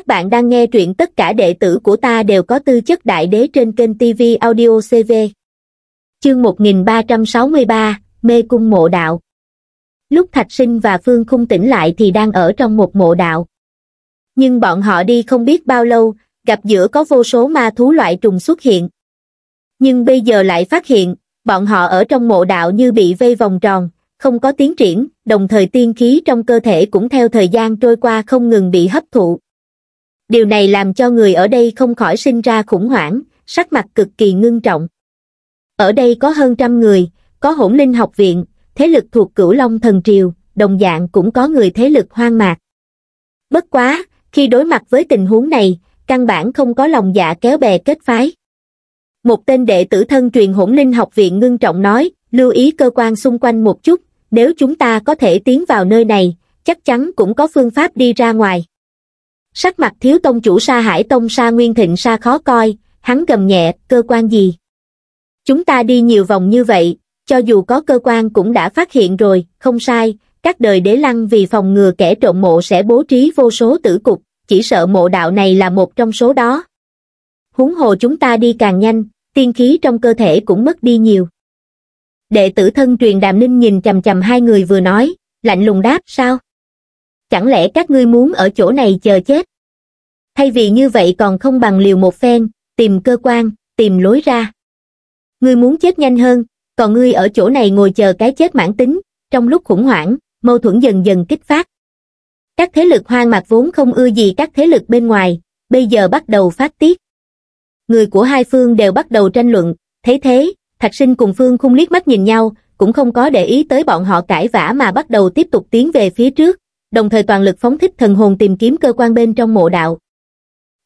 Các bạn đang nghe truyện tất cả đệ tử của ta đều có tư chất đại đế trên kênh TV Audio CV. Chương 1363, Mê Cung Mộ Đạo Lúc Thạch Sinh và Phương Khung tỉnh lại thì đang ở trong một mộ đạo. Nhưng bọn họ đi không biết bao lâu, gặp giữa có vô số ma thú loại trùng xuất hiện. Nhưng bây giờ lại phát hiện, bọn họ ở trong mộ đạo như bị vây vòng tròn, không có tiến triển, đồng thời tiên khí trong cơ thể cũng theo thời gian trôi qua không ngừng bị hấp thụ điều này làm cho người ở đây không khỏi sinh ra khủng hoảng sắc mặt cực kỳ ngưng trọng ở đây có hơn trăm người có hỗn linh học viện thế lực thuộc cửu long thần triều đồng dạng cũng có người thế lực hoang mạc bất quá khi đối mặt với tình huống này căn bản không có lòng dạ kéo bè kết phái một tên đệ tử thân truyền hỗn linh học viện ngưng trọng nói lưu ý cơ quan xung quanh một chút nếu chúng ta có thể tiến vào nơi này chắc chắn cũng có phương pháp đi ra ngoài Sắc mặt thiếu tông chủ sa hải tông sa nguyên thịnh sa khó coi, hắn gầm nhẹ, cơ quan gì? Chúng ta đi nhiều vòng như vậy, cho dù có cơ quan cũng đã phát hiện rồi, không sai, các đời đế lăng vì phòng ngừa kẻ trộm mộ sẽ bố trí vô số tử cục, chỉ sợ mộ đạo này là một trong số đó. Húng hồ chúng ta đi càng nhanh, tiên khí trong cơ thể cũng mất đi nhiều. Đệ tử thân truyền Đàm Ninh nhìn chầm chầm hai người vừa nói, lạnh lùng đáp sao? chẳng lẽ các ngươi muốn ở chỗ này chờ chết thay vì như vậy còn không bằng liều một phen tìm cơ quan tìm lối ra ngươi muốn chết nhanh hơn còn ngươi ở chỗ này ngồi chờ cái chết mãn tính trong lúc khủng hoảng mâu thuẫn dần dần kích phát các thế lực hoang mạc vốn không ưa gì các thế lực bên ngoài bây giờ bắt đầu phát tiết người của hai phương đều bắt đầu tranh luận thế thế thạch sinh cùng phương không liếc mắt nhìn nhau cũng không có để ý tới bọn họ cãi vã mà bắt đầu tiếp tục tiến về phía trước đồng thời toàn lực phóng thích thần hồn tìm kiếm cơ quan bên trong mộ đạo.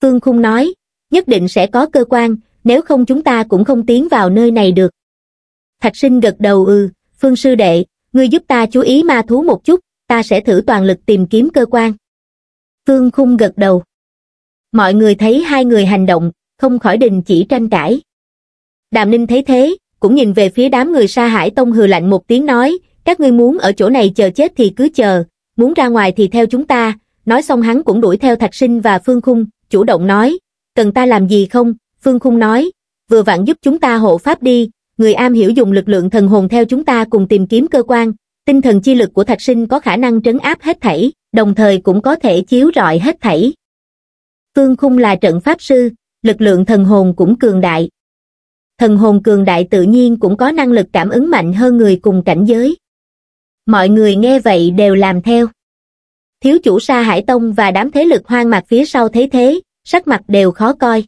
Phương Khung nói, nhất định sẽ có cơ quan, nếu không chúng ta cũng không tiến vào nơi này được. Thạch sinh gật đầu ừ, Phương Sư Đệ, ngươi giúp ta chú ý ma thú một chút, ta sẽ thử toàn lực tìm kiếm cơ quan. Phương Khung gật đầu. Mọi người thấy hai người hành động, không khỏi đình chỉ tranh cãi. Đàm Ninh thấy thế, cũng nhìn về phía đám người Sa Hải Tông hừ lạnh một tiếng nói, các ngươi muốn ở chỗ này chờ chết thì cứ chờ, muốn ra ngoài thì theo chúng ta, nói xong hắn cũng đuổi theo Thạch Sinh và Phương Khung, chủ động nói, cần ta làm gì không? Phương Khung nói, vừa vặn giúp chúng ta hộ pháp đi, người am hiểu dùng lực lượng thần hồn theo chúng ta cùng tìm kiếm cơ quan, tinh thần chi lực của Thạch Sinh có khả năng trấn áp hết thảy, đồng thời cũng có thể chiếu rọi hết thảy. Phương Khung là trận pháp sư, lực lượng thần hồn cũng cường đại. Thần hồn cường đại tự nhiên cũng có năng lực cảm ứng mạnh hơn người cùng cảnh giới mọi người nghe vậy đều làm theo thiếu chủ sa hải tông và đám thế lực hoang mạc phía sau thế thế sắc mặt đều khó coi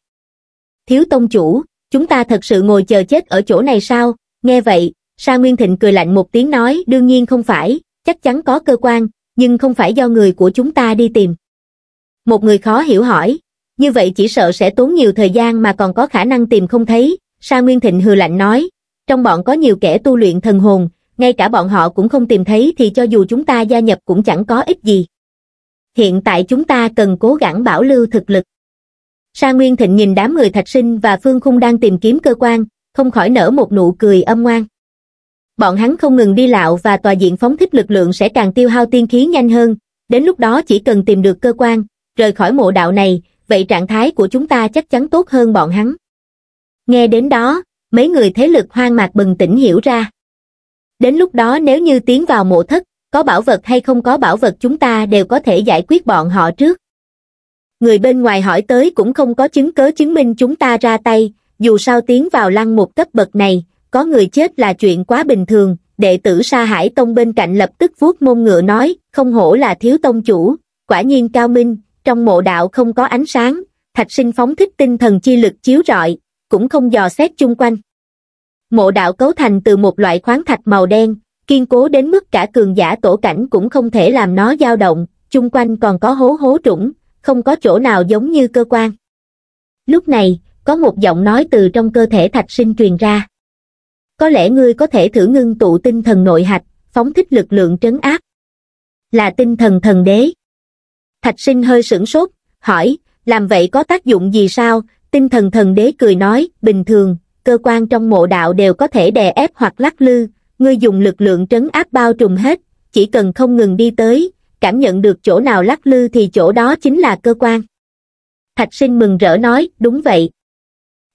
thiếu tông chủ chúng ta thật sự ngồi chờ chết ở chỗ này sao nghe vậy sa nguyên thịnh cười lạnh một tiếng nói đương nhiên không phải chắc chắn có cơ quan nhưng không phải do người của chúng ta đi tìm một người khó hiểu hỏi như vậy chỉ sợ sẽ tốn nhiều thời gian mà còn có khả năng tìm không thấy sa nguyên thịnh hừ lạnh nói trong bọn có nhiều kẻ tu luyện thần hồn ngay cả bọn họ cũng không tìm thấy thì cho dù chúng ta gia nhập cũng chẳng có ích gì. Hiện tại chúng ta cần cố gắng bảo lưu thực lực. Sa Nguyên Thịnh nhìn đám người thạch sinh và Phương Khung đang tìm kiếm cơ quan, không khỏi nở một nụ cười âm ngoan. Bọn hắn không ngừng đi lạo và tòa diện phóng thích lực lượng sẽ càng tiêu hao tiên khí nhanh hơn, đến lúc đó chỉ cần tìm được cơ quan, rời khỏi mộ đạo này, vậy trạng thái của chúng ta chắc chắn tốt hơn bọn hắn. Nghe đến đó, mấy người thế lực hoang mạc bừng tỉnh hiểu ra đến lúc đó nếu như tiến vào mộ thất, có bảo vật hay không có bảo vật chúng ta đều có thể giải quyết bọn họ trước. Người bên ngoài hỏi tới cũng không có chứng cớ chứng minh chúng ta ra tay, dù sao tiến vào lăng một cấp bậc này, có người chết là chuyện quá bình thường, đệ tử Sa Hải Tông bên cạnh lập tức vuốt mông ngựa nói, không hổ là thiếu tông chủ, quả nhiên cao minh, trong mộ đạo không có ánh sáng, thạch sinh phóng thích tinh thần chi lực chiếu rọi, cũng không dò xét chung quanh. Mộ đạo cấu thành từ một loại khoáng thạch màu đen, kiên cố đến mức cả cường giả tổ cảnh cũng không thể làm nó dao động, chung quanh còn có hố hố trũng, không có chỗ nào giống như cơ quan. Lúc này, có một giọng nói từ trong cơ thể thạch sinh truyền ra. Có lẽ ngươi có thể thử ngưng tụ tinh thần nội hạch, phóng thích lực lượng trấn áp. Là tinh thần thần đế. Thạch sinh hơi sửng sốt, hỏi, làm vậy có tác dụng gì sao? Tinh thần thần đế cười nói, bình thường, cơ quan trong mộ đạo đều có thể đè ép hoặc lắc lư, ngươi dùng lực lượng trấn áp bao trùm hết, chỉ cần không ngừng đi tới, cảm nhận được chỗ nào lắc lư thì chỗ đó chính là cơ quan. Thạch sinh mừng rỡ nói, đúng vậy.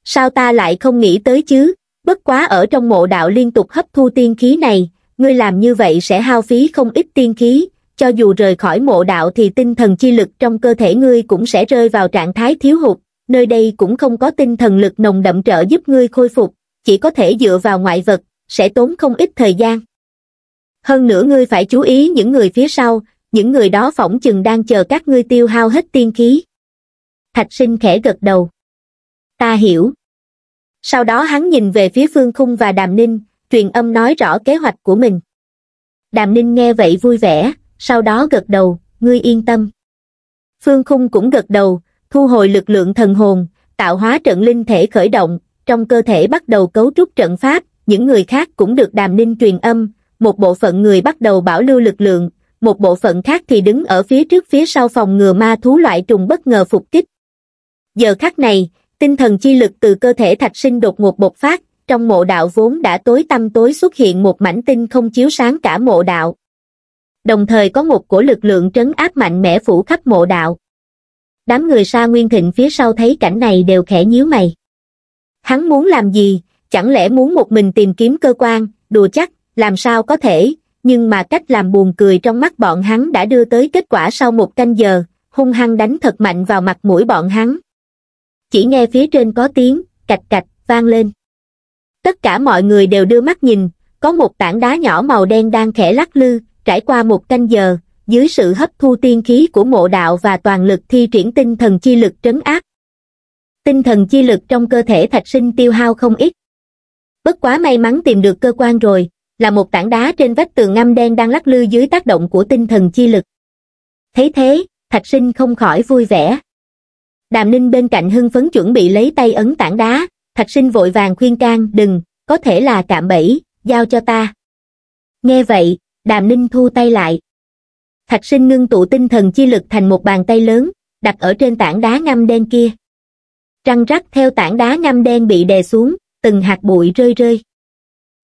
Sao ta lại không nghĩ tới chứ, bất quá ở trong mộ đạo liên tục hấp thu tiên khí này, ngươi làm như vậy sẽ hao phí không ít tiên khí, cho dù rời khỏi mộ đạo thì tinh thần chi lực trong cơ thể ngươi cũng sẽ rơi vào trạng thái thiếu hụt, nơi đây cũng không có tinh thần lực nồng đậm trợ giúp ngươi khôi phục, chỉ có thể dựa vào ngoại vật, sẽ tốn không ít thời gian. Hơn nữa ngươi phải chú ý những người phía sau, những người đó phỏng chừng đang chờ các ngươi tiêu hao hết tiên khí. Thạch sinh khẽ gật đầu. Ta hiểu. Sau đó hắn nhìn về phía phương khung và đàm ninh, truyền âm nói rõ kế hoạch của mình. Đàm ninh nghe vậy vui vẻ, sau đó gật đầu, ngươi yên tâm. Phương khung cũng gật đầu, thu hồi lực lượng thần hồn, tạo hóa trận linh thể khởi động, trong cơ thể bắt đầu cấu trúc trận pháp, những người khác cũng được đàm ninh truyền âm, một bộ phận người bắt đầu bảo lưu lực lượng, một bộ phận khác thì đứng ở phía trước phía sau phòng ngừa ma thú loại trùng bất ngờ phục kích. Giờ khắc này, tinh thần chi lực từ cơ thể thạch sinh đột ngột bộc phát, trong mộ đạo vốn đã tối tăm tối xuất hiện một mảnh tinh không chiếu sáng cả mộ đạo. Đồng thời có một cổ lực lượng trấn áp mạnh mẽ phủ khắp mộ đạo đám người sa nguyên thịnh phía sau thấy cảnh này đều khẽ nhíu mày hắn muốn làm gì chẳng lẽ muốn một mình tìm kiếm cơ quan đùa chắc làm sao có thể nhưng mà cách làm buồn cười trong mắt bọn hắn đã đưa tới kết quả sau một canh giờ hung hăng đánh thật mạnh vào mặt mũi bọn hắn chỉ nghe phía trên có tiếng cạch cạch vang lên tất cả mọi người đều đưa mắt nhìn có một tảng đá nhỏ màu đen đang khẽ lắc lư trải qua một canh giờ dưới sự hấp thu tiên khí của mộ đạo và toàn lực thi triển tinh thần chi lực trấn áp. Tinh thần chi lực trong cơ thể thạch sinh tiêu hao không ít. Bất quá may mắn tìm được cơ quan rồi, là một tảng đá trên vách tường ngâm đen đang lắc lư dưới tác động của tinh thần chi lực. Thấy thế, thạch sinh không khỏi vui vẻ. Đàm ninh bên cạnh hưng phấn chuẩn bị lấy tay ấn tảng đá, thạch sinh vội vàng khuyên can đừng, có thể là cạm bẫy, giao cho ta. Nghe vậy, đàm ninh thu tay lại, thạch sinh ngưng tụ tinh thần chi lực thành một bàn tay lớn đặt ở trên tảng đá ngâm đen kia răng rắc theo tảng đá ngâm đen bị đè xuống từng hạt bụi rơi rơi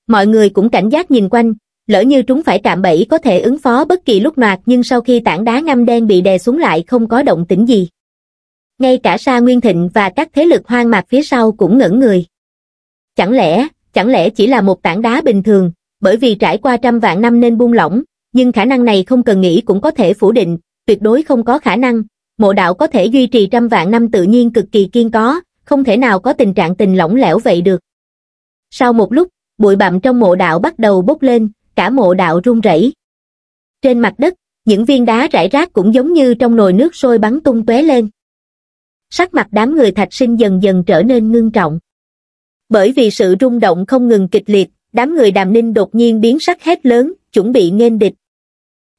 mọi người cũng cảnh giác nhìn quanh lỡ như chúng phải cạm bẫy có thể ứng phó bất kỳ lúc nào nhưng sau khi tảng đá ngâm đen bị đè xuống lại không có động tĩnh gì ngay cả sa nguyên thịnh và các thế lực hoang mạc phía sau cũng ngẩn người chẳng lẽ chẳng lẽ chỉ là một tảng đá bình thường bởi vì trải qua trăm vạn năm nên buông lỏng nhưng khả năng này không cần nghĩ cũng có thể phủ định, tuyệt đối không có khả năng. Mộ đạo có thể duy trì trăm vạn năm tự nhiên cực kỳ kiên có, không thể nào có tình trạng tình lỏng lẻo vậy được. Sau một lúc, bụi bặm trong mộ đạo bắt đầu bốc lên, cả mộ đạo rung rẩy. Trên mặt đất, những viên đá rải rác cũng giống như trong nồi nước sôi bắn tung tóe lên. Sắc mặt đám người thạch sinh dần dần trở nên ngưng trọng. Bởi vì sự rung động không ngừng kịch liệt, đám người đàm ninh đột nhiên biến sắc hét lớn, chuẩn bị nghênh địch,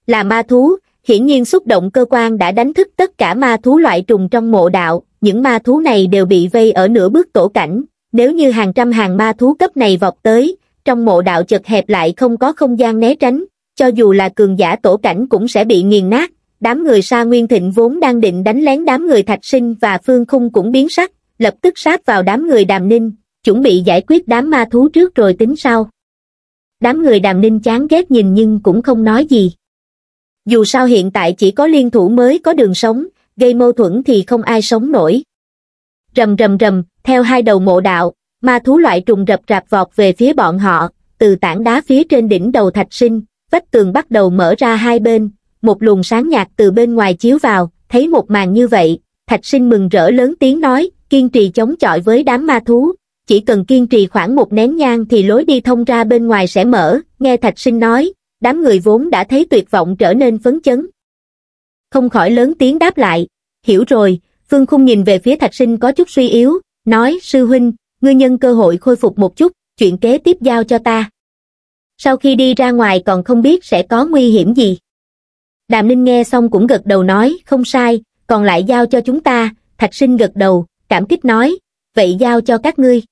là ma thú hiển nhiên xúc động cơ quan đã đánh thức tất cả ma thú loại trùng trong mộ đạo những ma thú này đều bị vây ở nửa bước tổ cảnh nếu như hàng trăm hàng ma thú cấp này vọt tới trong mộ đạo chật hẹp lại không có không gian né tránh cho dù là cường giả tổ cảnh cũng sẽ bị nghiền nát đám người sa nguyên thịnh vốn đang định đánh lén đám người thạch sinh và phương khung cũng biến sắc lập tức sát vào đám người đàm ninh chuẩn bị giải quyết đám ma thú trước rồi tính sau đám người đàm ninh chán ghét nhìn nhưng cũng không nói gì dù sao hiện tại chỉ có liên thủ mới có đường sống, gây mâu thuẫn thì không ai sống nổi. Rầm rầm rầm, theo hai đầu mộ đạo, ma thú loại trùng rập rạp vọt về phía bọn họ, từ tảng đá phía trên đỉnh đầu thạch sinh, vách tường bắt đầu mở ra hai bên, một luồng sáng nhạt từ bên ngoài chiếu vào, thấy một màn như vậy, thạch sinh mừng rỡ lớn tiếng nói, kiên trì chống chọi với đám ma thú, chỉ cần kiên trì khoảng một nén nhang thì lối đi thông ra bên ngoài sẽ mở, nghe thạch sinh nói, đám người vốn đã thấy tuyệt vọng trở nên phấn chấn. Không khỏi lớn tiếng đáp lại, hiểu rồi, Phương Khung nhìn về phía thạch sinh có chút suy yếu, nói sư huynh, ngươi nhân cơ hội khôi phục một chút, chuyện kế tiếp giao cho ta. Sau khi đi ra ngoài còn không biết sẽ có nguy hiểm gì. Đàm Ninh nghe xong cũng gật đầu nói, không sai, còn lại giao cho chúng ta, thạch sinh gật đầu, cảm kích nói, vậy giao cho các ngươi.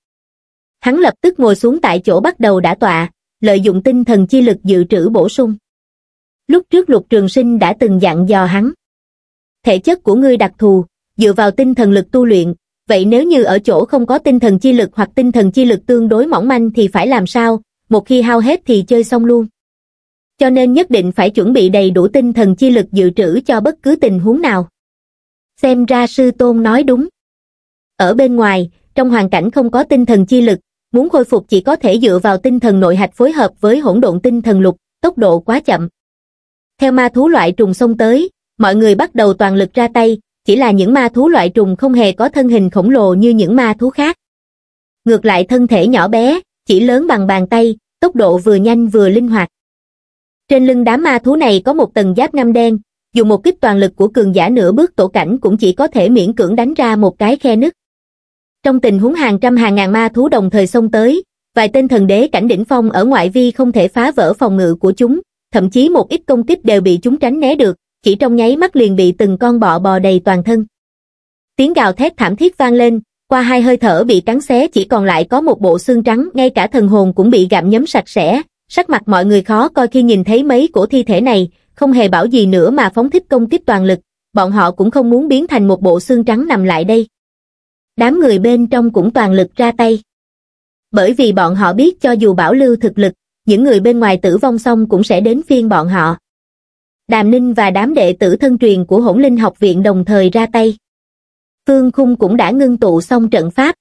Hắn lập tức ngồi xuống tại chỗ bắt đầu đã tọa, lợi dụng tinh thần chi lực dự trữ bổ sung. Lúc trước lục trường sinh đã từng dặn dò hắn. Thể chất của ngươi đặc thù, dựa vào tinh thần lực tu luyện, vậy nếu như ở chỗ không có tinh thần chi lực hoặc tinh thần chi lực tương đối mỏng manh thì phải làm sao, một khi hao hết thì chơi xong luôn. Cho nên nhất định phải chuẩn bị đầy đủ tinh thần chi lực dự trữ cho bất cứ tình huống nào. Xem ra sư tôn nói đúng. Ở bên ngoài, trong hoàn cảnh không có tinh thần chi lực, muốn khôi phục chỉ có thể dựa vào tinh thần nội hạch phối hợp với hỗn độn tinh thần lục, tốc độ quá chậm. Theo ma thú loại trùng xông tới, mọi người bắt đầu toàn lực ra tay, chỉ là những ma thú loại trùng không hề có thân hình khổng lồ như những ma thú khác. Ngược lại thân thể nhỏ bé, chỉ lớn bằng bàn tay, tốc độ vừa nhanh vừa linh hoạt. Trên lưng đám ma thú này có một tầng giáp ngăm đen, dù một kích toàn lực của cường giả nửa bước tổ cảnh cũng chỉ có thể miễn cưỡng đánh ra một cái khe nứt. Trong tình huống hàng trăm hàng ngàn ma thú đồng thời xông tới, vài tên thần đế cảnh đỉnh phong ở ngoại vi không thể phá vỡ phòng ngự của chúng, thậm chí một ít công kích đều bị chúng tránh né được, chỉ trong nháy mắt liền bị từng con bọ bò đầy toàn thân. Tiếng gào thét thảm thiết vang lên, qua hai hơi thở bị cắn xé chỉ còn lại có một bộ xương trắng, ngay cả thần hồn cũng bị gặm nhấm sạch sẽ, sắc mặt mọi người khó coi khi nhìn thấy mấy cổ thi thể này, không hề bảo gì nữa mà phóng thích công kích toàn lực, bọn họ cũng không muốn biến thành một bộ xương trắng nằm lại đây đám người bên trong cũng toàn lực ra tay. Bởi vì bọn họ biết cho dù bảo lưu thực lực, những người bên ngoài tử vong xong cũng sẽ đến phiên bọn họ. Đàm Ninh và đám đệ tử thân truyền của hỗn linh học viện đồng thời ra tay. Phương Khung cũng đã ngưng tụ xong trận pháp.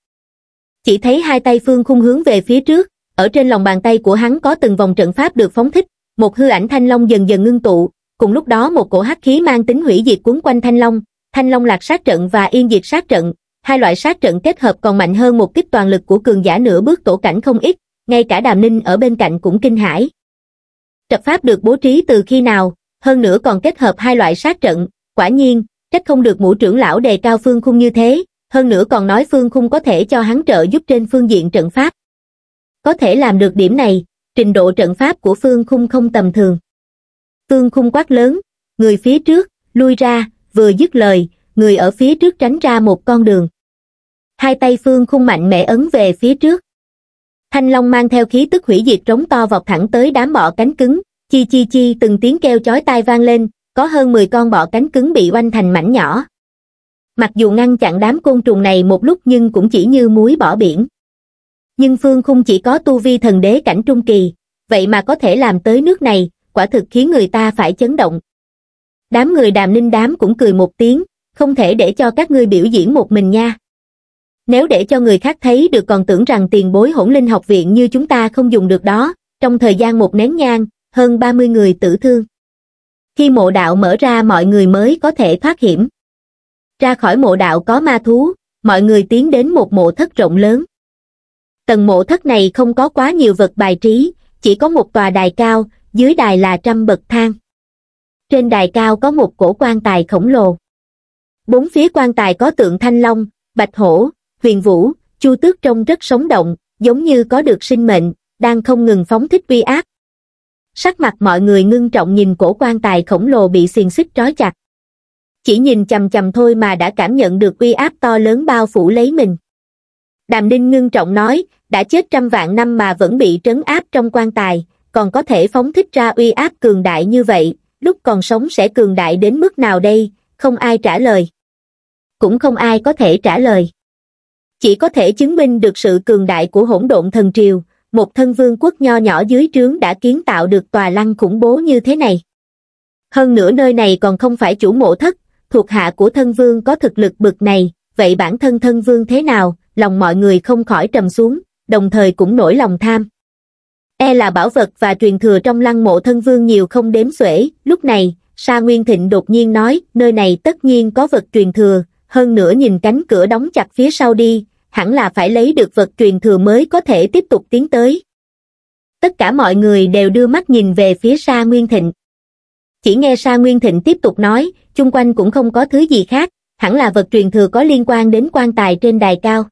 Chỉ thấy hai tay Phương Khung hướng về phía trước, ở trên lòng bàn tay của hắn có từng vòng trận pháp được phóng thích, một hư ảnh thanh long dần dần ngưng tụ, cùng lúc đó một cổ hắc khí mang tính hủy diệt cuốn quanh thanh long, thanh long lạc sát trận và yên diệt sát trận, hai loại sát trận kết hợp còn mạnh hơn một kích toàn lực của cường giả nửa bước tổ cảnh không ít, ngay cả Đàm Ninh ở bên cạnh cũng kinh hãi. Trận pháp được bố trí từ khi nào, hơn nữa còn kết hợp hai loại sát trận, quả nhiên, trách không được mũ trưởng lão đề cao phương khung như thế, hơn nữa còn nói phương khung có thể cho hắn trợ giúp trên phương diện trận pháp. Có thể làm được điểm này, trình độ trận pháp của phương khung không tầm thường. Phương khung quát lớn, người phía trước, lui ra, vừa dứt lời, người ở phía trước tránh ra một con đường hai tay phương khung mạnh mẽ ấn về phía trước thanh long mang theo khí tức hủy diệt trống to vọt thẳng tới đám bọ cánh cứng chi chi chi từng tiếng kêu chói tai vang lên có hơn mười con bọ cánh cứng bị oanh thành mảnh nhỏ mặc dù ngăn chặn đám côn trùng này một lúc nhưng cũng chỉ như muối bỏ biển nhưng phương khung chỉ có tu vi thần đế cảnh trung kỳ vậy mà có thể làm tới nước này quả thực khiến người ta phải chấn động đám người đàm ninh đám cũng cười một tiếng không thể để cho các ngươi biểu diễn một mình nha nếu để cho người khác thấy được còn tưởng rằng tiền bối hỗn linh học viện như chúng ta không dùng được đó, trong thời gian một nén nhang, hơn 30 người tử thương. Khi mộ đạo mở ra mọi người mới có thể thoát hiểm. Ra khỏi mộ đạo có ma thú, mọi người tiến đến một mộ thất rộng lớn. Tầng mộ thất này không có quá nhiều vật bài trí, chỉ có một tòa đài cao, dưới đài là trăm bậc thang. Trên đài cao có một cổ quan tài khổng lồ. Bốn phía quan tài có tượng thanh long, bạch hổ, huyền vũ, chu tước trông rất sống động, giống như có được sinh mệnh, đang không ngừng phóng thích uy ác. Sắc mặt mọi người ngưng trọng nhìn cổ quan tài khổng lồ bị xiềng xích trói chặt. Chỉ nhìn chầm chầm thôi mà đã cảm nhận được uy áp to lớn bao phủ lấy mình. Đàm Ninh ngưng trọng nói, đã chết trăm vạn năm mà vẫn bị trấn áp trong quan tài, còn có thể phóng thích ra uy áp cường đại như vậy, lúc còn sống sẽ cường đại đến mức nào đây, không ai trả lời. Cũng không ai có thể trả lời chỉ có thể chứng minh được sự cường đại của hỗn độn thần triều, một thân vương quốc nho nhỏ dưới trướng đã kiến tạo được tòa lăng khủng bố như thế này. Hơn nữa nơi này còn không phải chủ mộ thất, thuộc hạ của thân vương có thực lực bực này, vậy bản thân thân vương thế nào, lòng mọi người không khỏi trầm xuống, đồng thời cũng nổi lòng tham. E là bảo vật và truyền thừa trong lăng mộ thân vương nhiều không đếm xuể, lúc này, Sa Nguyên Thịnh đột nhiên nói, nơi này tất nhiên có vật truyền thừa, hơn nữa nhìn cánh cửa đóng chặt phía sau đi hẳn là phải lấy được vật truyền thừa mới có thể tiếp tục tiến tới tất cả mọi người đều đưa mắt nhìn về phía sa nguyên thịnh chỉ nghe sa nguyên thịnh tiếp tục nói chung quanh cũng không có thứ gì khác hẳn là vật truyền thừa có liên quan đến quan tài trên đài cao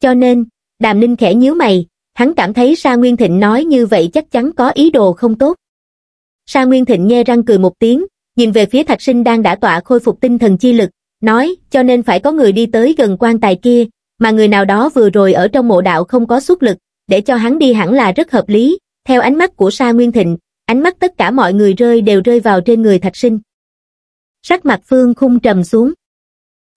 cho nên đàm ninh khẽ nhíu mày hắn cảm thấy sa nguyên thịnh nói như vậy chắc chắn có ý đồ không tốt sa nguyên thịnh nghe răng cười một tiếng nhìn về phía thạch sinh đang đã tọa khôi phục tinh thần chi lực nói cho nên phải có người đi tới gần quan tài kia, mà người nào đó vừa rồi ở trong mộ đạo không có xuất lực, để cho hắn đi hẳn là rất hợp lý, theo ánh mắt của Sa Nguyên Thịnh, ánh mắt tất cả mọi người rơi đều rơi vào trên người Thạch Sinh. Sắc mặt Phương khung trầm xuống.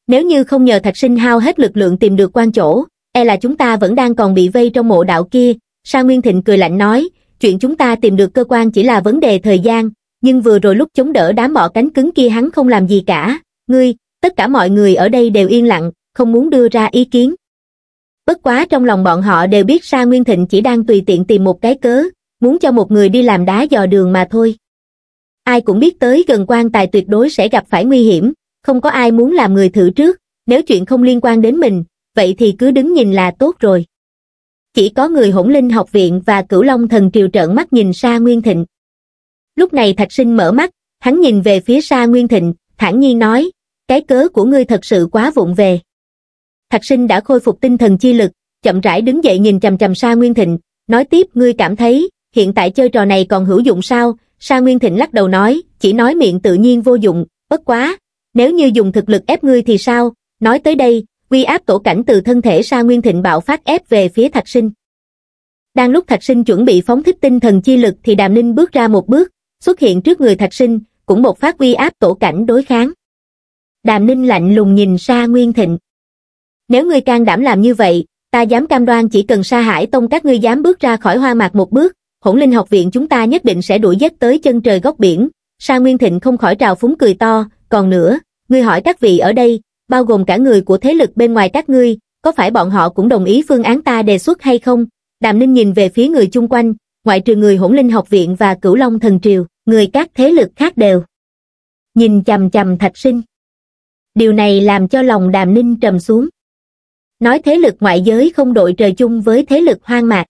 Nếu như không nhờ Thạch Sinh hao hết lực lượng tìm được quan chỗ, e là chúng ta vẫn đang còn bị vây trong mộ đạo kia, Sa Nguyên Thịnh cười lạnh nói, chuyện chúng ta tìm được cơ quan chỉ là vấn đề thời gian, nhưng vừa rồi lúc chống đỡ đám bọ cánh cứng kia hắn không làm gì cả, ngươi, tất cả mọi người ở đây đều yên lặng không muốn đưa ra ý kiến bất quá trong lòng bọn họ đều biết sa nguyên thịnh chỉ đang tùy tiện tìm một cái cớ muốn cho một người đi làm đá dò đường mà thôi ai cũng biết tới gần quan tài tuyệt đối sẽ gặp phải nguy hiểm không có ai muốn làm người thử trước nếu chuyện không liên quan đến mình vậy thì cứ đứng nhìn là tốt rồi chỉ có người hỗn linh học viện và cửu long thần triều trợn mắt nhìn sa nguyên thịnh lúc này thạch sinh mở mắt hắn nhìn về phía sa nguyên thịnh thản nhiên nói cái cớ của ngươi thật sự quá vụng về. Thạch sinh đã khôi phục tinh thần chi lực, chậm rãi đứng dậy nhìn chầm chầm Sa Nguyên Thịnh, nói tiếp ngươi cảm thấy, hiện tại chơi trò này còn hữu dụng sao? Sa Nguyên Thịnh lắc đầu nói, chỉ nói miệng tự nhiên vô dụng, bất quá, nếu như dùng thực lực ép ngươi thì sao? Nói tới đây, uy áp tổ cảnh từ thân thể Sa Nguyên Thịnh bạo phát ép về phía Thạch Sinh. Đang lúc Thạch Sinh chuẩn bị phóng thích tinh thần chi lực thì Đàm Ninh bước ra một bước, xuất hiện trước người Thạch Sinh, cũng một phát uy áp tổ cảnh đối kháng. Đàm Ninh lạnh lùng nhìn Sa Nguyên Thịnh. Nếu ngươi can đảm làm như vậy, ta dám cam đoan chỉ cần Sa Hải Tông các ngươi dám bước ra khỏi hoa mạc một bước, hỗn linh học viện chúng ta nhất định sẽ đuổi giết tới chân trời góc biển. Sa Nguyên Thịnh không khỏi trào phúng cười to, còn nữa, ngươi hỏi các vị ở đây, bao gồm cả người của thế lực bên ngoài các ngươi, có phải bọn họ cũng đồng ý phương án ta đề xuất hay không? Đàm Ninh nhìn về phía người chung quanh, ngoại trừ người hỗn linh học viện và cửu long thần triều, người các thế lực khác đều. Nhìn chầm chầm thạch sinh. Điều này làm cho lòng đàm ninh trầm xuống. Nói thế lực ngoại giới không đội trời chung với thế lực hoang mạc.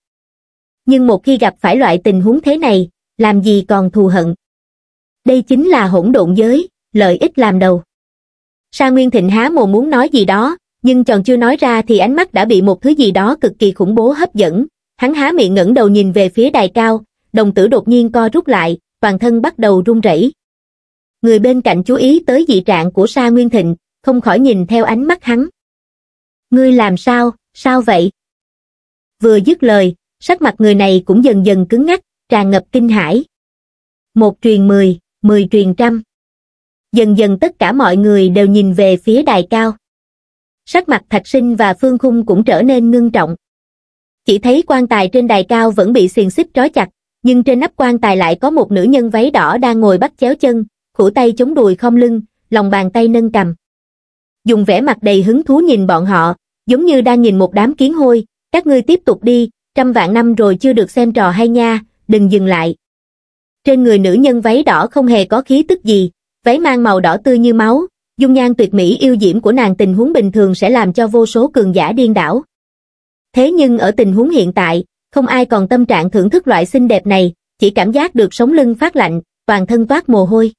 Nhưng một khi gặp phải loại tình huống thế này, làm gì còn thù hận. Đây chính là hỗn độn giới, lợi ích làm đầu. Sa Nguyên Thịnh há mồm muốn nói gì đó, nhưng chcòn chưa nói ra thì ánh mắt đã bị một thứ gì đó cực kỳ khủng bố hấp dẫn. Hắn há miệng ngẩng đầu nhìn về phía đài cao, đồng tử đột nhiên co rút lại, toàn thân bắt đầu run rẩy người bên cạnh chú ý tới dị trạng của Sa Nguyên Thịnh, không khỏi nhìn theo ánh mắt hắn. Ngươi làm sao, sao vậy? Vừa dứt lời, sắc mặt người này cũng dần dần cứng ngắc, tràn ngập kinh hãi. Một truyền mười, mười truyền trăm. Dần dần tất cả mọi người đều nhìn về phía đài cao. Sắc mặt thạch sinh và phương khung cũng trở nên ngưng trọng. Chỉ thấy quan tài trên đài cao vẫn bị xiềng xích trói chặt, nhưng trên nắp quan tài lại có một nữ nhân váy đỏ đang ngồi bắt chéo chân, cổ tay chống đùi khom lưng, lòng bàn tay nâng cầm. Dùng vẻ mặt đầy hứng thú nhìn bọn họ, giống như đang nhìn một đám kiến hôi, các ngươi tiếp tục đi, trăm vạn năm rồi chưa được xem trò hay nha, đừng dừng lại. Trên người nữ nhân váy đỏ không hề có khí tức gì, váy mang màu đỏ tươi như máu, dung nhan tuyệt mỹ yêu diễm của nàng tình huống bình thường sẽ làm cho vô số cường giả điên đảo. Thế nhưng ở tình huống hiện tại, không ai còn tâm trạng thưởng thức loại xinh đẹp này, chỉ cảm giác được sống lưng phát lạnh, toàn thân toát mồ hôi.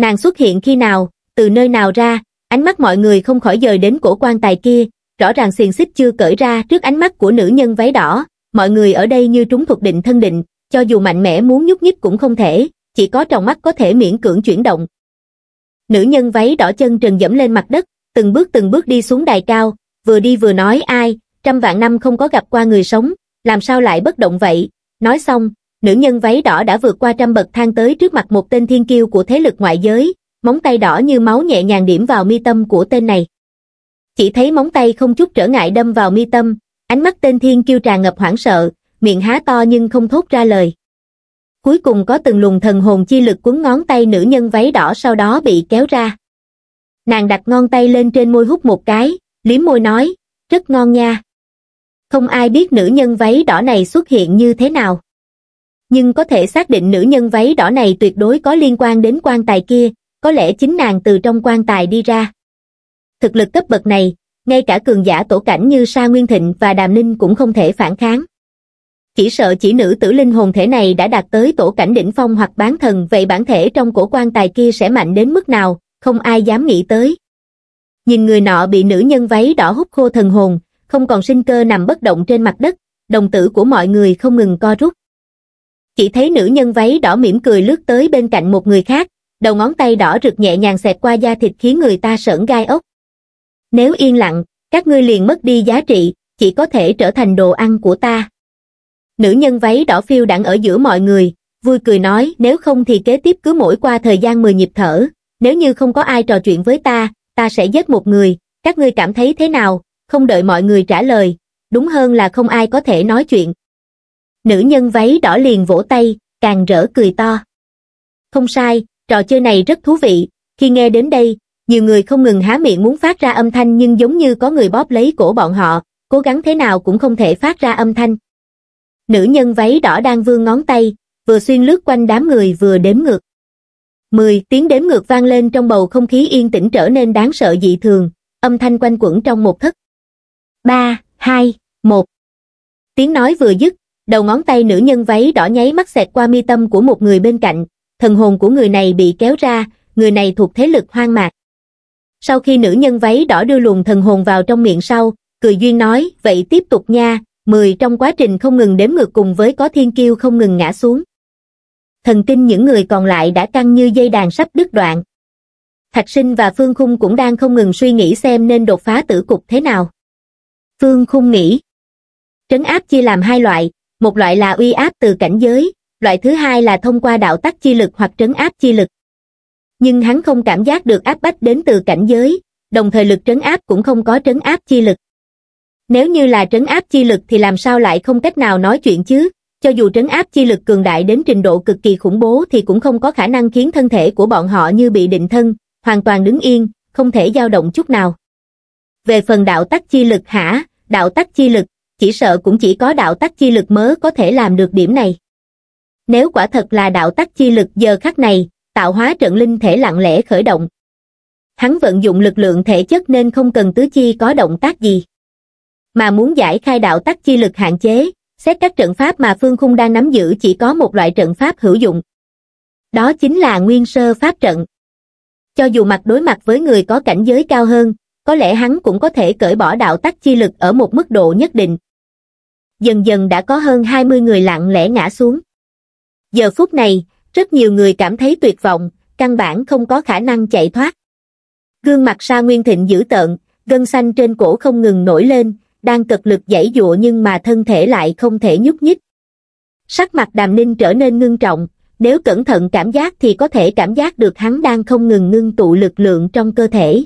Nàng xuất hiện khi nào, từ nơi nào ra, ánh mắt mọi người không khỏi dời đến cổ quan tài kia, rõ ràng xiềng xích chưa cởi ra trước ánh mắt của nữ nhân váy đỏ, mọi người ở đây như trúng thuộc định thân định, cho dù mạnh mẽ muốn nhúc nhích cũng không thể, chỉ có trong mắt có thể miễn cưỡng chuyển động. Nữ nhân váy đỏ chân trần dẫm lên mặt đất, từng bước từng bước đi xuống đài cao, vừa đi vừa nói ai, trăm vạn năm không có gặp qua người sống, làm sao lại bất động vậy, nói xong, nữ nhân váy đỏ đã vượt qua trăm bậc thang tới trước mặt một tên thiên kiêu của thế lực ngoại giới, móng tay đỏ như máu nhẹ nhàng điểm vào mi tâm của tên này. Chỉ thấy móng tay không chút trở ngại đâm vào mi tâm, ánh mắt tên thiên kiêu tràn ngập hoảng sợ, miệng há to nhưng không thốt ra lời. Cuối cùng có từng luồng thần hồn chi lực cuốn ngón tay nữ nhân váy đỏ sau đó bị kéo ra. Nàng đặt ngón tay lên trên môi hút một cái, liếm môi nói, rất ngon nha. Không ai biết nữ nhân váy đỏ này xuất hiện như thế nào nhưng có thể xác định nữ nhân váy đỏ này tuyệt đối có liên quan đến quan tài kia, có lẽ chính nàng từ trong quan tài đi ra. Thực lực cấp bậc này, ngay cả cường giả tổ cảnh như Sa Nguyên Thịnh và Đàm Ninh cũng không thể phản kháng. Chỉ sợ chỉ nữ tử linh hồn thể này đã đạt tới tổ cảnh đỉnh phong hoặc bán thần vậy bản thể trong cổ quan tài kia sẽ mạnh đến mức nào, không ai dám nghĩ tới. Nhìn người nọ bị nữ nhân váy đỏ hút khô thần hồn, không còn sinh cơ nằm bất động trên mặt đất, đồng tử của mọi người không ngừng co rút chỉ thấy nữ nhân váy đỏ mỉm cười lướt tới bên cạnh một người khác, đầu ngón tay đỏ rực nhẹ nhàng xẹt qua da thịt khiến người ta sởn gai ốc. Nếu yên lặng, các ngươi liền mất đi giá trị, chỉ có thể trở thành đồ ăn của ta. Nữ nhân váy đỏ phiêu đặng ở giữa mọi người, vui cười nói nếu không thì kế tiếp cứ mỗi qua thời gian 10 nhịp thở, nếu như không có ai trò chuyện với ta, ta sẽ giết một người, các ngươi cảm thấy thế nào, không đợi mọi người trả lời, đúng hơn là không ai có thể nói chuyện, nữ nhân váy đỏ liền vỗ tay, càng rỡ cười to. Không sai, trò chơi này rất thú vị, khi nghe đến đây, nhiều người không ngừng há miệng muốn phát ra âm thanh nhưng giống như có người bóp lấy cổ bọn họ, cố gắng thế nào cũng không thể phát ra âm thanh. Nữ nhân váy đỏ đang vươn ngón tay, vừa xuyên lướt quanh đám người vừa đếm ngược. Mười tiếng đếm ngược vang lên trong bầu không khí yên tĩnh trở nên đáng sợ dị thường, âm thanh quanh quẩn trong một thức. Ba, hai, một. Tiếng nói vừa dứt, đầu ngón tay nữ nhân váy đỏ nháy mắt xẹt qua mi tâm của một người bên cạnh, thần hồn của người này bị kéo ra, người này thuộc thế lực hoang mạc. Sau khi nữ nhân váy đỏ đưa luồng thần hồn vào trong miệng sau, cười duyên nói, vậy tiếp tục nha, mười trong quá trình không ngừng đếm ngược cùng với có thiên kiêu không ngừng ngã xuống. Thần kinh những người còn lại đã căng như dây đàn sắp đứt đoạn. Thạch sinh và Phương Khung cũng đang không ngừng suy nghĩ xem nên đột phá tử cục thế nào. Phương Khung nghĩ, trấn áp chia làm hai loại, một loại là uy áp từ cảnh giới loại thứ hai là thông qua đạo tắc chi lực hoặc trấn áp chi lực nhưng hắn không cảm giác được áp bách đến từ cảnh giới đồng thời lực trấn áp cũng không có trấn áp chi lực nếu như là trấn áp chi lực thì làm sao lại không cách nào nói chuyện chứ cho dù trấn áp chi lực cường đại đến trình độ cực kỳ khủng bố thì cũng không có khả năng khiến thân thể của bọn họ như bị định thân hoàn toàn đứng yên không thể dao động chút nào về phần đạo tắc chi lực hả đạo tắc chi lực chỉ sợ cũng chỉ có đạo tắc chi lực mới có thể làm được điểm này nếu quả thật là đạo tắc chi lực giờ khắc này tạo hóa trận linh thể lặng lẽ khởi động hắn vận dụng lực lượng thể chất nên không cần tứ chi có động tác gì mà muốn giải khai đạo tắc chi lực hạn chế xét các trận pháp mà phương khung đang nắm giữ chỉ có một loại trận pháp hữu dụng đó chính là nguyên sơ pháp trận cho dù mặt đối mặt với người có cảnh giới cao hơn có lẽ hắn cũng có thể cởi bỏ đạo tắc chi lực ở một mức độ nhất định dần dần đã có hơn 20 người lặng lẽ ngã xuống. Giờ phút này, rất nhiều người cảm thấy tuyệt vọng, căn bản không có khả năng chạy thoát. Gương mặt Sa Nguyên Thịnh dữ tợn, gân xanh trên cổ không ngừng nổi lên, đang cực lực giãy dụa nhưng mà thân thể lại không thể nhúc nhích. Sắc mặt Đàm Ninh trở nên ngưng trọng, nếu cẩn thận cảm giác thì có thể cảm giác được hắn đang không ngừng ngưng tụ lực lượng trong cơ thể.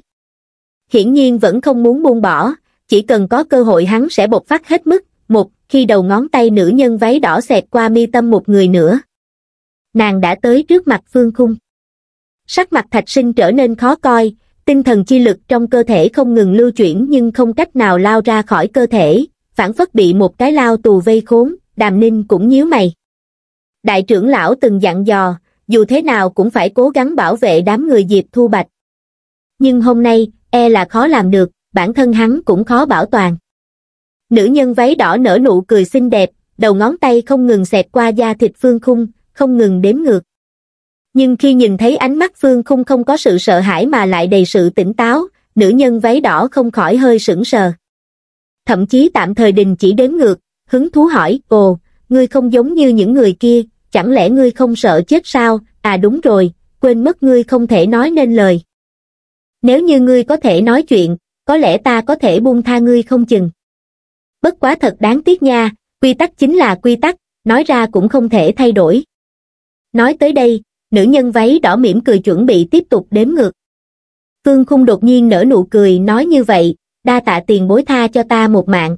Hiển nhiên vẫn không muốn buông bỏ, chỉ cần có cơ hội hắn sẽ bộc phát hết mức, một khi đầu ngón tay nữ nhân váy đỏ xẹt qua mi tâm một người nữa nàng đã tới trước mặt phương khung sắc mặt thạch sinh trở nên khó coi tinh thần chi lực trong cơ thể không ngừng lưu chuyển nhưng không cách nào lao ra khỏi cơ thể phản phất bị một cái lao tù vây khốn đàm ninh cũng nhíu mày đại trưởng lão từng dặn dò dù thế nào cũng phải cố gắng bảo vệ đám người diệp thu bạch nhưng hôm nay e là khó làm được bản thân hắn cũng khó bảo toàn Nữ nhân váy đỏ nở nụ cười xinh đẹp, đầu ngón tay không ngừng xẹt qua da thịt Phương Khung, không ngừng đếm ngược. Nhưng khi nhìn thấy ánh mắt Phương Khung không có sự sợ hãi mà lại đầy sự tỉnh táo, nữ nhân váy đỏ không khỏi hơi sững sờ. Thậm chí tạm thời đình chỉ đếm ngược, hứng thú hỏi, ồ, ngươi không giống như những người kia, chẳng lẽ ngươi không sợ chết sao, à đúng rồi, quên mất ngươi không thể nói nên lời. Nếu như ngươi có thể nói chuyện, có lẽ ta có thể buông tha ngươi không chừng bất quá thật đáng tiếc nha quy tắc chính là quy tắc nói ra cũng không thể thay đổi nói tới đây nữ nhân váy đỏ mỉm cười chuẩn bị tiếp tục đếm ngược phương khung đột nhiên nở nụ cười nói như vậy đa tạ tiền bối tha cho ta một mạng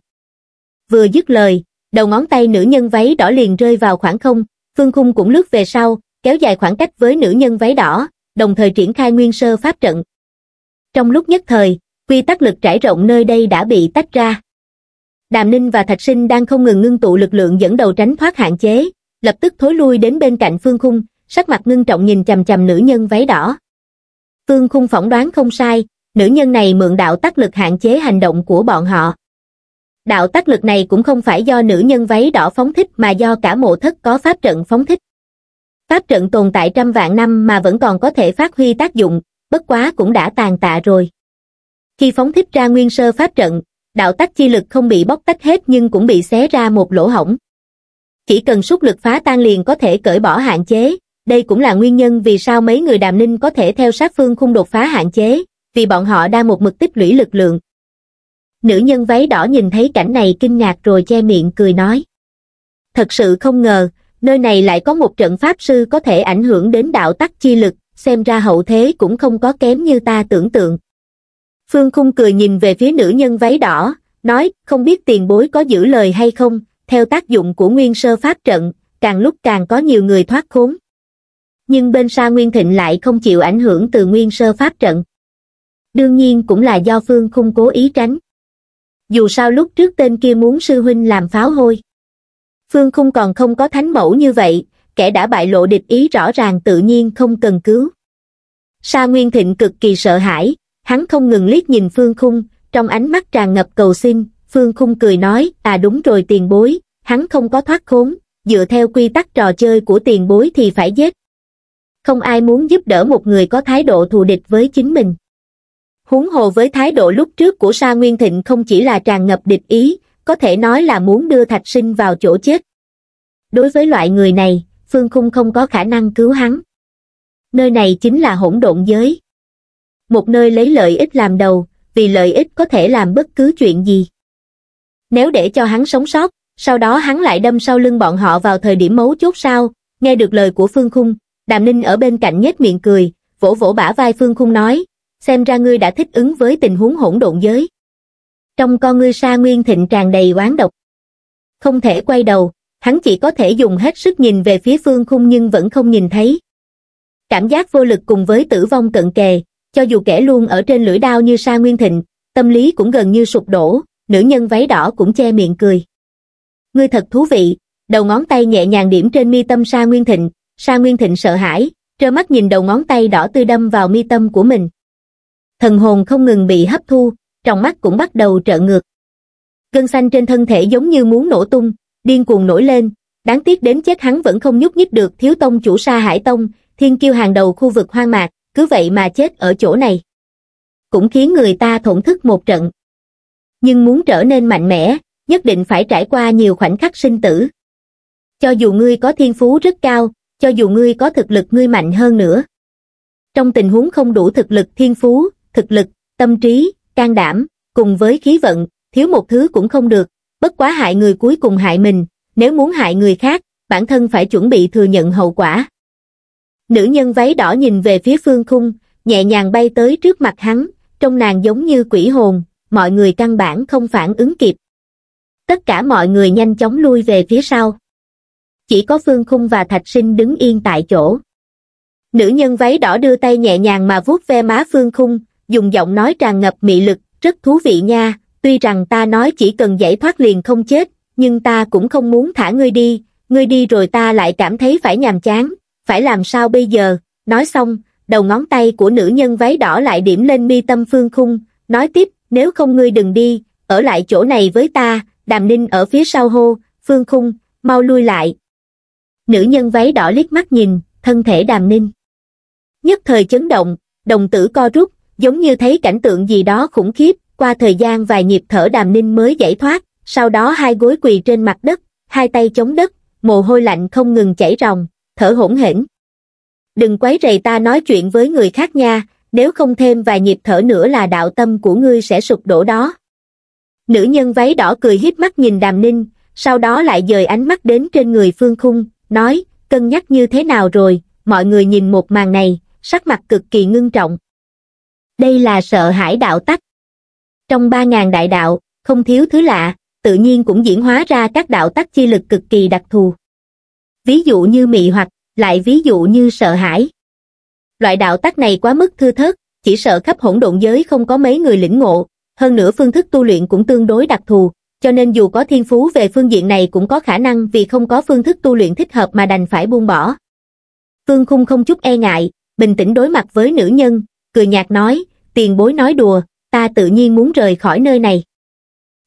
vừa dứt lời đầu ngón tay nữ nhân váy đỏ liền rơi vào khoảng không phương khung cũng lướt về sau kéo dài khoảng cách với nữ nhân váy đỏ đồng thời triển khai nguyên sơ pháp trận trong lúc nhất thời quy tắc lực trải rộng nơi đây đã bị tách ra Đàm Ninh và Thạch Sinh đang không ngừng ngưng tụ lực lượng dẫn đầu tránh thoát hạn chế, lập tức thối lui đến bên cạnh Phương Khung, sắc mặt ngưng trọng nhìn chầm chầm nữ nhân váy đỏ. Phương Khung phỏng đoán không sai, nữ nhân này mượn đạo tác lực hạn chế hành động của bọn họ. Đạo tác lực này cũng không phải do nữ nhân váy đỏ phóng thích mà do cả mộ thất có pháp trận phóng thích. Pháp trận tồn tại trăm vạn năm mà vẫn còn có thể phát huy tác dụng, bất quá cũng đã tàn tạ rồi. Khi phóng thích ra nguyên sơ pháp trận, đạo tắc chi lực không bị bóc tách hết nhưng cũng bị xé ra một lỗ hổng. Chỉ cần súc lực phá tan liền có thể cởi bỏ hạn chế, đây cũng là nguyên nhân vì sao mấy người đàm ninh có thể theo sát phương khung đột phá hạn chế, vì bọn họ đang một mực tích lũy lực lượng. Nữ nhân váy đỏ nhìn thấy cảnh này kinh ngạc rồi che miệng cười nói. Thật sự không ngờ, nơi này lại có một trận pháp sư có thể ảnh hưởng đến đạo tắc chi lực, xem ra hậu thế cũng không có kém như ta tưởng tượng phương khung cười nhìn về phía nữ nhân váy đỏ nói không biết tiền bối có giữ lời hay không theo tác dụng của nguyên sơ pháp trận càng lúc càng có nhiều người thoát khốn nhưng bên sa nguyên thịnh lại không chịu ảnh hưởng từ nguyên sơ pháp trận đương nhiên cũng là do phương khung cố ý tránh dù sao lúc trước tên kia muốn sư huynh làm pháo hôi phương khung còn không có thánh mẫu như vậy kẻ đã bại lộ địch ý rõ ràng tự nhiên không cần cứu sa nguyên thịnh cực kỳ sợ hãi hắn không ngừng liếc nhìn phương khung, trong ánh mắt tràn ngập cầu xin, phương khung cười nói, à đúng rồi tiền bối, hắn không có thoát khốn, dựa theo quy tắc trò chơi của tiền bối thì phải giết. Không ai muốn giúp đỡ một người có thái độ thù địch với chính mình. Huống hồ với thái độ lúc trước của Sa Nguyên Thịnh không chỉ là tràn ngập địch ý, có thể nói là muốn đưa Thạch Sinh vào chỗ chết. Đối với loại người này, Phương Khung không có khả năng cứu hắn. Nơi này chính là hỗn độn giới một nơi lấy lợi ích làm đầu, vì lợi ích có thể làm bất cứ chuyện gì. Nếu để cho hắn sống sót, sau đó hắn lại đâm sau lưng bọn họ vào thời điểm mấu chốt sau nghe được lời của Phương Khung, Đàm Ninh ở bên cạnh nhếch miệng cười, vỗ vỗ bả vai Phương Khung nói, xem ra ngươi đã thích ứng với tình huống hỗn độn giới. Trong con ngươi sa nguyên thịnh tràn đầy oán độc. Không thể quay đầu, hắn chỉ có thể dùng hết sức nhìn về phía Phương Khung nhưng vẫn không nhìn thấy. Cảm giác vô lực cùng với tử vong cận kề, cho dù kẻ luôn ở trên lưỡi đao như Sa Nguyên Thịnh, tâm lý cũng gần như sụp đổ, nữ nhân váy đỏ cũng che miệng cười. Ngươi thật thú vị, đầu ngón tay nhẹ nhàng điểm trên mi tâm Sa Nguyên Thịnh, Sa Nguyên Thịnh sợ hãi, trơ mắt nhìn đầu ngón tay đỏ tươi đâm vào mi tâm của mình. Thần hồn không ngừng bị hấp thu, trong mắt cũng bắt đầu trợ ngược. Gân xanh trên thân thể giống như muốn nổ tung, điên cuồng nổi lên, đáng tiếc đến chết hắn vẫn không nhúc nhích được thiếu tông chủ Sa Hải Tông, thiên kiêu hàng đầu khu vực hoang mạc, cứ vậy mà chết ở chỗ này. Cũng khiến người ta thổn thức một trận. Nhưng muốn trở nên mạnh mẽ, nhất định phải trải qua nhiều khoảnh khắc sinh tử. Cho dù ngươi có thiên phú rất cao, cho dù ngươi có thực lực ngươi mạnh hơn nữa. Trong tình huống không đủ thực lực thiên phú, thực lực, tâm trí, can đảm, cùng với khí vận, thiếu một thứ cũng không được, bất quá hại người cuối cùng hại mình, nếu muốn hại người khác, bản thân phải chuẩn bị thừa nhận hậu quả. Nữ nhân váy đỏ nhìn về phía phương khung, nhẹ nhàng bay tới trước mặt hắn, trong nàng giống như quỷ hồn, mọi người căn bản không phản ứng kịp. Tất cả mọi người nhanh chóng lui về phía sau. Chỉ có phương khung và thạch sinh đứng yên tại chỗ. Nữ nhân váy đỏ đưa tay nhẹ nhàng mà vuốt ve má phương khung, dùng giọng nói tràn ngập mị lực, rất thú vị nha, tuy rằng ta nói chỉ cần giải thoát liền không chết, nhưng ta cũng không muốn thả ngươi đi, ngươi đi rồi ta lại cảm thấy phải nhàm chán, phải làm sao bây giờ, nói xong, đầu ngón tay của nữ nhân váy đỏ lại điểm lên mi tâm phương khung, nói tiếp, nếu không ngươi đừng đi, ở lại chỗ này với ta, đàm ninh ở phía sau hô, phương khung, mau lui lại. Nữ nhân váy đỏ liếc mắt nhìn, thân thể đàm ninh. Nhất thời chấn động, đồng tử co rút, giống như thấy cảnh tượng gì đó khủng khiếp, qua thời gian vài nhịp thở đàm ninh mới giải thoát, sau đó hai gối quỳ trên mặt đất, hai tay chống đất, mồ hôi lạnh không ngừng chảy ròng, thở hổn hển. Đừng quấy rầy ta nói chuyện với người khác nha, nếu không thêm vài nhịp thở nữa là đạo tâm của ngươi sẽ sụp đổ đó. Nữ nhân váy đỏ cười hiếp mắt nhìn đàm ninh, sau đó lại dời ánh mắt đến trên người phương khung, nói, cân nhắc như thế nào rồi, mọi người nhìn một màn này, sắc mặt cực kỳ ngưng trọng. Đây là sợ hãi đạo tắc. Trong ba ngàn đại đạo, không thiếu thứ lạ, tự nhiên cũng diễn hóa ra các đạo tắc chi lực cực kỳ đặc thù ví dụ như mị hoặc, lại ví dụ như sợ hãi. Loại đạo tắc này quá mức thư thớt, chỉ sợ khắp hỗn độn giới không có mấy người lĩnh ngộ, hơn nữa phương thức tu luyện cũng tương đối đặc thù, cho nên dù có thiên phú về phương diện này cũng có khả năng vì không có phương thức tu luyện thích hợp mà đành phải buông bỏ. Phương Khung không chút e ngại, bình tĩnh đối mặt với nữ nhân, cười nhạt nói, tiền bối nói đùa, ta tự nhiên muốn rời khỏi nơi này.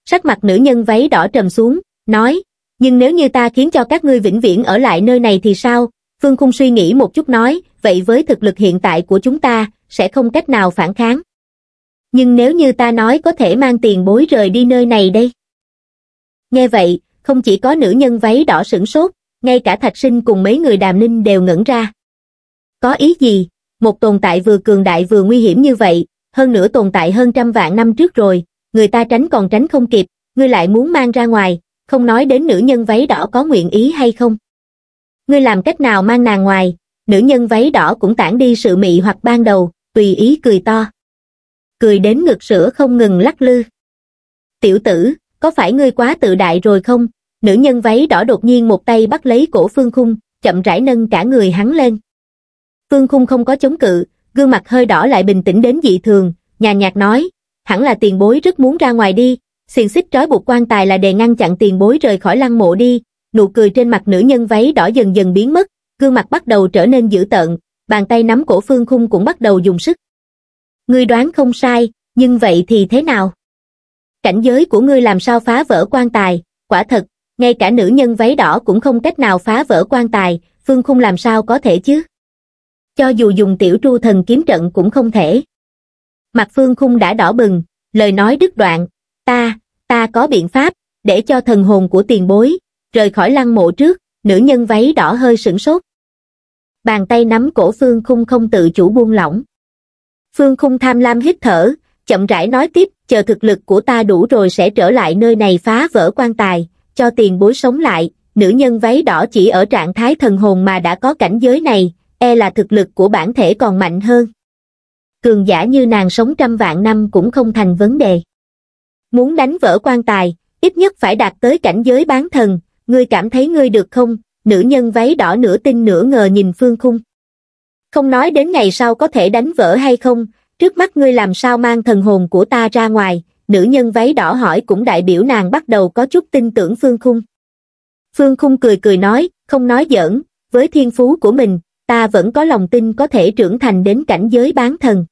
Sắc mặt nữ nhân váy đỏ trầm xuống, nói, nhưng nếu như ta khiến cho các ngươi vĩnh viễn ở lại nơi này thì sao Phương khung suy nghĩ một chút nói vậy với thực lực hiện tại của chúng ta sẽ không cách nào phản kháng nhưng nếu như ta nói có thể mang tiền bối rời đi nơi này đây nghe vậy không chỉ có nữ nhân váy đỏ sửng sốt ngay cả thạch sinh cùng mấy người đàm ninh đều ngẩn ra có ý gì một tồn tại vừa cường đại vừa nguy hiểm như vậy hơn nữa tồn tại hơn trăm vạn năm trước rồi người ta tránh còn tránh không kịp ngươi lại muốn mang ra ngoài không nói đến nữ nhân váy đỏ có nguyện ý hay không. Ngươi làm cách nào mang nàng ngoài, nữ nhân váy đỏ cũng tản đi sự mị hoặc ban đầu, tùy ý cười to. Cười đến ngực sữa không ngừng lắc lư. Tiểu tử, có phải ngươi quá tự đại rồi không? Nữ nhân váy đỏ đột nhiên một tay bắt lấy cổ Phương Khung, chậm rãi nâng cả người hắn lên. Phương Khung không có chống cự, gương mặt hơi đỏ lại bình tĩnh đến dị thường, nhàn nhạt nói, hẳn là tiền bối rất muốn ra ngoài đi, Xiềng xích trói buộc quan tài là để ngăn chặn tiền bối rời khỏi lăng mộ đi, nụ cười trên mặt nữ nhân váy đỏ dần dần biến mất, gương mặt bắt đầu trở nên dữ tợn, bàn tay nắm cổ phương khung cũng bắt đầu dùng sức. Ngươi đoán không sai, nhưng vậy thì thế nào? Cảnh giới của ngươi làm sao phá vỡ quan tài, quả thật, ngay cả nữ nhân váy đỏ cũng không cách nào phá vỡ quan tài, phương khung làm sao có thể chứ? Cho dù dùng tiểu tru thần kiếm trận cũng không thể. Mặt phương khung đã đỏ bừng, lời nói đứt đoạn, ta, ta có biện pháp, để cho thần hồn của tiền bối, rời khỏi lăng mộ trước, nữ nhân váy đỏ hơi sửng sốt. Bàn tay nắm cổ Phương Khung không tự chủ buông lỏng. Phương Khung tham lam hít thở, chậm rãi nói tiếp, chờ thực lực của ta đủ rồi sẽ trở lại nơi này phá vỡ quan tài, cho tiền bối sống lại, nữ nhân váy đỏ chỉ ở trạng thái thần hồn mà đã có cảnh giới này, e là thực lực của bản thể còn mạnh hơn. Cường giả như nàng sống trăm vạn năm cũng không thành vấn đề muốn đánh vỡ quan tài, ít nhất phải đạt tới cảnh giới bán thần, ngươi cảm thấy ngươi được không? Nữ nhân váy đỏ nửa tin nửa ngờ nhìn phương khung. Không nói đến ngày sau có thể đánh vỡ hay không, trước mắt ngươi làm sao mang thần hồn của ta ra ngoài, nữ nhân váy đỏ hỏi cũng đại biểu nàng bắt đầu có chút tin tưởng phương khung. Phương khung cười cười nói, không nói giỡn, với thiên phú của mình, ta vẫn có lòng tin có thể trưởng thành đến cảnh giới bán thần.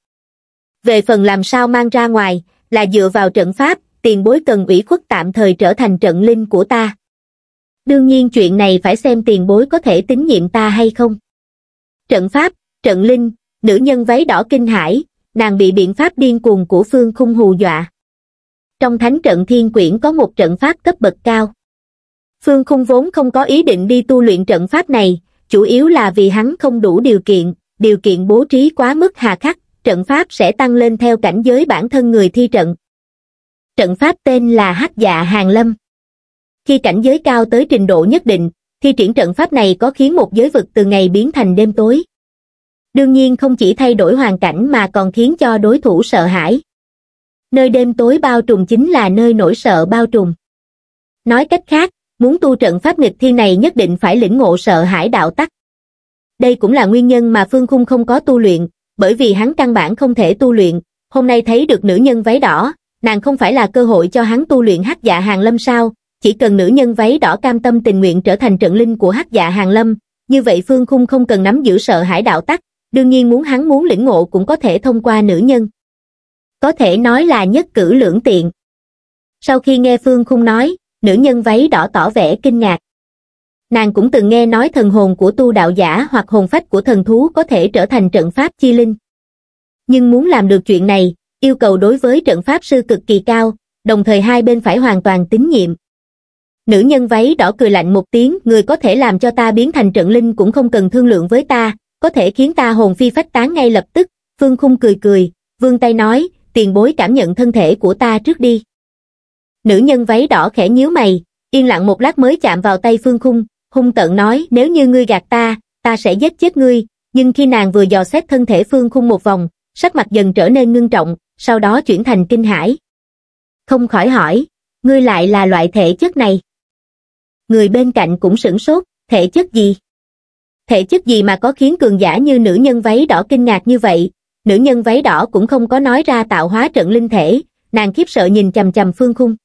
Về phần làm sao mang ra ngoài, là dựa vào trận pháp, tiền bối cần ủy khuất tạm thời trở thành trận linh của ta. Đương nhiên chuyện này phải xem tiền bối có thể tín nhiệm ta hay không. Trận pháp, trận linh, nữ nhân váy đỏ kinh hải, nàng bị biện pháp điên cuồng của phương khung hù dọa. Trong thánh trận thiên quyển có một trận pháp cấp bậc cao. Phương khung vốn không có ý định đi tu luyện trận pháp này, chủ yếu là vì hắn không đủ điều kiện, điều kiện bố trí quá mức hà khắc, trận pháp sẽ tăng lên theo cảnh giới bản thân người thi trận trận pháp tên là hắc dạ hàng lâm khi cảnh giới cao tới trình độ nhất định thi triển trận pháp này có khiến một giới vực từ ngày biến thành đêm tối đương nhiên không chỉ thay đổi hoàn cảnh mà còn khiến cho đối thủ sợ hãi nơi đêm tối bao trùm chính là nơi nỗi sợ bao trùm nói cách khác muốn tu trận pháp nghịch thiên này nhất định phải lĩnh ngộ sợ hãi đạo tắc đây cũng là nguyên nhân mà phương khung không có tu luyện bởi vì hắn căn bản không thể tu luyện hôm nay thấy được nữ nhân váy đỏ nàng không phải là cơ hội cho hắn tu luyện hắc dạ hàng lâm sao, chỉ cần nữ nhân váy đỏ cam tâm tình nguyện trở thành trận linh của hắc dạ hàng lâm, như vậy Phương Khung không cần nắm giữ sợ hải đạo tắc, đương nhiên muốn hắn muốn lĩnh ngộ cũng có thể thông qua nữ nhân. Có thể nói là nhất cử lưỡng tiện. Sau khi nghe Phương Khung nói, nữ nhân váy đỏ tỏ vẻ kinh ngạc. Nàng cũng từng nghe nói thần hồn của tu đạo giả hoặc hồn phách của thần thú có thể trở thành trận pháp chi linh. Nhưng muốn làm được chuyện này, yêu cầu đối với trận pháp sư cực kỳ cao đồng thời hai bên phải hoàn toàn tín nhiệm nữ nhân váy đỏ cười lạnh một tiếng người có thể làm cho ta biến thành trận linh cũng không cần thương lượng với ta có thể khiến ta hồn phi phách tán ngay lập tức phương khung cười cười vương tay nói tiền bối cảm nhận thân thể của ta trước đi nữ nhân váy đỏ khẽ nhíu mày yên lặng một lát mới chạm vào tay phương khung hung tợn nói nếu như ngươi gạt ta ta sẽ giết chết ngươi nhưng khi nàng vừa dò xét thân thể phương khung một vòng sắc mặt dần trở nên ngưng trọng, sau đó chuyển thành kinh hãi. Không khỏi hỏi, ngươi lại là loại thể chất này. Người bên cạnh cũng sửng sốt, thể chất gì? Thể chất gì mà có khiến cường giả như nữ nhân váy đỏ kinh ngạc như vậy? Nữ nhân váy đỏ cũng không có nói ra tạo hóa trận linh thể, nàng khiếp sợ nhìn chầm chầm Phương Khung.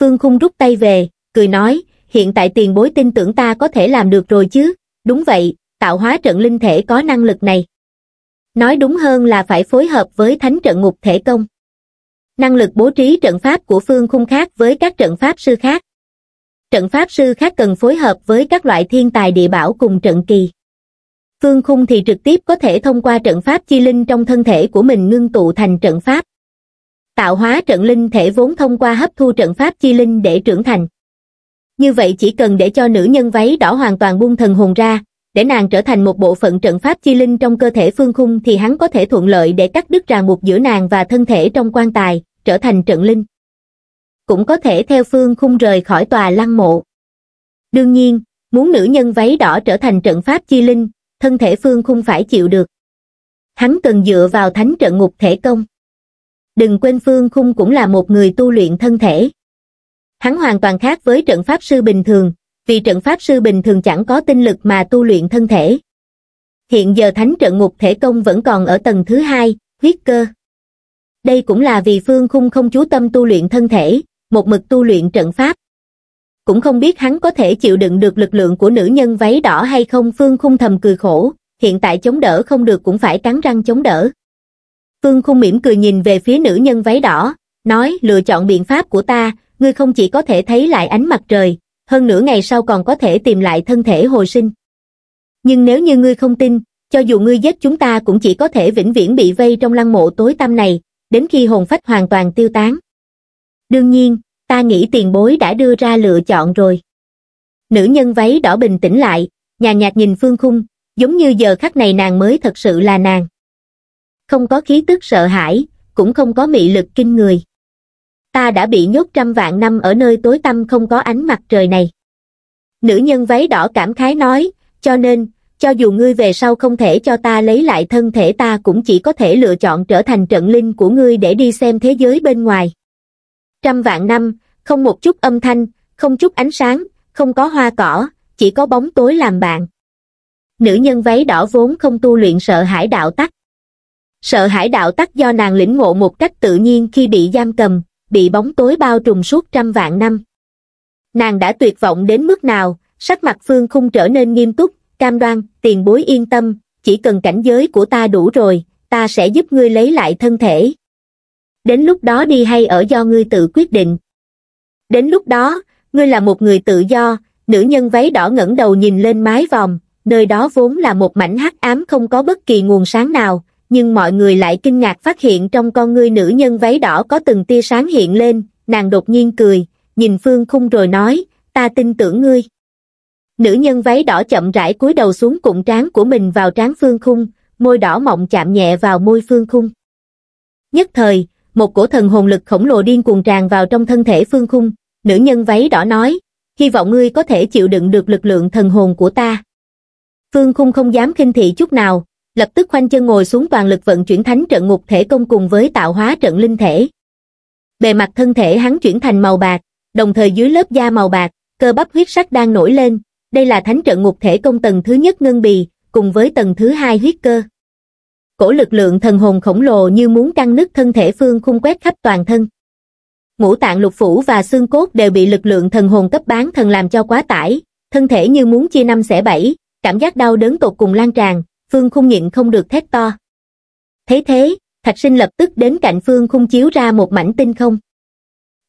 Phương Khung rút tay về, cười nói, hiện tại tiền bối tin tưởng ta có thể làm được rồi chứ? Đúng vậy, tạo hóa trận linh thể có năng lực này nói đúng hơn là phải phối hợp với thánh trận ngục thể công năng lực bố trí trận pháp của phương khung khác với các trận pháp sư khác trận pháp sư khác cần phối hợp với các loại thiên tài địa bảo cùng trận kỳ phương khung thì trực tiếp có thể thông qua trận pháp chi linh trong thân thể của mình ngưng tụ thành trận pháp tạo hóa trận linh thể vốn thông qua hấp thu trận pháp chi linh để trưởng thành như vậy chỉ cần để cho nữ nhân váy đỏ hoàn toàn buông thần hồn ra để nàng trở thành một bộ phận trận pháp chi linh trong cơ thể phương khung thì hắn có thể thuận lợi để cắt đứt ràng buộc giữa nàng và thân thể trong quan tài, trở thành trận linh. Cũng có thể theo phương khung rời khỏi tòa lăng mộ. Đương nhiên, muốn nữ nhân váy đỏ trở thành trận pháp chi linh, thân thể phương khung phải chịu được. Hắn cần dựa vào thánh trận ngục thể công. Đừng quên phương khung cũng là một người tu luyện thân thể. Hắn hoàn toàn khác với trận pháp sư bình thường, vì trận pháp sư bình thường chẳng có tinh lực mà tu luyện thân thể hiện giờ thánh trận ngục thể công vẫn còn ở tầng thứ hai huyết cơ đây cũng là vì phương khung không chú tâm tu luyện thân thể một mực tu luyện trận pháp cũng không biết hắn có thể chịu đựng được lực lượng của nữ nhân váy đỏ hay không phương khung thầm cười khổ hiện tại chống đỡ không được cũng phải cắn răng chống đỡ phương khung mỉm cười nhìn về phía nữ nhân váy đỏ nói lựa chọn biện pháp của ta ngươi không chỉ có thể thấy lại ánh mặt trời hơn nửa ngày sau còn có thể tìm lại thân thể hồi sinh. Nhưng nếu như ngươi không tin, cho dù ngươi giết chúng ta cũng chỉ có thể vĩnh viễn bị vây trong lăng mộ tối tăm này, đến khi hồn phách hoàn toàn tiêu tán. Đương nhiên, ta nghĩ tiền bối đã đưa ra lựa chọn rồi. Nữ nhân váy đỏ bình tĩnh lại, nhàn nhạt nhìn phương khung, giống như giờ khắc này nàng mới thật sự là nàng. Không có khí tức sợ hãi, cũng không có mị lực kinh người ta đã bị nhốt trăm vạn năm ở nơi tối tăm không có ánh mặt trời này. Nữ nhân váy đỏ cảm khái nói, cho nên, cho dù ngươi về sau không thể cho ta lấy lại thân thể ta cũng chỉ có thể lựa chọn trở thành trận linh của ngươi để đi xem thế giới bên ngoài. Trăm vạn năm, không một chút âm thanh, không chút ánh sáng, không có hoa cỏ, chỉ có bóng tối làm bạn. Nữ nhân váy đỏ vốn không tu luyện sợ hãi đạo tắc. Sợ hãi đạo tắc do nàng lĩnh ngộ một cách tự nhiên khi bị giam cầm, bị bóng tối bao trùm suốt trăm vạn năm. Nàng đã tuyệt vọng đến mức nào, sắc mặt Phương Khung trở nên nghiêm túc, cam đoan, tiền bối yên tâm, chỉ cần cảnh giới của ta đủ rồi, ta sẽ giúp ngươi lấy lại thân thể. Đến lúc đó đi hay ở do ngươi tự quyết định. Đến lúc đó, ngươi là một người tự do, nữ nhân váy đỏ ngẩng đầu nhìn lên mái vòm, nơi đó vốn là một mảnh hắc ám không có bất kỳ nguồn sáng nào, nhưng mọi người lại kinh ngạc phát hiện trong con ngươi nữ nhân váy đỏ có từng tia sáng hiện lên, nàng đột nhiên cười, nhìn Phương Khung rồi nói, ta tin tưởng ngươi. Nữ nhân váy đỏ chậm rãi cúi đầu xuống cụm trán của mình vào trán Phương Khung, môi đỏ mọng chạm nhẹ vào môi Phương Khung. Nhất thời, một cổ thần hồn lực khổng lồ điên cuồng tràn vào trong thân thể Phương Khung, nữ nhân váy đỏ nói, hy vọng ngươi có thể chịu đựng được lực lượng thần hồn của ta. Phương Khung không dám kinh thị chút nào, lập tức khoanh chân ngồi xuống toàn lực vận chuyển thánh trận ngục thể công cùng với tạo hóa trận linh thể bề mặt thân thể hắn chuyển thành màu bạc đồng thời dưới lớp da màu bạc cơ bắp huyết sắc đang nổi lên đây là thánh trận ngục thể công tầng thứ nhất ngân bì cùng với tầng thứ hai huyết cơ cổ lực lượng thần hồn khổng lồ như muốn căng nứt thân thể phương khung quét khắp toàn thân ngũ tạng lục phủ và xương cốt đều bị lực lượng thần hồn cấp bán thần làm cho quá tải thân thể như muốn chia năm xẻ bảy cảm giác đau đớn tột cùng lan tràn Phương Khung nhịn không được thét to. Thế thế, Thạch Sinh lập tức đến cạnh Phương Khung chiếu ra một mảnh tinh không.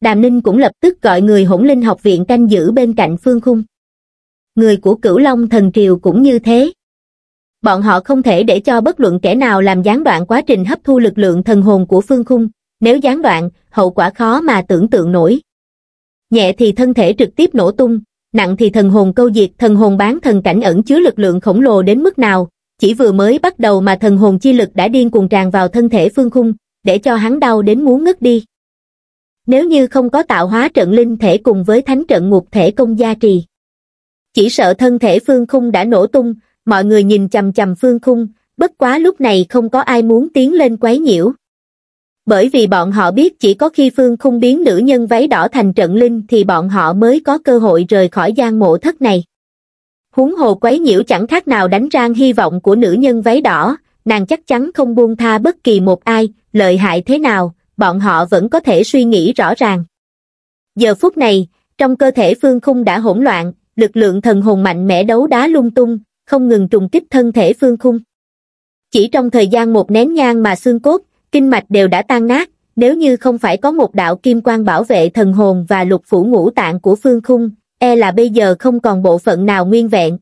Đàm Ninh cũng lập tức gọi người hỗn linh học viện canh giữ bên cạnh Phương Khung. Người của cửu Long thần triều cũng như thế. Bọn họ không thể để cho bất luận kẻ nào làm gián đoạn quá trình hấp thu lực lượng thần hồn của Phương Khung, nếu gián đoạn, hậu quả khó mà tưởng tượng nổi. Nhẹ thì thân thể trực tiếp nổ tung, nặng thì thần hồn câu diệt, thần hồn bán thần cảnh ẩn chứa lực lượng khổng lồ đến mức nào, chỉ vừa mới bắt đầu mà thần hồn chi lực đã điên cuồng tràn vào thân thể Phương Khung, để cho hắn đau đến muốn ngất đi. Nếu như không có tạo hóa trận linh thể cùng với thánh trận ngục thể công gia trì. Chỉ sợ thân thể Phương Khung đã nổ tung, mọi người nhìn chầm chầm Phương Khung, bất quá lúc này không có ai muốn tiến lên quấy nhiễu. Bởi vì bọn họ biết chỉ có khi Phương Khung biến nữ nhân váy đỏ thành trận linh thì bọn họ mới có cơ hội rời khỏi gian mộ thất này huống hồ quấy nhiễu chẳng khác nào đánh rang hy vọng của nữ nhân váy đỏ, nàng chắc chắn không buông tha bất kỳ một ai, lợi hại thế nào, bọn họ vẫn có thể suy nghĩ rõ ràng. Giờ phút này, trong cơ thể Phương Khung đã hỗn loạn, lực lượng thần hồn mạnh mẽ đấu đá lung tung, không ngừng trùng kích thân thể Phương Khung. Chỉ trong thời gian một nén nhang mà xương cốt, kinh mạch đều đã tan nát, nếu như không phải có một đạo kim quang bảo vệ thần hồn và lục phủ ngũ tạng của Phương Khung, e là bây giờ không còn bộ phận nào nguyên vẹn.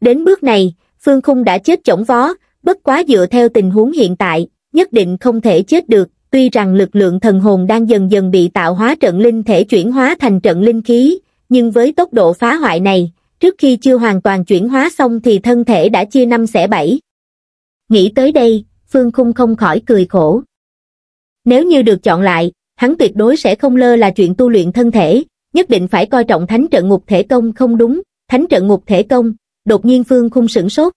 Đến bước này, Phương Khung đã chết chổng vó, bất quá dựa theo tình huống hiện tại, nhất định không thể chết được, tuy rằng lực lượng thần hồn đang dần dần bị tạo hóa trận linh thể chuyển hóa thành trận linh khí, nhưng với tốc độ phá hoại này, trước khi chưa hoàn toàn chuyển hóa xong thì thân thể đã chia năm xẻ bảy. Nghĩ tới đây, Phương Khung không khỏi cười khổ. Nếu như được chọn lại, hắn tuyệt đối sẽ không lơ là chuyện tu luyện thân thể, nhất định phải coi trọng thánh trận ngục thể công không đúng, thánh trận ngục thể công, đột nhiên Phương Khung sửng sốt.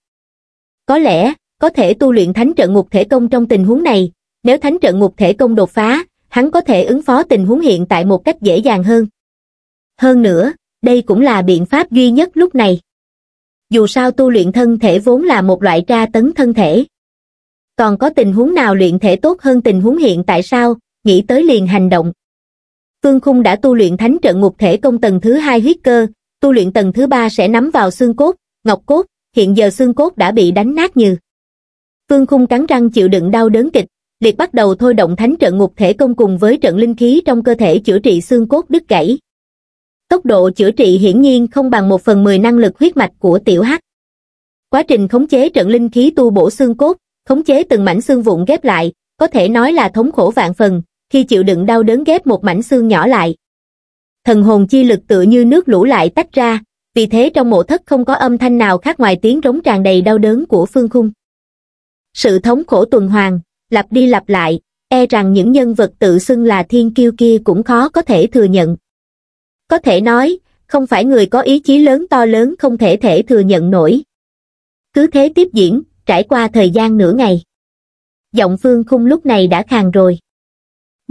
Có lẽ, có thể tu luyện thánh trận ngục thể công trong tình huống này, nếu thánh trận ngục thể công đột phá, hắn có thể ứng phó tình huống hiện tại một cách dễ dàng hơn. Hơn nữa, đây cũng là biện pháp duy nhất lúc này. Dù sao tu luyện thân thể vốn là một loại tra tấn thân thể. Còn có tình huống nào luyện thể tốt hơn tình huống hiện tại sao, nghĩ tới liền hành động. Vương Khung đã tu luyện thánh trận ngục thể công tầng thứ hai huyết cơ, tu luyện tầng thứ ba sẽ nắm vào xương cốt, ngọc cốt, hiện giờ xương cốt đã bị đánh nát như. Vương Khung cắn răng chịu đựng đau đớn kịch, liệt bắt đầu thôi động thánh trận ngục thể công cùng với trận linh khí trong cơ thể chữa trị xương cốt đứt gãy. Tốc độ chữa trị hiển nhiên không bằng một phần mười năng lực huyết mạch của tiểu hắc. Quá trình khống chế trận linh khí tu bổ xương cốt, khống chế từng mảnh xương vụn ghép lại, có thể nói là thống khổ vạn phần, khi chịu đựng đau đớn ghép một mảnh xương nhỏ lại. Thần hồn chi lực tựa như nước lũ lại tách ra, vì thế trong mộ thất không có âm thanh nào khác ngoài tiếng rống tràn đầy đau đớn của phương khung. Sự thống khổ tuần hoàn, lặp đi lặp lại, e rằng những nhân vật tự xưng là thiên kiêu kia cũng khó có thể thừa nhận. Có thể nói, không phải người có ý chí lớn to lớn không thể thể thừa nhận nổi. Cứ thế tiếp diễn, trải qua thời gian nửa ngày. Giọng phương khung lúc này đã khàn rồi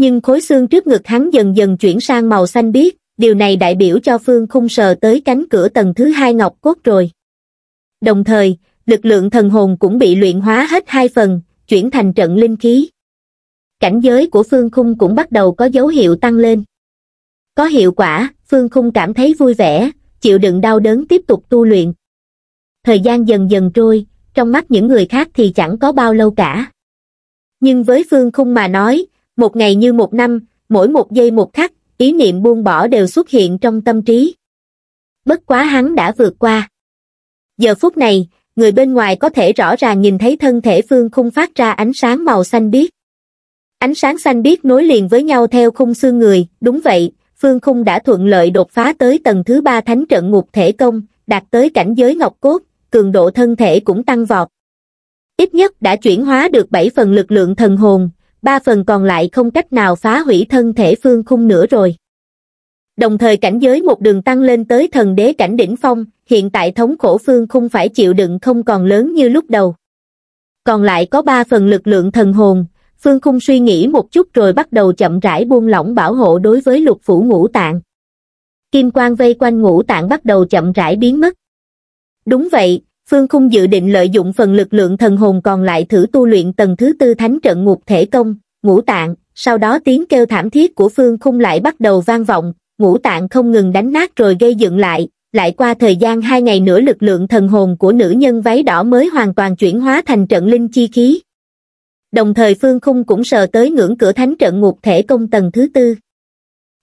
nhưng khối xương trước ngực hắn dần dần chuyển sang màu xanh biếc, điều này đại biểu cho phương khung sờ tới cánh cửa tầng thứ hai ngọc cốt rồi. Đồng thời, lực lượng thần hồn cũng bị luyện hóa hết hai phần, chuyển thành trận linh khí. Cảnh giới của phương khung cũng bắt đầu có dấu hiệu tăng lên. Có hiệu quả, phương khung cảm thấy vui vẻ, chịu đựng đau đớn tiếp tục tu luyện. Thời gian dần dần trôi, trong mắt những người khác thì chẳng có bao lâu cả. Nhưng với phương khung mà nói, một ngày như một năm, mỗi một giây một khắc, ý niệm buông bỏ đều xuất hiện trong tâm trí. Bất quá hắn đã vượt qua. Giờ phút này, người bên ngoài có thể rõ ràng nhìn thấy thân thể Phương Khung phát ra ánh sáng màu xanh biếc. Ánh sáng xanh biếc nối liền với nhau theo khung xương người, đúng vậy, Phương Khung đã thuận lợi đột phá tới tầng thứ ba thánh trận ngục thể công, đạt tới cảnh giới ngọc cốt, cường độ thân thể cũng tăng vọt. Ít nhất đã chuyển hóa được 7 phần lực lượng thần hồn, ba phần còn lại không cách nào phá hủy thân thể phương khung nữa rồi. Đồng thời cảnh giới một đường tăng lên tới thần đế cảnh đỉnh phong, hiện tại thống khổ phương khung phải chịu đựng không còn lớn như lúc đầu. Còn lại có ba phần lực lượng thần hồn, phương khung suy nghĩ một chút rồi bắt đầu chậm rãi buông lỏng bảo hộ đối với lục phủ ngũ tạng. Kim quang vây quanh ngũ tạng bắt đầu chậm rãi biến mất. Đúng vậy, Phương Khung dự định lợi dụng phần lực lượng thần hồn còn lại thử tu luyện tầng thứ tư thánh trận ngục thể công, ngũ tạng, sau đó tiếng kêu thảm thiết của Phương Khung lại bắt đầu vang vọng, ngũ tạng không ngừng đánh nát rồi gây dựng lại, lại qua thời gian hai ngày nữa lực lượng thần hồn của nữ nhân váy đỏ mới hoàn toàn chuyển hóa thành trận linh chi khí. Đồng thời Phương Khung cũng sờ tới ngưỡng cửa thánh trận ngục thể công tầng thứ tư.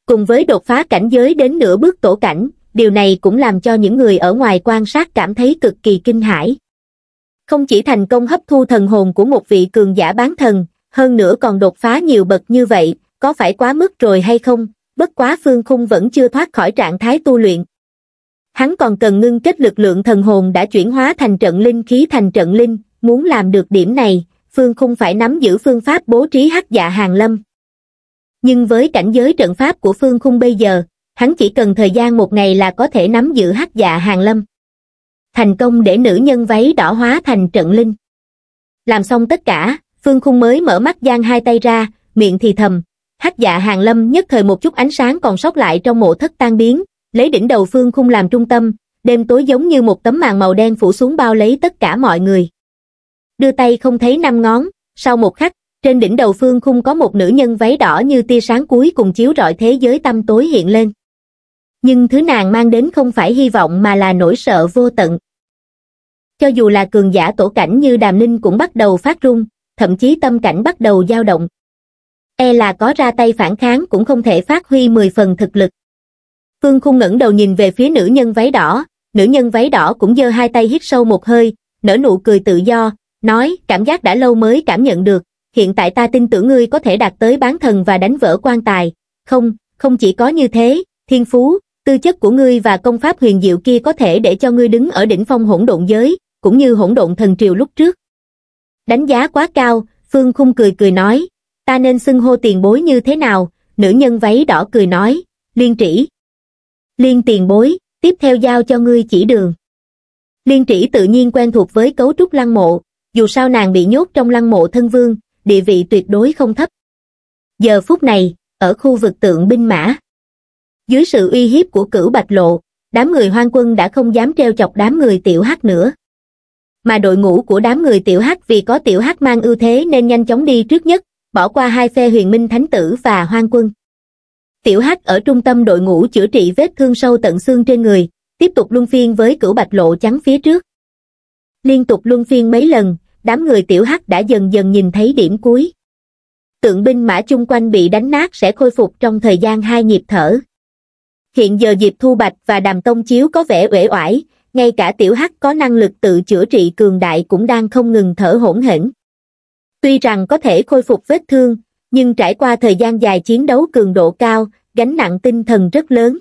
Cùng với đột phá cảnh giới đến nửa bước tổ cảnh, điều này cũng làm cho những người ở ngoài quan sát cảm thấy cực kỳ kinh hãi. Không chỉ thành công hấp thu thần hồn của một vị cường giả bán thần, hơn nữa còn đột phá nhiều bậc như vậy, có phải quá mức rồi hay không, bất quá phương khung vẫn chưa thoát khỏi trạng thái tu luyện. Hắn còn cần ngưng kết lực lượng thần hồn đã chuyển hóa thành trận linh khí thành trận linh, muốn làm được điểm này, phương khung phải nắm giữ phương pháp bố trí hắc dạ hàng lâm. Nhưng với cảnh giới trận pháp của phương khung bây giờ, hắn chỉ cần thời gian một ngày là có thể nắm giữ hắc dạ hàng lâm thành công để nữ nhân váy đỏ hóa thành trận linh làm xong tất cả phương khung mới mở mắt giang hai tay ra miệng thì thầm hắc dạ hàng lâm nhất thời một chút ánh sáng còn sót lại trong mộ thất tan biến lấy đỉnh đầu phương khung làm trung tâm đêm tối giống như một tấm màn màu đen phủ xuống bao lấy tất cả mọi người đưa tay không thấy năm ngón sau một khắc trên đỉnh đầu phương khung có một nữ nhân váy đỏ như tia sáng cuối cùng chiếu rọi thế giới tâm tối hiện lên nhưng thứ nàng mang đến không phải hy vọng mà là nỗi sợ vô tận. Cho dù là cường giả tổ cảnh như Đàm Ninh cũng bắt đầu phát rung, thậm chí tâm cảnh bắt đầu dao động. E là có ra tay phản kháng cũng không thể phát huy 10 phần thực lực. Phương Khung ngẩng đầu nhìn về phía nữ nhân váy đỏ, nữ nhân váy đỏ cũng giơ hai tay hít sâu một hơi, nở nụ cười tự do, nói cảm giác đã lâu mới cảm nhận được, hiện tại ta tin tưởng ngươi có thể đạt tới bán thần và đánh vỡ quan tài. Không, không chỉ có như thế, thiên phú, tư chất của ngươi và công pháp huyền diệu kia có thể để cho ngươi đứng ở đỉnh phong hỗn độn giới, cũng như hỗn độn thần triều lúc trước. Đánh giá quá cao, Phương Khung cười cười nói, ta nên xưng hô tiền bối như thế nào, nữ nhân váy đỏ cười nói, liên trĩ. Liên tiền bối, tiếp theo giao cho ngươi chỉ đường. Liên trĩ tự nhiên quen thuộc với cấu trúc lăng mộ, dù sao nàng bị nhốt trong lăng mộ thân vương, địa vị tuyệt đối không thấp. Giờ phút này, ở khu vực tượng binh mã, dưới sự uy hiếp của cửu bạch lộ, đám người hoang quân đã không dám treo chọc đám người tiểu hắc nữa. Mà đội ngũ của đám người tiểu hắc vì có tiểu hắc mang ưu thế nên nhanh chóng đi trước nhất, bỏ qua hai phe huyền minh thánh tử và hoang quân. Tiểu hắc ở trung tâm đội ngũ chữa trị vết thương sâu tận xương trên người, tiếp tục luân phiên với cửu bạch lộ chắn phía trước. Liên tục luân phiên mấy lần, đám người tiểu hắc đã dần dần nhìn thấy điểm cuối. Tượng binh mã chung quanh bị đánh nát sẽ khôi phục trong thời gian hai nhịp thở, hiện giờ diệp thu bạch và đàm tông chiếu có vẻ uể oải ngay cả tiểu hắc có năng lực tự chữa trị cường đại cũng đang không ngừng thở hổn hển tuy rằng có thể khôi phục vết thương nhưng trải qua thời gian dài chiến đấu cường độ cao gánh nặng tinh thần rất lớn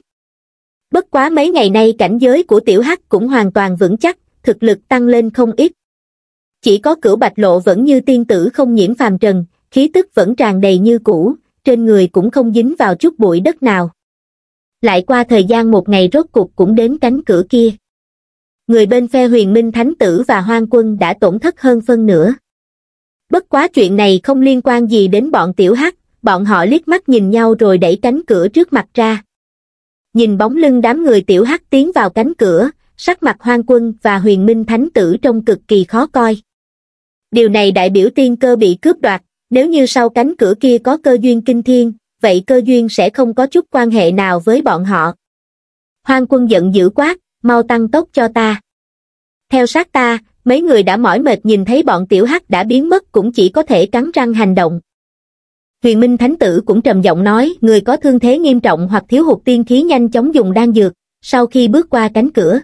bất quá mấy ngày nay cảnh giới của tiểu hắc cũng hoàn toàn vững chắc thực lực tăng lên không ít chỉ có cửu bạch lộ vẫn như tiên tử không nhiễm phàm trần khí tức vẫn tràn đầy như cũ trên người cũng không dính vào chút bụi đất nào lại qua thời gian một ngày rốt cục cũng đến cánh cửa kia. Người bên phe huyền minh thánh tử và hoang quân đã tổn thất hơn phân nửa. Bất quá chuyện này không liên quan gì đến bọn tiểu hắc, bọn họ liếc mắt nhìn nhau rồi đẩy cánh cửa trước mặt ra. Nhìn bóng lưng đám người tiểu hắc tiến vào cánh cửa, sắc mặt hoang quân và huyền minh thánh tử trông cực kỳ khó coi. Điều này đại biểu tiên cơ bị cướp đoạt, nếu như sau cánh cửa kia có cơ duyên kinh thiên, vậy cơ duyên sẽ không có chút quan hệ nào với bọn họ. Hoang quân giận dữ quát, mau tăng tốc cho ta. Theo sát ta, mấy người đã mỏi mệt nhìn thấy bọn tiểu hắc đã biến mất cũng chỉ có thể cắn răng hành động. Huyền Minh Thánh Tử cũng trầm giọng nói, người có thương thế nghiêm trọng hoặc thiếu hụt tiên khí nhanh chóng dùng đan dược, sau khi bước qua cánh cửa.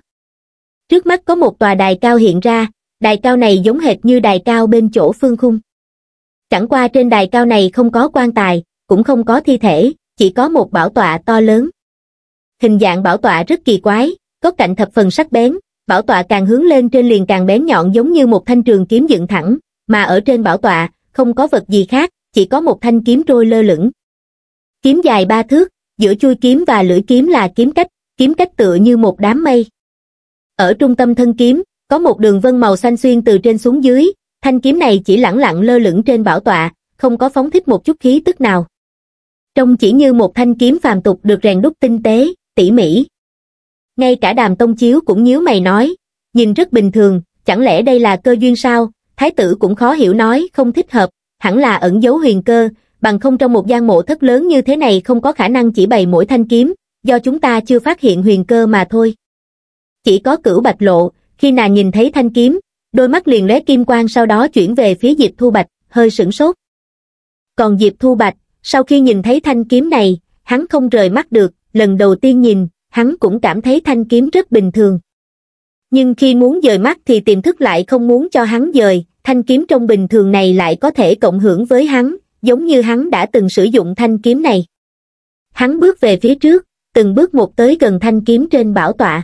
Trước mắt có một tòa đài cao hiện ra, đài cao này giống hệt như đài cao bên chỗ phương khung. Chẳng qua trên đài cao này không có quan tài, cũng không có thi thể, chỉ có một bảo tọa to lớn. Hình dạng bảo tọa rất kỳ quái, có cạnh thập phần sắc bén, bảo tọa càng hướng lên trên liền càng bén nhọn giống như một thanh trường kiếm dựng thẳng, mà ở trên bảo tọa, không có vật gì khác, chỉ có một thanh kiếm trôi lơ lửng. Kiếm dài ba thước, giữa chui kiếm và lưỡi kiếm là kiếm cách, kiếm cách tựa như một đám mây. Ở trung tâm thân kiếm, có một đường vân màu xanh xuyên từ trên xuống dưới, thanh kiếm này chỉ lẳng lặng lơ lửng trên bảo tọa, không có phóng thích một chút khí tức nào trông chỉ như một thanh kiếm phàm tục được rèn đúc tinh tế, tỉ mỉ. Ngay cả đàm tông chiếu cũng nhíu mày nói, nhìn rất bình thường, chẳng lẽ đây là cơ duyên sao, thái tử cũng khó hiểu nói không thích hợp, hẳn là ẩn dấu huyền cơ, bằng không trong một gian mộ thất lớn như thế này không có khả năng chỉ bày mỗi thanh kiếm, do chúng ta chưa phát hiện huyền cơ mà thôi. Chỉ có cửu bạch lộ, khi nàng nhìn thấy thanh kiếm, đôi mắt liền lóe kim quang sau đó chuyển về phía Diệp Thu Bạch, hơi sửng sốt. Còn Diệp Thu Bạch, sau khi nhìn thấy thanh kiếm này hắn không rời mắt được lần đầu tiên nhìn hắn cũng cảm thấy thanh kiếm rất bình thường nhưng khi muốn dời mắt thì tiềm thức lại không muốn cho hắn dời thanh kiếm trong bình thường này lại có thể cộng hưởng với hắn giống như hắn đã từng sử dụng thanh kiếm này hắn bước về phía trước từng bước một tới gần thanh kiếm trên bảo tọa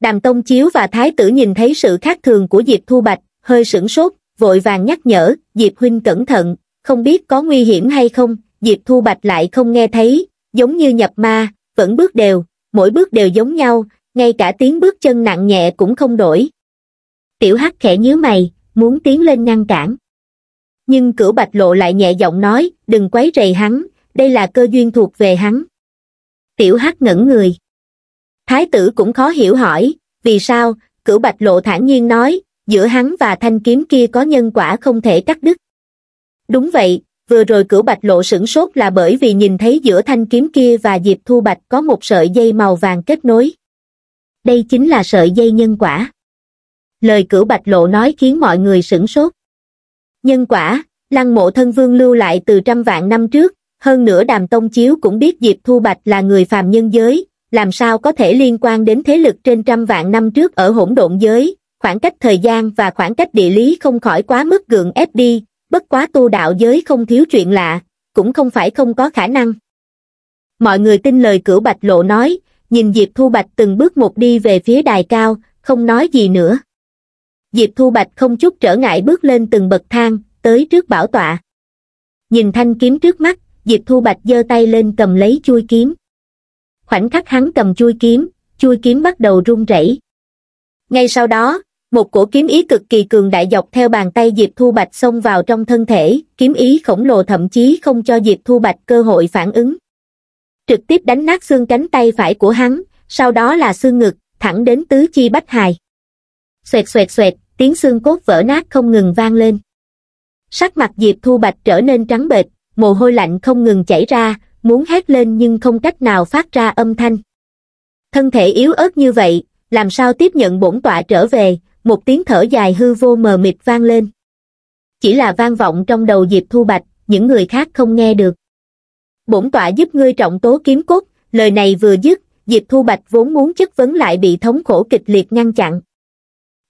đàm tông chiếu và thái tử nhìn thấy sự khác thường của diệp thu bạch hơi sửng sốt vội vàng nhắc nhở diệp huynh cẩn thận không biết có nguy hiểm hay không, Diệp Thu Bạch lại không nghe thấy, giống như nhập ma, vẫn bước đều, mỗi bước đều giống nhau, ngay cả tiếng bước chân nặng nhẹ cũng không đổi. Tiểu Hắc khẽ nhíu mày, muốn tiến lên ngăn cản. Nhưng cửu Bạch Lộ lại nhẹ giọng nói, đừng quấy rầy hắn, đây là cơ duyên thuộc về hắn. Tiểu Hắc ngẩn người. Thái tử cũng khó hiểu hỏi, vì sao, cửu Bạch Lộ thản nhiên nói, giữa hắn và thanh kiếm kia có nhân quả không thể cắt đứt. Đúng vậy, vừa rồi cửu bạch lộ sửng sốt là bởi vì nhìn thấy giữa thanh kiếm kia và Diệp Thu Bạch có một sợi dây màu vàng kết nối. Đây chính là sợi dây nhân quả. Lời cửu bạch lộ nói khiến mọi người sửng sốt. Nhân quả, lăng mộ thân vương lưu lại từ trăm vạn năm trước, hơn nữa đàm tông chiếu cũng biết Diệp Thu Bạch là người phàm nhân giới, làm sao có thể liên quan đến thế lực trên trăm vạn năm trước ở hỗn độn giới, khoảng cách thời gian và khoảng cách địa lý không khỏi quá mức gượng ép đi, bất quá tu đạo giới không thiếu chuyện lạ, cũng không phải không có khả năng. Mọi người tin lời cửu Bạch Lộ nói, nhìn Diệp Thu Bạch từng bước một đi về phía đài cao, không nói gì nữa. Diệp Thu Bạch không chút trở ngại bước lên từng bậc thang, tới trước bảo tọa. Nhìn thanh kiếm trước mắt, Diệp Thu Bạch giơ tay lên cầm lấy chui kiếm. Khoảnh khắc hắn cầm chui kiếm, chui kiếm bắt đầu rung rẩy. Ngay sau đó, một cổ kiếm ý cực kỳ cường đại dọc theo bàn tay diệp thu bạch xông vào trong thân thể kiếm ý khổng lồ thậm chí không cho diệp thu bạch cơ hội phản ứng trực tiếp đánh nát xương cánh tay phải của hắn sau đó là xương ngực thẳng đến tứ chi bách hài xoẹt xoẹt xoẹt tiếng xương cốt vỡ nát không ngừng vang lên sắc mặt diệp thu bạch trở nên trắng bệch mồ hôi lạnh không ngừng chảy ra muốn hét lên nhưng không cách nào phát ra âm thanh thân thể yếu ớt như vậy làm sao tiếp nhận bổn tọa trở về một tiếng thở dài hư vô mờ mịt vang lên chỉ là vang vọng trong đầu diệp thu bạch những người khác không nghe được bổn tọa giúp ngươi trọng tố kiếm cốt lời này vừa dứt diệp thu bạch vốn muốn chất vấn lại bị thống khổ kịch liệt ngăn chặn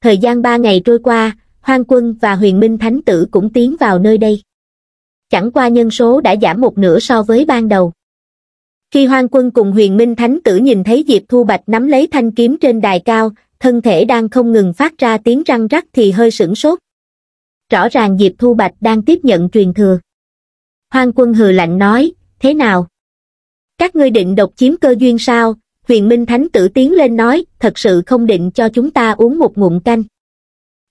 thời gian ba ngày trôi qua hoang quân và huyền minh thánh tử cũng tiến vào nơi đây chẳng qua nhân số đã giảm một nửa so với ban đầu khi hoang quân cùng huyền minh thánh tử nhìn thấy diệp thu bạch nắm lấy thanh kiếm trên đài cao thân thể đang không ngừng phát ra tiếng răng rắc thì hơi sửng sốt. Rõ ràng Diệp Thu Bạch đang tiếp nhận truyền thừa. Hoang quân hừ lạnh nói, thế nào? Các ngươi định độc chiếm cơ duyên sao? Huyền Minh Thánh tử tiến lên nói, thật sự không định cho chúng ta uống một ngụm canh.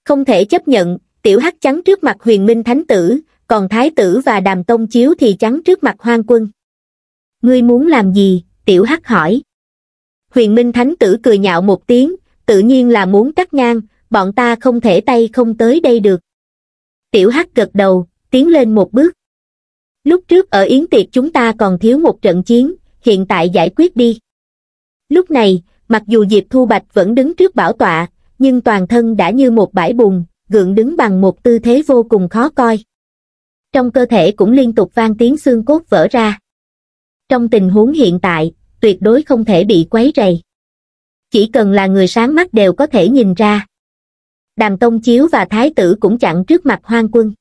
Không thể chấp nhận, tiểu hắc trắng trước mặt huyền Minh Thánh tử, còn Thái tử và đàm tông chiếu thì trắng trước mặt hoang quân. Ngươi muốn làm gì? Tiểu hắc hỏi. Huyền Minh Thánh tử cười nhạo một tiếng, tự nhiên là muốn cắt ngang, bọn ta không thể tay không tới đây được. Tiểu Hắc gật đầu, tiến lên một bước. Lúc trước ở Yến Tiệc chúng ta còn thiếu một trận chiến, hiện tại giải quyết đi. Lúc này, mặc dù Diệp Thu Bạch vẫn đứng trước bảo tọa, nhưng toàn thân đã như một bãi bùn, gượng đứng bằng một tư thế vô cùng khó coi. Trong cơ thể cũng liên tục vang tiếng xương cốt vỡ ra. Trong tình huống hiện tại, tuyệt đối không thể bị quấy rầy chỉ cần là người sáng mắt đều có thể nhìn ra đàm tông chiếu và thái tử cũng chặn trước mặt hoang quân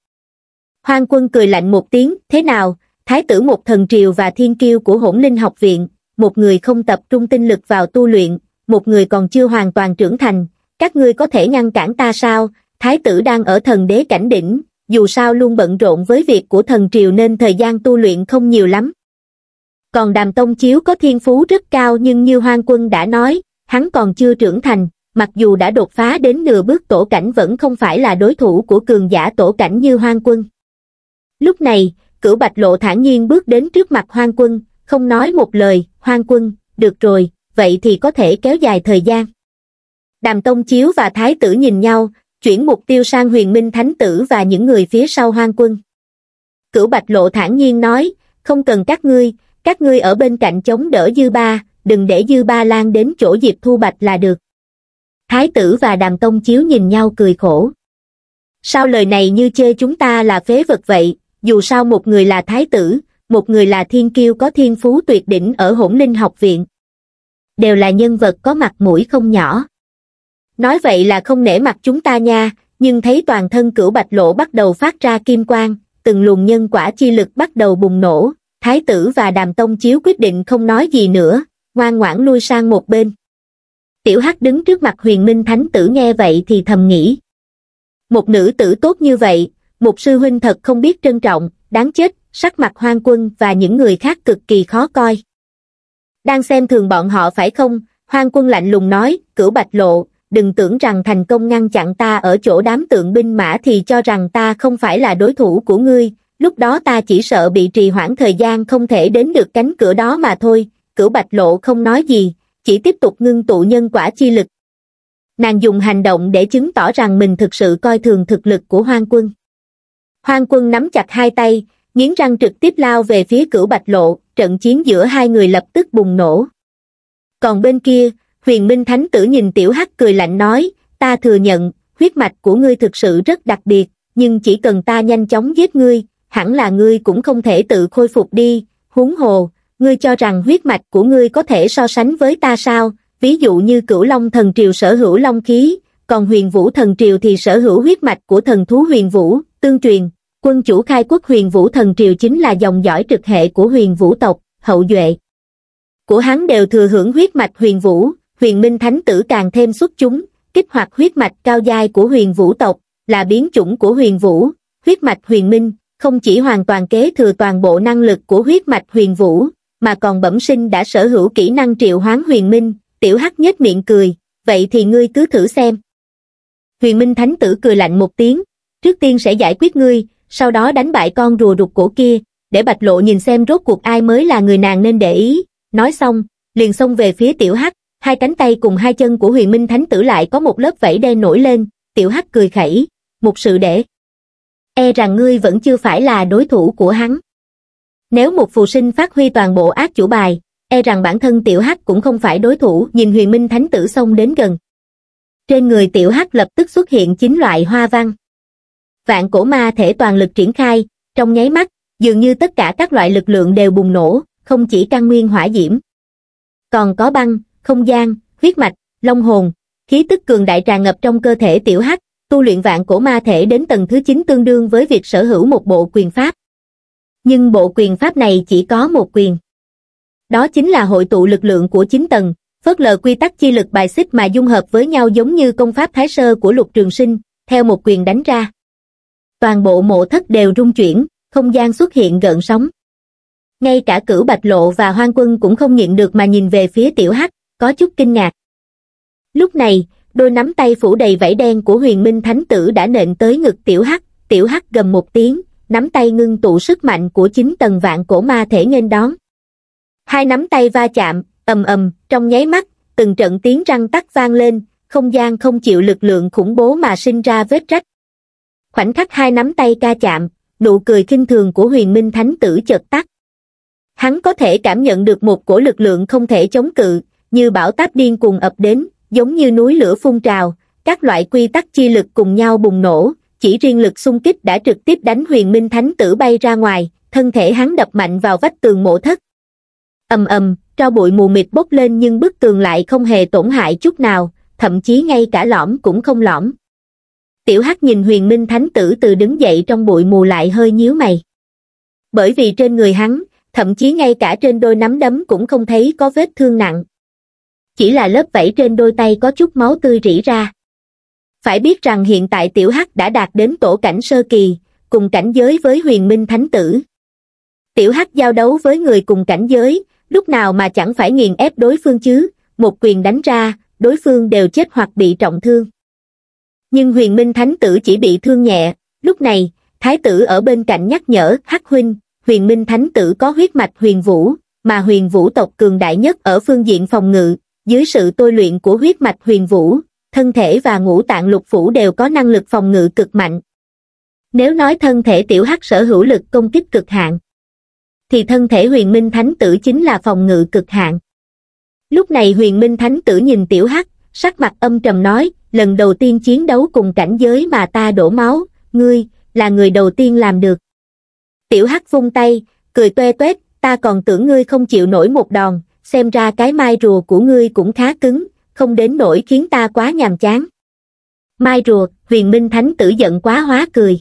hoang quân cười lạnh một tiếng thế nào thái tử một thần triều và thiên kiêu của hỗn linh học viện một người không tập trung tinh lực vào tu luyện một người còn chưa hoàn toàn trưởng thành các ngươi có thể ngăn cản ta sao thái tử đang ở thần đế cảnh đỉnh dù sao luôn bận rộn với việc của thần triều nên thời gian tu luyện không nhiều lắm còn đàm tông chiếu có thiên phú rất cao nhưng như hoang quân đã nói hắn còn chưa trưởng thành, mặc dù đã đột phá đến nửa bước tổ cảnh vẫn không phải là đối thủ của cường giả tổ cảnh như hoang quân. Lúc này, cửu bạch lộ thản nhiên bước đến trước mặt hoang quân, không nói một lời, hoang quân, được rồi, vậy thì có thể kéo dài thời gian. Đàm Tông Chiếu và Thái tử nhìn nhau, chuyển mục tiêu sang huyền minh thánh tử và những người phía sau hoang quân. Cửu bạch lộ thản nhiên nói, không cần các ngươi, các ngươi ở bên cạnh chống đỡ dư ba, đừng để dư ba lan đến chỗ Diệp Thu Bạch là được. Thái tử và đàm tông chiếu nhìn nhau cười khổ. Sao lời này như chê chúng ta là phế vật vậy, dù sao một người là thái tử, một người là thiên kiêu có thiên phú tuyệt đỉnh ở hỗn linh học viện. Đều là nhân vật có mặt mũi không nhỏ. Nói vậy là không nể mặt chúng ta nha, nhưng thấy toàn thân cửu bạch lộ bắt đầu phát ra kim quang, từng luồng nhân quả chi lực bắt đầu bùng nổ, thái tử và đàm tông chiếu quyết định không nói gì nữa, ngoan ngoãn lui sang một bên. Tiểu Hắc đứng trước mặt huyền minh thánh tử nghe vậy thì thầm nghĩ. Một nữ tử tốt như vậy, một sư huynh thật không biết trân trọng, đáng chết, sắc mặt hoang quân và những người khác cực kỳ khó coi. Đang xem thường bọn họ phải không? Hoang quân lạnh lùng nói, cửu bạch lộ, đừng tưởng rằng thành công ngăn chặn ta ở chỗ đám tượng binh mã thì cho rằng ta không phải là đối thủ của ngươi, lúc đó ta chỉ sợ bị trì hoãn thời gian không thể đến được cánh cửa đó mà thôi, cửu bạch lộ không nói gì, chỉ tiếp tục ngưng tụ nhân quả chi lực. Nàng dùng hành động để chứng tỏ rằng mình thực sự coi thường thực lực của hoang quân. Hoang quân nắm chặt hai tay, nghiến răng trực tiếp lao về phía cửu bạch lộ, trận chiến giữa hai người lập tức bùng nổ. Còn bên kia, huyền minh thánh tử nhìn tiểu hắc cười lạnh nói, ta thừa nhận, huyết mạch của ngươi thực sự rất đặc biệt, nhưng chỉ cần ta nhanh chóng giết ngươi, hẳn là ngươi cũng không thể tự khôi phục đi, huống hồ, ngươi cho rằng huyết mạch của ngươi có thể so sánh với ta sao, ví dụ như cửu long thần triều sở hữu long khí, còn huyền vũ thần triều thì sở hữu huyết mạch của thần thú huyền vũ, tương truyền, quân chủ khai quốc huyền vũ thần triều chính là dòng dõi trực hệ của huyền vũ tộc, hậu duệ. Của hắn đều thừa hưởng huyết mạch huyền vũ, huyền minh thánh tử càng thêm xuất chúng, kích hoạt huyết mạch cao giai của huyền vũ tộc, là biến chủng của huyền vũ, huyết mạch huyền minh, không chỉ hoàn toàn kế thừa toàn bộ năng lực của huyết mạch huyền vũ, mà còn bẩm sinh đã sở hữu kỹ năng triệu hoán huyền minh, tiểu hắc nhếch miệng cười, vậy thì ngươi cứ thử xem. Huyền minh thánh tử cười lạnh một tiếng, trước tiên sẽ giải quyết ngươi, sau đó đánh bại con rùa rụt cổ kia, để bạch lộ nhìn xem rốt cuộc ai mới là người nàng nên để ý, nói xong, liền xông về phía tiểu hắc, hai cánh tay cùng hai chân của huyền minh thánh tử lại có một lớp vảy đen nổi lên, tiểu hắc cười khẩy, một sự để. E rằng ngươi vẫn chưa phải là đối thủ của hắn. Nếu một phù sinh phát huy toàn bộ ác chủ bài, e rằng bản thân tiểu hắc cũng không phải đối thủ nhìn huyền minh thánh tử xông đến gần. Trên người tiểu hắc lập tức xuất hiện chín loại hoa văn. Vạn cổ ma thể toàn lực triển khai, trong nháy mắt, dường như tất cả các loại lực lượng đều bùng nổ, không chỉ căn nguyên hỏa diễm. Còn có băng, không gian, huyết mạch, long hồn, khí tức cường đại tràn ngập trong cơ thể tiểu hắc, tu luyện vạn cổ ma thể đến tầng thứ 9 tương đương với việc sở hữu một bộ quyền pháp nhưng bộ quyền pháp này chỉ có một quyền. Đó chính là hội tụ lực lượng của chín tầng, phớt lờ quy tắc chi lực bài xích mà dung hợp với nhau giống như công pháp thái sơ của lục trường sinh, theo một quyền đánh ra. Toàn bộ mộ thất đều rung chuyển, không gian xuất hiện gợn sóng. Ngay cả cửu bạch lộ và hoang quân cũng không nhịn được mà nhìn về phía tiểu hắc, có chút kinh ngạc. Lúc này, đôi nắm tay phủ đầy vảy đen của huyền minh thánh tử đã nện tới ngực tiểu hắc, tiểu hắc gầm một tiếng, nắm tay ngưng tụ sức mạnh của chín tầng vạn cổ ma thể nghênh đón. Hai nắm tay va chạm, ầm ầm, trong nháy mắt, từng trận tiếng răng tắc vang lên, không gian không chịu lực lượng khủng bố mà sinh ra vết rách. Khoảnh khắc hai nắm tay ca chạm, nụ cười kinh thường của huyền minh thánh tử chợt tắt. Hắn có thể cảm nhận được một cổ lực lượng không thể chống cự, như bão táp điên cuồng ập đến, giống như núi lửa phun trào, các loại quy tắc chi lực cùng nhau bùng nổ, chỉ riêng lực xung kích đã trực tiếp đánh huyền minh thánh tử bay ra ngoài thân thể hắn đập mạnh vào vách tường mộ thất ầm ầm tro bụi mù mịt bốc lên nhưng bức tường lại không hề tổn hại chút nào thậm chí ngay cả lõm cũng không lõm tiểu hắc nhìn huyền minh thánh tử từ đứng dậy trong bụi mù lại hơi nhíu mày bởi vì trên người hắn thậm chí ngay cả trên đôi nắm đấm cũng không thấy có vết thương nặng chỉ là lớp vảy trên đôi tay có chút máu tươi rỉ ra phải biết rằng hiện tại tiểu hắc đã đạt đến tổ cảnh sơ kỳ cùng cảnh giới với huyền minh thánh tử tiểu hắc giao đấu với người cùng cảnh giới lúc nào mà chẳng phải nghiền ép đối phương chứ một quyền đánh ra đối phương đều chết hoặc bị trọng thương nhưng huyền minh thánh tử chỉ bị thương nhẹ lúc này thái tử ở bên cạnh nhắc nhở hắc huynh huyền minh thánh tử có huyết mạch huyền vũ mà huyền vũ tộc cường đại nhất ở phương diện phòng ngự dưới sự tôi luyện của huyết mạch huyền vũ thân thể và ngũ tạng lục phủ đều có năng lực phòng ngự cực mạnh. Nếu nói thân thể tiểu hắc sở hữu lực công kích cực hạn, thì thân thể huyền minh thánh tử chính là phòng ngự cực hạn. Lúc này huyền minh thánh tử nhìn tiểu hắc, sắc mặt âm trầm nói, lần đầu tiên chiến đấu cùng cảnh giới mà ta đổ máu, ngươi, là người đầu tiên làm được. Tiểu hắc vung tay, cười toe toét, ta còn tưởng ngươi không chịu nổi một đòn, xem ra cái mai rùa của ngươi cũng khá cứng, không đến nỗi khiến ta quá nhàm chán mai rùa huyền minh thánh tử giận quá hóa cười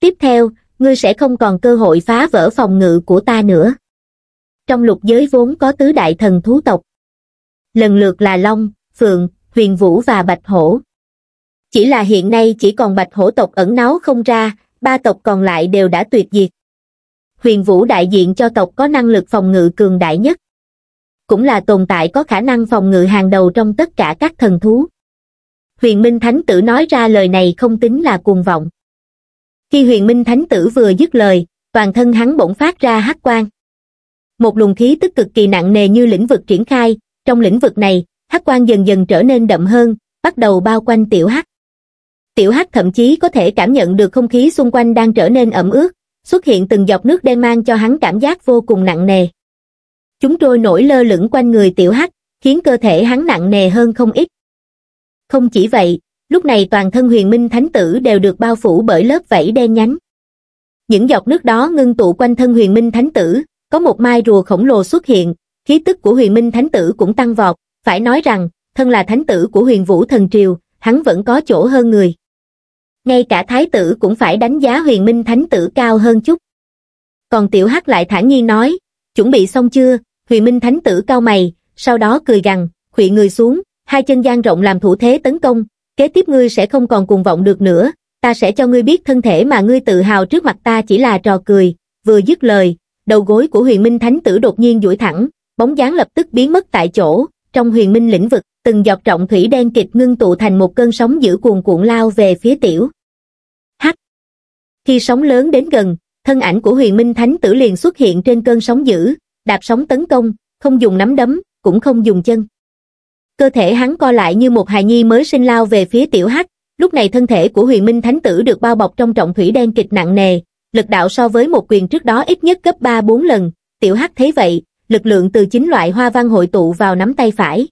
tiếp theo ngươi sẽ không còn cơ hội phá vỡ phòng ngự của ta nữa trong lục giới vốn có tứ đại thần thú tộc lần lượt là long phượng huyền vũ và bạch hổ chỉ là hiện nay chỉ còn bạch hổ tộc ẩn náu không ra ba tộc còn lại đều đã tuyệt diệt huyền vũ đại diện cho tộc có năng lực phòng ngự cường đại nhất cũng là tồn tại có khả năng phòng ngự hàng đầu trong tất cả các thần thú. Huyền Minh Thánh Tử nói ra lời này không tính là cuồng vọng. Khi huyền Minh Thánh Tử vừa dứt lời, toàn thân hắn bỗng phát ra hắc quang. Một luồng khí tức cực kỳ nặng nề như lĩnh vực triển khai, trong lĩnh vực này, hắc quang dần dần trở nên đậm hơn, bắt đầu bao quanh tiểu hắc. Tiểu hắc thậm chí có thể cảm nhận được không khí xung quanh đang trở nên ẩm ướt, xuất hiện từng giọt nước đen mang cho hắn cảm giác vô cùng nặng nề chúng trôi nổi lơ lửng quanh người tiểu hắc khiến cơ thể hắn nặng nề hơn không ít không chỉ vậy lúc này toàn thân huyền minh thánh tử đều được bao phủ bởi lớp vảy đen nhánh những giọt nước đó ngưng tụ quanh thân huyền minh thánh tử có một mai rùa khổng lồ xuất hiện khí tức của huyền minh thánh tử cũng tăng vọt phải nói rằng thân là thánh tử của huyền vũ thần triều hắn vẫn có chỗ hơn người ngay cả thái tử cũng phải đánh giá huyền minh thánh tử cao hơn chút còn tiểu hắc lại thản nhiên nói chuẩn bị xong chưa, Huyền Minh Thánh Tử cao mày, sau đó cười gằn, khụy người xuống, hai chân gian rộng làm thủ thế tấn công, kế tiếp ngươi sẽ không còn cuồng vọng được nữa, ta sẽ cho ngươi biết thân thể mà ngươi tự hào trước mặt ta chỉ là trò cười, vừa dứt lời, đầu gối của Huyền Minh Thánh Tử đột nhiên duỗi thẳng, bóng dáng lập tức biến mất tại chỗ, trong Huyền Minh lĩnh vực, từng giọt trọng thủy đen kịch ngưng tụ thành một cơn sóng dữ cuồn cuộn lao về phía tiểu. Hắc. Khi sóng lớn đến gần, thân ảnh của huyền minh thánh tử liền xuất hiện trên cơn sóng dữ, đạp sóng tấn công, không dùng nắm đấm, cũng không dùng chân. Cơ thể hắn co lại như một hài nhi mới sinh lao về phía tiểu hắc, lúc này thân thể của huyền minh thánh tử được bao bọc trong trọng thủy đen kịch nặng nề, lực đạo so với một quyền trước đó ít nhất gấp 3-4 lần, tiểu hắc thấy vậy, lực lượng từ chính loại hoa văn hội tụ vào nắm tay phải.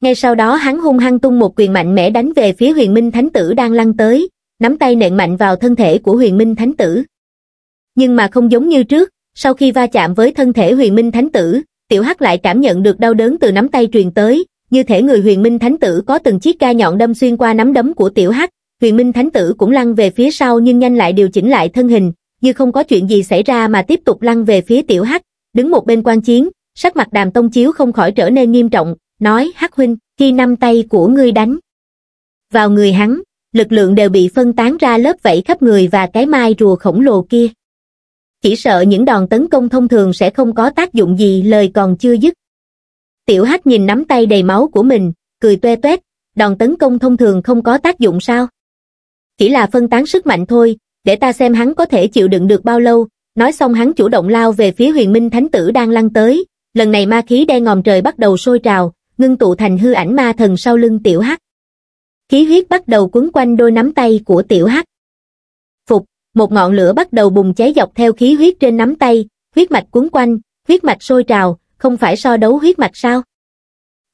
Ngay sau đó hắn hung hăng tung một quyền mạnh mẽ đánh về phía huyền minh thánh tử đang lăn tới, nắm tay nện mạnh vào thân thể của huyền minh thánh tử nhưng mà không giống như trước, sau khi va chạm với thân thể huyền minh thánh tử, tiểu hắc lại cảm nhận được đau đớn từ nắm tay truyền tới, như thể người huyền minh thánh tử có từng chiếc gai nhọn đâm xuyên qua nắm đấm của tiểu hắc, huyền minh thánh tử cũng lăn về phía sau nhưng nhanh lại điều chỉnh lại thân hình, như không có chuyện gì xảy ra mà tiếp tục lăn về phía tiểu hắc, đứng một bên quan chiến, sắc mặt đàm tông chiếu không khỏi trở nên nghiêm trọng, nói hắc huynh, khi năm tay của ngươi đánh vào người hắn, lực lượng đều bị phân tán ra lớp vảy khắp người và cái mai rùa khổng lồ kia chỉ sợ những đòn tấn công thông thường sẽ không có tác dụng gì lời còn chưa dứt tiểu hắc nhìn nắm tay đầy máu của mình cười toe toét đòn tấn công thông thường không có tác dụng sao chỉ là phân tán sức mạnh thôi để ta xem hắn có thể chịu đựng được bao lâu nói xong hắn chủ động lao về phía huyền minh thánh tử đang lăn tới lần này ma khí đen ngòm trời bắt đầu sôi trào ngưng tụ thành hư ảnh ma thần sau lưng tiểu hắc khí huyết bắt đầu quấn quanh đôi nắm tay của tiểu hắc một ngọn lửa bắt đầu bùng cháy dọc theo khí huyết trên nắm tay, huyết mạch cuốn quanh, huyết mạch sôi trào, không phải so đấu huyết mạch sao?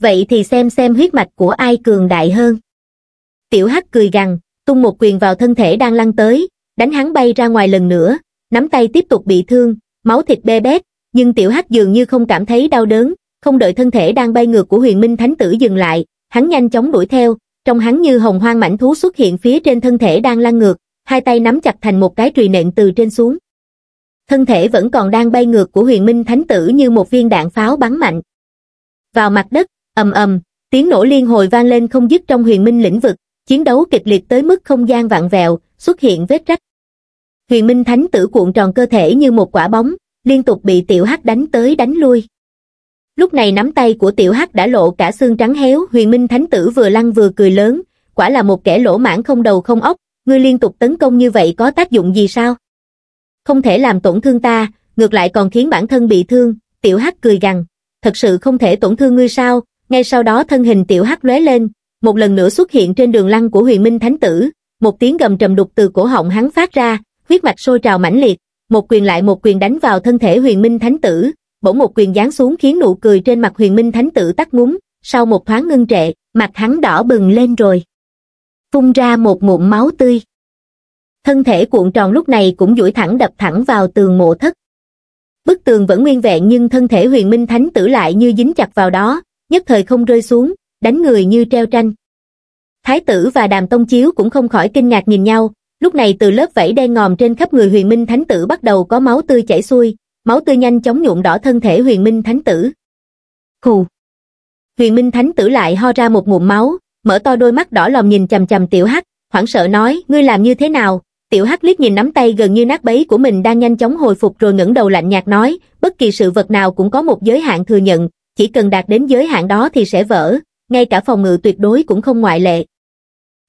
Vậy thì xem xem huyết mạch của ai cường đại hơn. Tiểu Hắc cười gằn, tung một quyền vào thân thể đang lăn tới, đánh hắn bay ra ngoài lần nữa, nắm tay tiếp tục bị thương, máu thịt bê bét, nhưng Tiểu Hắc dường như không cảm thấy đau đớn, không đợi thân thể đang bay ngược của Huyền Minh Thánh tử dừng lại, hắn nhanh chóng đuổi theo, trong hắn như hồng hoang mảnh thú xuất hiện phía trên thân thể đang lăn ngược, hai tay nắm chặt thành một cái trùy nện từ trên xuống. Thân thể vẫn còn đang bay ngược của huyền minh thánh tử như một viên đạn pháo bắn mạnh. Vào mặt đất, ầm ầm, tiếng nổ liên hồi vang lên không dứt trong huyền minh lĩnh vực, chiến đấu kịch liệt tới mức không gian vặn vẹo, xuất hiện vết rách. Huyền minh thánh tử cuộn tròn cơ thể như một quả bóng, liên tục bị tiểu hắc đánh tới đánh lui. Lúc này nắm tay của tiểu hắc đã lộ cả xương trắng héo, huyền minh thánh tử vừa lăn vừa cười lớn, quả là một kẻ lỗ mãn không đầu không óc, ngươi liên tục tấn công như vậy có tác dụng gì sao? Không thể làm tổn thương ta, ngược lại còn khiến bản thân bị thương, tiểu hắc cười gằn, thật sự không thể tổn thương ngươi sao? Ngay sau đó thân hình tiểu hắc lóe lên, một lần nữa xuất hiện trên đường lăng của Huyền Minh Thánh tử, một tiếng gầm trầm đục từ cổ họng hắn phát ra, huyết mạch sôi trào mãnh liệt, một quyền lại một quyền đánh vào thân thể Huyền Minh Thánh tử, bỗng một quyền giáng xuống khiến nụ cười trên mặt Huyền Minh Thánh tử tắt ngúm, sau một thoáng ngưng trệ, mặt hắn đỏ bừng lên rồi phun ra một ngụm máu tươi thân thể cuộn tròn lúc này cũng duỗi thẳng đập thẳng vào tường mộ thất bức tường vẫn nguyên vẹn nhưng thân thể huyền minh thánh tử lại như dính chặt vào đó nhất thời không rơi xuống đánh người như treo tranh thái tử và đàm tông chiếu cũng không khỏi kinh ngạc nhìn nhau lúc này từ lớp vảy đen ngòm trên khắp người huyền minh thánh tử bắt đầu có máu tươi chảy xuôi máu tươi nhanh chóng nhuộm đỏ thân thể huyền minh thánh tử khù huyền minh thánh tử lại ho ra một ngụm máu mở to đôi mắt đỏ lòm nhìn chầm chầm tiểu hắc, hoảng sợ nói, ngươi làm như thế nào? Tiểu hắc liếc nhìn nắm tay gần như nát bấy của mình đang nhanh chóng hồi phục rồi ngẩng đầu lạnh nhạt nói, bất kỳ sự vật nào cũng có một giới hạn thừa nhận, chỉ cần đạt đến giới hạn đó thì sẽ vỡ, ngay cả phòng ngự tuyệt đối cũng không ngoại lệ.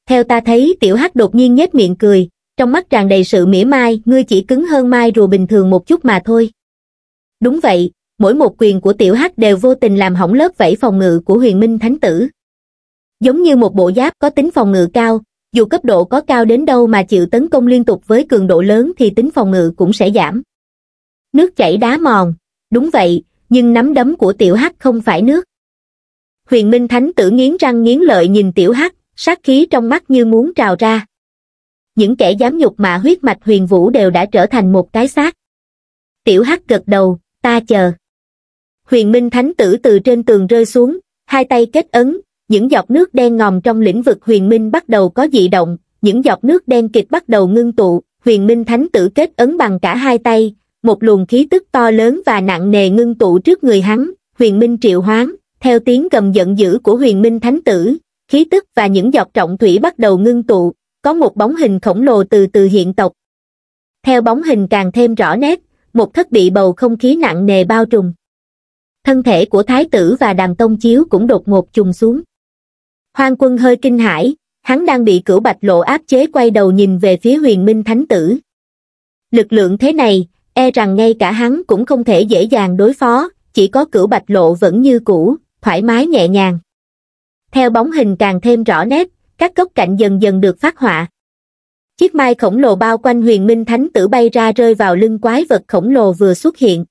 Theo ta thấy tiểu hắc đột nhiên nhếch miệng cười, trong mắt tràn đầy sự mỉa mai, ngươi chỉ cứng hơn mai rùa bình thường một chút mà thôi. Đúng vậy, mỗi một quyền của tiểu hắc đều vô tình làm hỏng lớp vảy phòng ngự của huyền minh thánh tử giống như một bộ giáp có tính phòng ngự cao, dù cấp độ có cao đến đâu mà chịu tấn công liên tục với cường độ lớn thì tính phòng ngự cũng sẽ giảm. Nước chảy đá mòn, đúng vậy, nhưng nắm đấm của tiểu hắc không phải nước. Huyền Minh Thánh tử nghiến răng nghiến lợi nhìn tiểu hắc, sát khí trong mắt như muốn trào ra. Những kẻ dám nhục mạ huyết mạch huyền vũ đều đã trở thành một cái xác. Tiểu hắc gật đầu, ta chờ. Huyền Minh Thánh tử từ trên tường rơi xuống, hai tay kết ấn, những giọt nước đen ngòm trong lĩnh vực huyền minh bắt đầu có dị động, những giọt nước đen kịch bắt đầu ngưng tụ, huyền minh thánh tử kết ấn bằng cả hai tay, một luồng khí tức to lớn và nặng nề ngưng tụ trước người hắn, huyền minh triệu hoán, theo tiếng gầm giận dữ của huyền minh thánh tử, khí tức và những giọt trọng thủy bắt đầu ngưng tụ, có một bóng hình khổng lồ từ từ hiện tộc. Theo bóng hình càng thêm rõ nét, một thất bị bầu không khí nặng nề bao trùm. Thân thể của thái tử và đàm tông chiếu cũng đột ngột trùng xuống hoang quân hơi kinh hãi hắn đang bị cửu bạch lộ áp chế quay đầu nhìn về phía huyền minh thánh tử lực lượng thế này e rằng ngay cả hắn cũng không thể dễ dàng đối phó chỉ có cửu bạch lộ vẫn như cũ thoải mái nhẹ nhàng theo bóng hình càng thêm rõ nét các góc cạnh dần dần được phát họa chiếc mai khổng lồ bao quanh huyền minh thánh tử bay ra rơi vào lưng quái vật khổng lồ vừa xuất hiện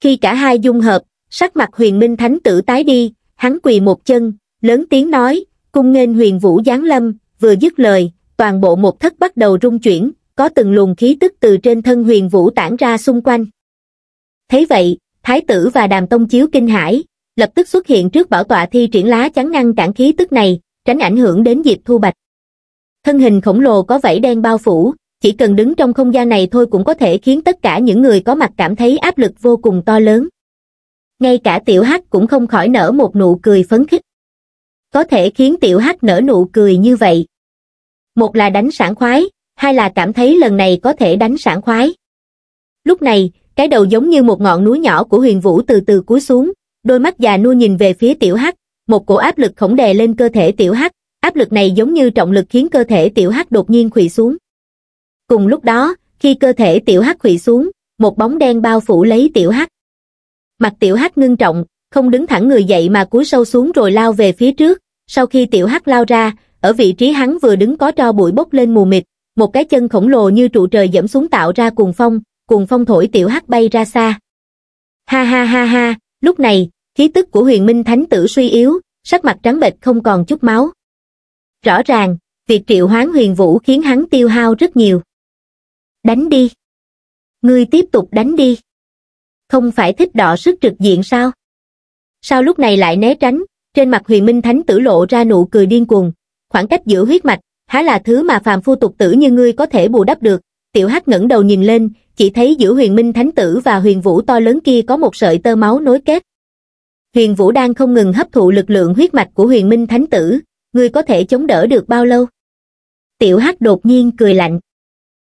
khi cả hai dung hợp sắc mặt huyền minh thánh tử tái đi hắn quỳ một chân lớn tiếng nói, cung nghênh huyền vũ giáng lâm, vừa dứt lời, toàn bộ một thất bắt đầu rung chuyển, có từng luồng khí tức từ trên thân huyền vũ tản ra xung quanh. Thế vậy, thái tử và đàm tông chiếu kinh hải lập tức xuất hiện trước bảo tọa thi triển lá chắn ngăn cản khí tức này, tránh ảnh hưởng đến dịp Thu Bạch. Thân hình khổng lồ có vảy đen bao phủ, chỉ cần đứng trong không gian này thôi cũng có thể khiến tất cả những người có mặt cảm thấy áp lực vô cùng to lớn. Ngay cả tiểu hắc cũng không khỏi nở một nụ cười phấn khích có thể khiến tiểu hắc nở nụ cười như vậy. Một là đánh sảng khoái, hai là cảm thấy lần này có thể đánh sảng khoái. Lúc này, cái đầu giống như một ngọn núi nhỏ của huyền vũ từ từ cúi xuống, đôi mắt già nua nhìn về phía tiểu hắc, một cổ áp lực khổng đè lên cơ thể tiểu hắc, áp lực này giống như trọng lực khiến cơ thể tiểu hắc đột nhiên khuỵu xuống. Cùng lúc đó, khi cơ thể tiểu hắc khuỵu xuống, một bóng đen bao phủ lấy tiểu hắc. Mặt tiểu hắc ngưng trọng, không đứng thẳng người dậy mà cúi sâu xuống rồi lao về phía trước, sau khi tiểu hắc lao ra, ở vị trí hắn vừa đứng có tro bụi bốc lên mù mịt, một cái chân khổng lồ như trụ trời dẫm xuống tạo ra cuồng phong, cuồng phong thổi tiểu hắc bay ra xa. Ha ha ha ha, lúc này, khí tức của huyền minh thánh tử suy yếu, sắc mặt trắng bệch không còn chút máu. Rõ ràng, việc triệu hoán huyền vũ khiến hắn tiêu hao rất nhiều. Đánh đi. Ngươi tiếp tục đánh đi. Không phải thích đỏ sức trực diện sao? sao lúc này lại né tránh trên mặt huyền minh thánh tử lộ ra nụ cười điên cuồng khoảng cách giữa huyết mạch há là thứ mà phàm phu tục tử như ngươi có thể bù đắp được tiểu hắc ngẩng đầu nhìn lên chỉ thấy giữa huyền minh thánh tử và huyền vũ to lớn kia có một sợi tơ máu nối kết huyền vũ đang không ngừng hấp thụ lực lượng huyết mạch của huyền minh thánh tử ngươi có thể chống đỡ được bao lâu tiểu hắc đột nhiên cười lạnh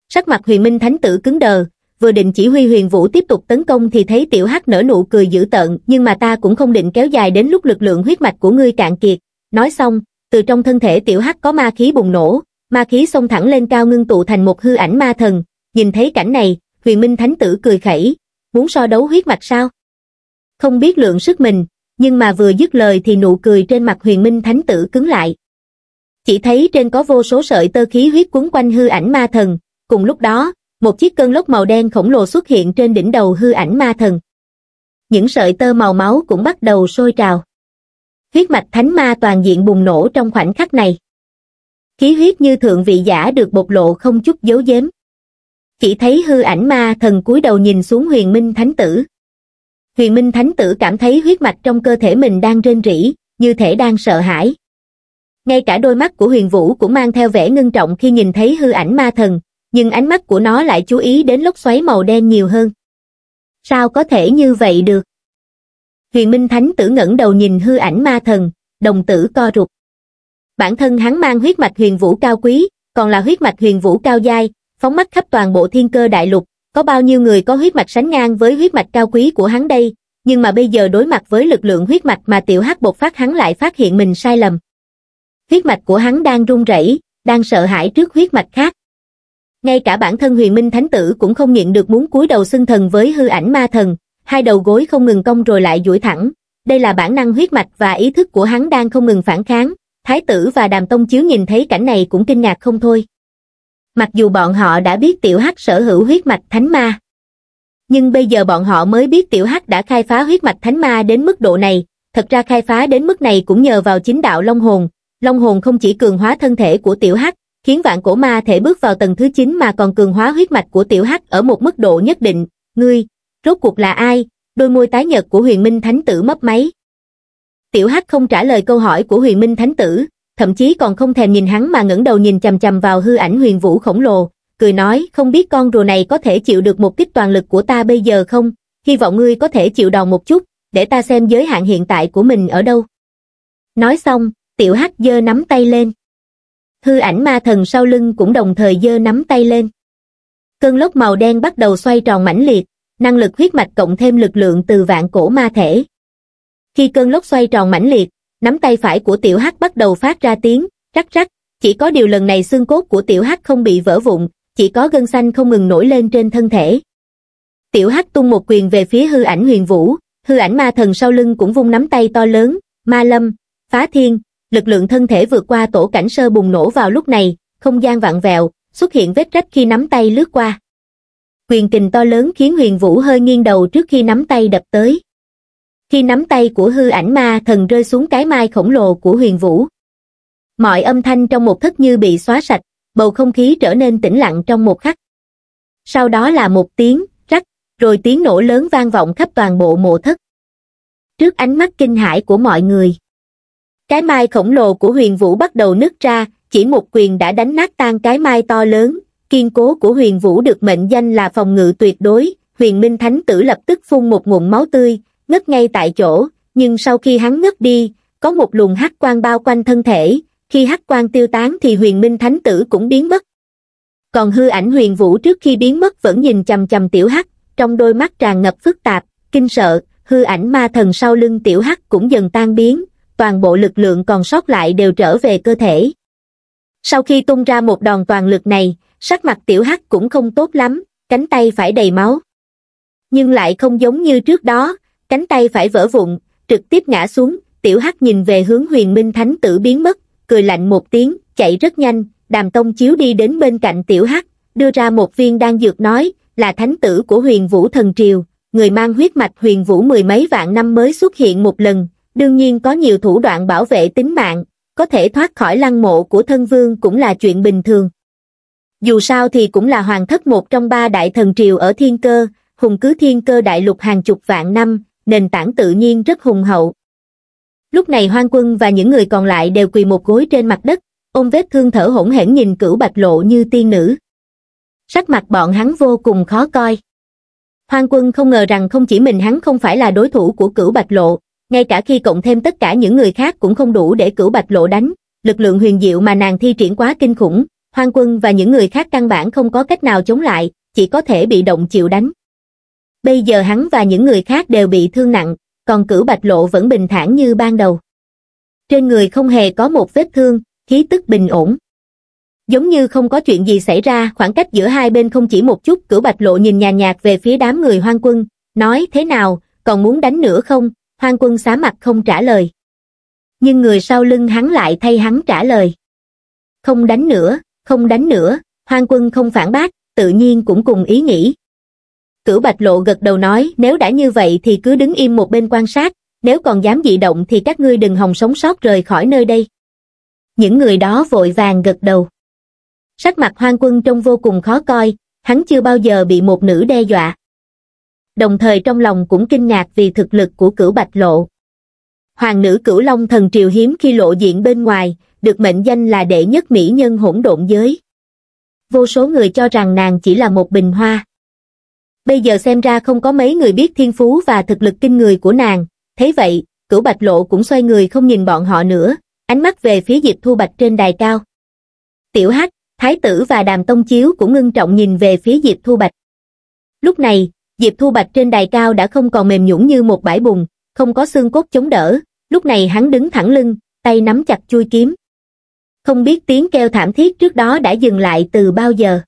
sắc mặt huyền minh thánh tử cứng đờ vừa định chỉ huy huyền vũ tiếp tục tấn công thì thấy tiểu hắc nở nụ cười dữ tợn nhưng mà ta cũng không định kéo dài đến lúc lực lượng huyết mạch của ngươi cạn kiệt nói xong từ trong thân thể tiểu hắc có ma khí bùng nổ ma khí xông thẳng lên cao ngưng tụ thành một hư ảnh ma thần nhìn thấy cảnh này huyền minh thánh tử cười khẩy muốn so đấu huyết mạch sao không biết lượng sức mình nhưng mà vừa dứt lời thì nụ cười trên mặt huyền minh thánh tử cứng lại chỉ thấy trên có vô số sợi tơ khí huyết quấn quanh hư ảnh ma thần cùng lúc đó một chiếc cơn lốc màu đen khổng lồ xuất hiện trên đỉnh đầu hư ảnh ma thần. Những sợi tơ màu máu cũng bắt đầu sôi trào. Huyết mạch thánh ma toàn diện bùng nổ trong khoảnh khắc này. Khí huyết như thượng vị giả được bộc lộ không chút giấu giếm. Chỉ thấy hư ảnh ma thần cúi đầu nhìn xuống huyền minh thánh tử. Huyền minh thánh tử cảm thấy huyết mạch trong cơ thể mình đang rên rỉ, như thể đang sợ hãi. Ngay cả đôi mắt của huyền vũ cũng mang theo vẻ ngưng trọng khi nhìn thấy hư ảnh ma thần, nhưng ánh mắt của nó lại chú ý đến lốc xoáy màu đen nhiều hơn. Sao có thể như vậy được? Huyền Minh Thánh tử ngẩng đầu nhìn hư ảnh ma thần, đồng tử co rụt. Bản thân hắn mang huyết mạch huyền vũ cao quý, còn là huyết mạch huyền vũ cao giai, phóng mắt khắp toàn bộ thiên cơ đại lục, có bao nhiêu người có huyết mạch sánh ngang với huyết mạch cao quý của hắn đây, nhưng mà bây giờ đối mặt với lực lượng huyết mạch mà tiểu hắc bột phát hắn lại phát hiện mình sai lầm. Huyết mạch của hắn đang run rẩy, đang sợ hãi trước huyết mạch khác ngay cả bản thân huyền minh thánh tử cũng không nhịn được muốn cúi đầu xưng thần với hư ảnh ma thần, hai đầu gối không ngừng cong rồi lại duỗi thẳng. Đây là bản năng huyết mạch và ý thức của hắn đang không ngừng phản kháng. Thái tử và đàm tông chiếu nhìn thấy cảnh này cũng kinh ngạc không thôi. Mặc dù bọn họ đã biết tiểu hắc sở hữu huyết mạch thánh ma, nhưng bây giờ bọn họ mới biết tiểu hắc đã khai phá huyết mạch thánh ma đến mức độ này. Thật ra khai phá đến mức này cũng nhờ vào chính đạo Long Hồn. Long Hồn không chỉ cường hóa thân thể của tiểu hắc khiến vạn cổ ma thể bước vào tầng thứ 9 mà còn cường hóa huyết mạch của tiểu hắc ở một mức độ nhất định. Ngươi, rốt cuộc là ai? Đôi môi tái nhợt của huyền minh thánh tử mấp máy. Tiểu hắc không trả lời câu hỏi của huyền minh thánh tử, thậm chí còn không thèm nhìn hắn mà ngẩng đầu nhìn chầm chầm vào hư ảnh huyền vũ khổng lồ, cười nói không biết con rùa này có thể chịu được một kích toàn lực của ta bây giờ không, hy vọng ngươi có thể chịu đòn một chút, để ta xem giới hạn hiện tại của mình ở đâu. Nói xong, tiểu hắc giơ nắm tay lên hư ảnh ma thần sau lưng cũng đồng thời giơ nắm tay lên. Cơn lốc màu đen bắt đầu xoay tròn mãnh liệt, năng lực huyết mạch cộng thêm lực lượng từ vạn cổ ma thể. Khi cơn lốc xoay tròn mãnh liệt, nắm tay phải của tiểu hắc bắt đầu phát ra tiếng, rắc rắc, chỉ có điều lần này xương cốt của tiểu hắc không bị vỡ vụn, chỉ có gân xanh không ngừng nổi lên trên thân thể. Tiểu hắc tung một quyền về phía hư ảnh huyền vũ, hư ảnh ma thần sau lưng cũng vung nắm tay to lớn, ma lâm, phá thiên, lực lượng thân thể vượt qua tổ cảnh sơ bùng nổ vào lúc này, không gian vặn vẹo, xuất hiện vết rách khi nắm tay lướt qua. Quyền kình to lớn khiến huyền vũ hơi nghiêng đầu trước khi nắm tay đập tới. Khi nắm tay của hư ảnh ma thần rơi xuống cái mai khổng lồ của huyền vũ. Mọi âm thanh trong một thức như bị xóa sạch, bầu không khí trở nên tĩnh lặng trong một khắc. Sau đó là một tiếng, rắc, rồi tiếng nổ lớn vang vọng khắp toàn bộ mộ thất. Trước ánh mắt kinh hãi của mọi người, cái mai khổng lồ của huyền vũ bắt đầu nứt ra, chỉ một quyền đã đánh nát tan cái mai to lớn, kiên cố của huyền vũ được mệnh danh là phòng ngự tuyệt đối, huyền minh thánh tử lập tức phun một ngụm máu tươi, ngất ngay tại chỗ, nhưng sau khi hắn ngất đi, có một luồng hắc quang bao quanh thân thể, khi hắc quang tiêu tán thì huyền minh thánh tử cũng biến mất. Còn hư ảnh huyền vũ trước khi biến mất vẫn nhìn chầm chầm tiểu hắc, trong đôi mắt tràn ngập phức tạp, kinh sợ, hư ảnh ma thần sau lưng tiểu hắc cũng dần tan biến, toàn bộ lực lượng còn sót lại đều trở về cơ thể. Sau khi tung ra một đòn toàn lực này, sắc mặt tiểu hắc cũng không tốt lắm, cánh tay phải đầy máu. Nhưng lại không giống như trước đó, cánh tay phải vỡ vụn, trực tiếp ngã xuống, tiểu hắc nhìn về hướng huyền minh thánh tử biến mất, cười lạnh một tiếng, chạy rất nhanh, đàm tông chiếu đi đến bên cạnh tiểu hắc, đưa ra một viên đan dược nói, là thánh tử của huyền vũ thần triều, người mang huyết mạch huyền vũ mười mấy vạn năm mới xuất hiện một lần, đương nhiên có nhiều thủ đoạn bảo vệ tính mạng, có thể thoát khỏi lăng mộ của thân vương cũng là chuyện bình thường. Dù sao thì cũng là hoàng thất một trong ba đại thần triều ở thiên cơ, hùng cứ thiên cơ đại lục hàng chục vạn năm, nền tảng tự nhiên rất hùng hậu. Lúc này hoang quân và những người còn lại đều quỳ một gối trên mặt đất, ôm vết thương thở hổn hển nhìn cửu bạch lộ như tiên nữ. Sắc mặt bọn hắn vô cùng khó coi. Hoang quân không ngờ rằng không chỉ mình hắn không phải là đối thủ của cửu bạch lộ, ngay cả khi cộng thêm tất cả những người khác cũng không đủ để cửu bạch lộ đánh, lực lượng huyền diệu mà nàng thi triển quá kinh khủng, hoang quân và những người khác căn bản không có cách nào chống lại, chỉ có thể bị động chịu đánh. Bây giờ hắn và những người khác đều bị thương nặng, còn cửu bạch lộ vẫn bình thản như ban đầu. Trên người không hề có một vết thương, khí tức bình ổn. Giống như không có chuyện gì xảy ra, khoảng cách giữa hai bên không chỉ một chút, cửu bạch lộ nhìn nhàn nhạt về phía đám người hoang quân, nói thế nào, còn muốn đánh nữa không, hoang quân xá mặt không trả lời. Nhưng người sau lưng hắn lại thay hắn trả lời. Không đánh nữa, không đánh nữa, hoang quân không phản bác, tự nhiên cũng cùng ý nghĩ. Cửu Bạch Lộ gật đầu nói nếu đã như vậy thì cứ đứng im một bên quan sát, nếu còn dám dị động thì các ngươi đừng hòng sống sót rời khỏi nơi đây. Những người đó vội vàng gật đầu. Sắc mặt hoang quân trông vô cùng khó coi, hắn chưa bao giờ bị một nữ đe dọa đồng thời trong lòng cũng kinh ngạc vì thực lực của cửu bạch lộ hoàng nữ cửu long thần triều hiếm khi lộ diện bên ngoài được mệnh danh là đệ nhất mỹ nhân hỗn độn giới vô số người cho rằng nàng chỉ là một bình hoa bây giờ xem ra không có mấy người biết thiên phú và thực lực kinh người của nàng thế vậy cửu bạch lộ cũng xoay người không nhìn bọn họ nữa ánh mắt về phía diệp thu bạch trên đài cao tiểu hắc thái tử và đàm tông chiếu cũng ngưng trọng nhìn về phía diệp thu bạch lúc này diệp thu bạch trên đài cao đã không còn mềm nhũn như một bãi bùn không có xương cốt chống đỡ lúc này hắn đứng thẳng lưng tay nắm chặt chui kiếm không biết tiếng kêu thảm thiết trước đó đã dừng lại từ bao giờ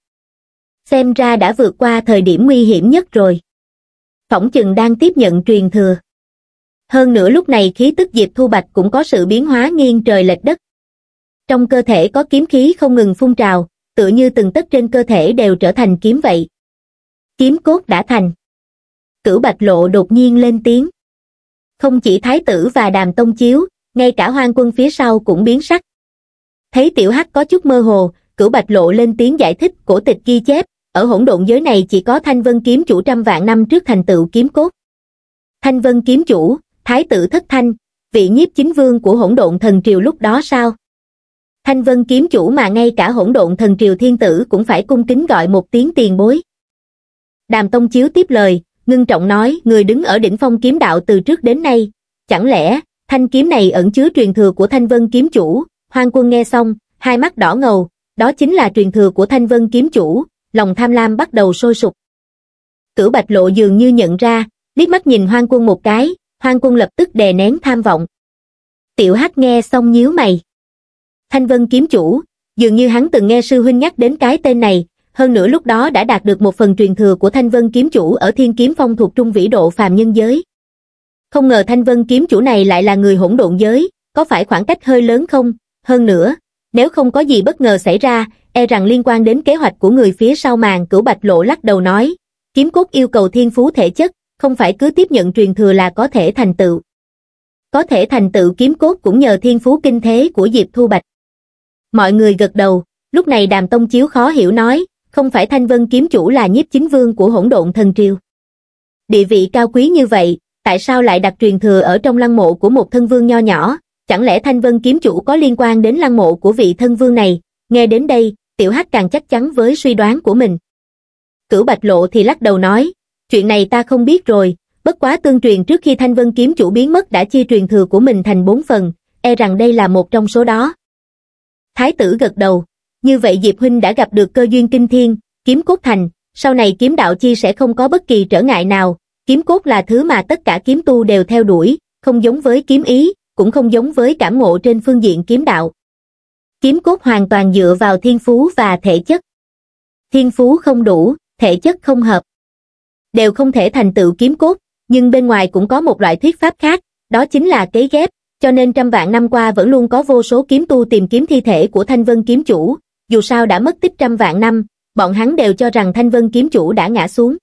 xem ra đã vượt qua thời điểm nguy hiểm nhất rồi phỏng chừng đang tiếp nhận truyền thừa hơn nữa lúc này khí tức diệp thu bạch cũng có sự biến hóa nghiêng trời lệch đất trong cơ thể có kiếm khí không ngừng phun trào tựa như từng tấc trên cơ thể đều trở thành kiếm vậy kiếm cốt đã thành cửu bạch lộ đột nhiên lên tiếng không chỉ thái tử và đàm tông chiếu ngay cả hoang quân phía sau cũng biến sắc thấy tiểu hắc có chút mơ hồ cửu bạch lộ lên tiếng giải thích cổ tịch ghi chép ở hỗn độn giới này chỉ có thanh vân kiếm chủ trăm vạn năm trước thành tựu kiếm cốt thanh vân kiếm chủ thái tử thất thanh vị nhiếp chính vương của hỗn độn thần triều lúc đó sao thanh vân kiếm chủ mà ngay cả hỗn độn thần triều thiên tử cũng phải cung kính gọi một tiếng tiền bối đàm tông chiếu tiếp lời ngưng trọng nói người đứng ở đỉnh phong kiếm đạo từ trước đến nay. Chẳng lẽ, thanh kiếm này ẩn chứa truyền thừa của thanh vân kiếm chủ? Hoang quân nghe xong, hai mắt đỏ ngầu, đó chính là truyền thừa của thanh vân kiếm chủ, lòng tham lam bắt đầu sôi sục. Cửu bạch lộ dường như nhận ra, liếc mắt nhìn hoang quân một cái, hoang quân lập tức đè nén tham vọng. Tiểu hắc nghe xong nhíu mày. Thanh vân kiếm chủ, dường như hắn từng nghe sư huynh nhắc đến cái tên này, hơn nữa lúc đó đã đạt được một phần truyền thừa của Thanh Vân kiếm chủ ở Thiên Kiếm Phong thuộc trung vĩ độ phàm nhân giới. Không ngờ Thanh Vân kiếm chủ này lại là người hỗn độn giới, có phải khoảng cách hơi lớn không? Hơn nữa, nếu không có gì bất ngờ xảy ra, e rằng liên quan đến kế hoạch của người phía sau màn cửu bạch lộ lắc đầu nói, kiếm cốt yêu cầu thiên phú thể chất, không phải cứ tiếp nhận truyền thừa là có thể thành tựu. Có thể thành tựu kiếm cốt cũng nhờ thiên phú kinh thế của Diệp Thu Bạch. Mọi người gật đầu, lúc này đàm tông chiếu khó hiểu nói, không phải thanh vân kiếm chủ là nhiếp chính vương của hỗn độn thần triều địa vị cao quý như vậy tại sao lại đặt truyền thừa ở trong lăng mộ của một thân vương nho nhỏ chẳng lẽ thanh vân kiếm chủ có liên quan đến lăng mộ của vị thân vương này nghe đến đây tiểu hắc càng chắc chắn với suy đoán của mình cửu bạch lộ thì lắc đầu nói chuyện này ta không biết rồi bất quá tương truyền trước khi thanh vân kiếm chủ biến mất đã chia truyền thừa của mình thành bốn phần e rằng đây là một trong số đó thái tử gật đầu như vậy Diệp Huynh đã gặp được cơ duyên kinh thiên, kiếm cốt thành, sau này kiếm đạo chi sẽ không có bất kỳ trở ngại nào. Kiếm cốt là thứ mà tất cả kiếm tu đều theo đuổi, không giống với kiếm ý, cũng không giống với cảm ngộ trên phương diện kiếm đạo. Kiếm cốt hoàn toàn dựa vào thiên phú và thể chất. Thiên phú không đủ, thể chất không hợp. Đều không thể thành tựu kiếm cốt, nhưng bên ngoài cũng có một loại thuyết pháp khác, đó chính là kế ghép, cho nên trăm vạn năm qua vẫn luôn có vô số kiếm tu tìm kiếm thi thể của Thanh Vân kiếm chủ, dù sao đã mất tích trăm vạn năm, bọn hắn đều cho rằng Thanh Vân kiếm chủ đã ngã xuống.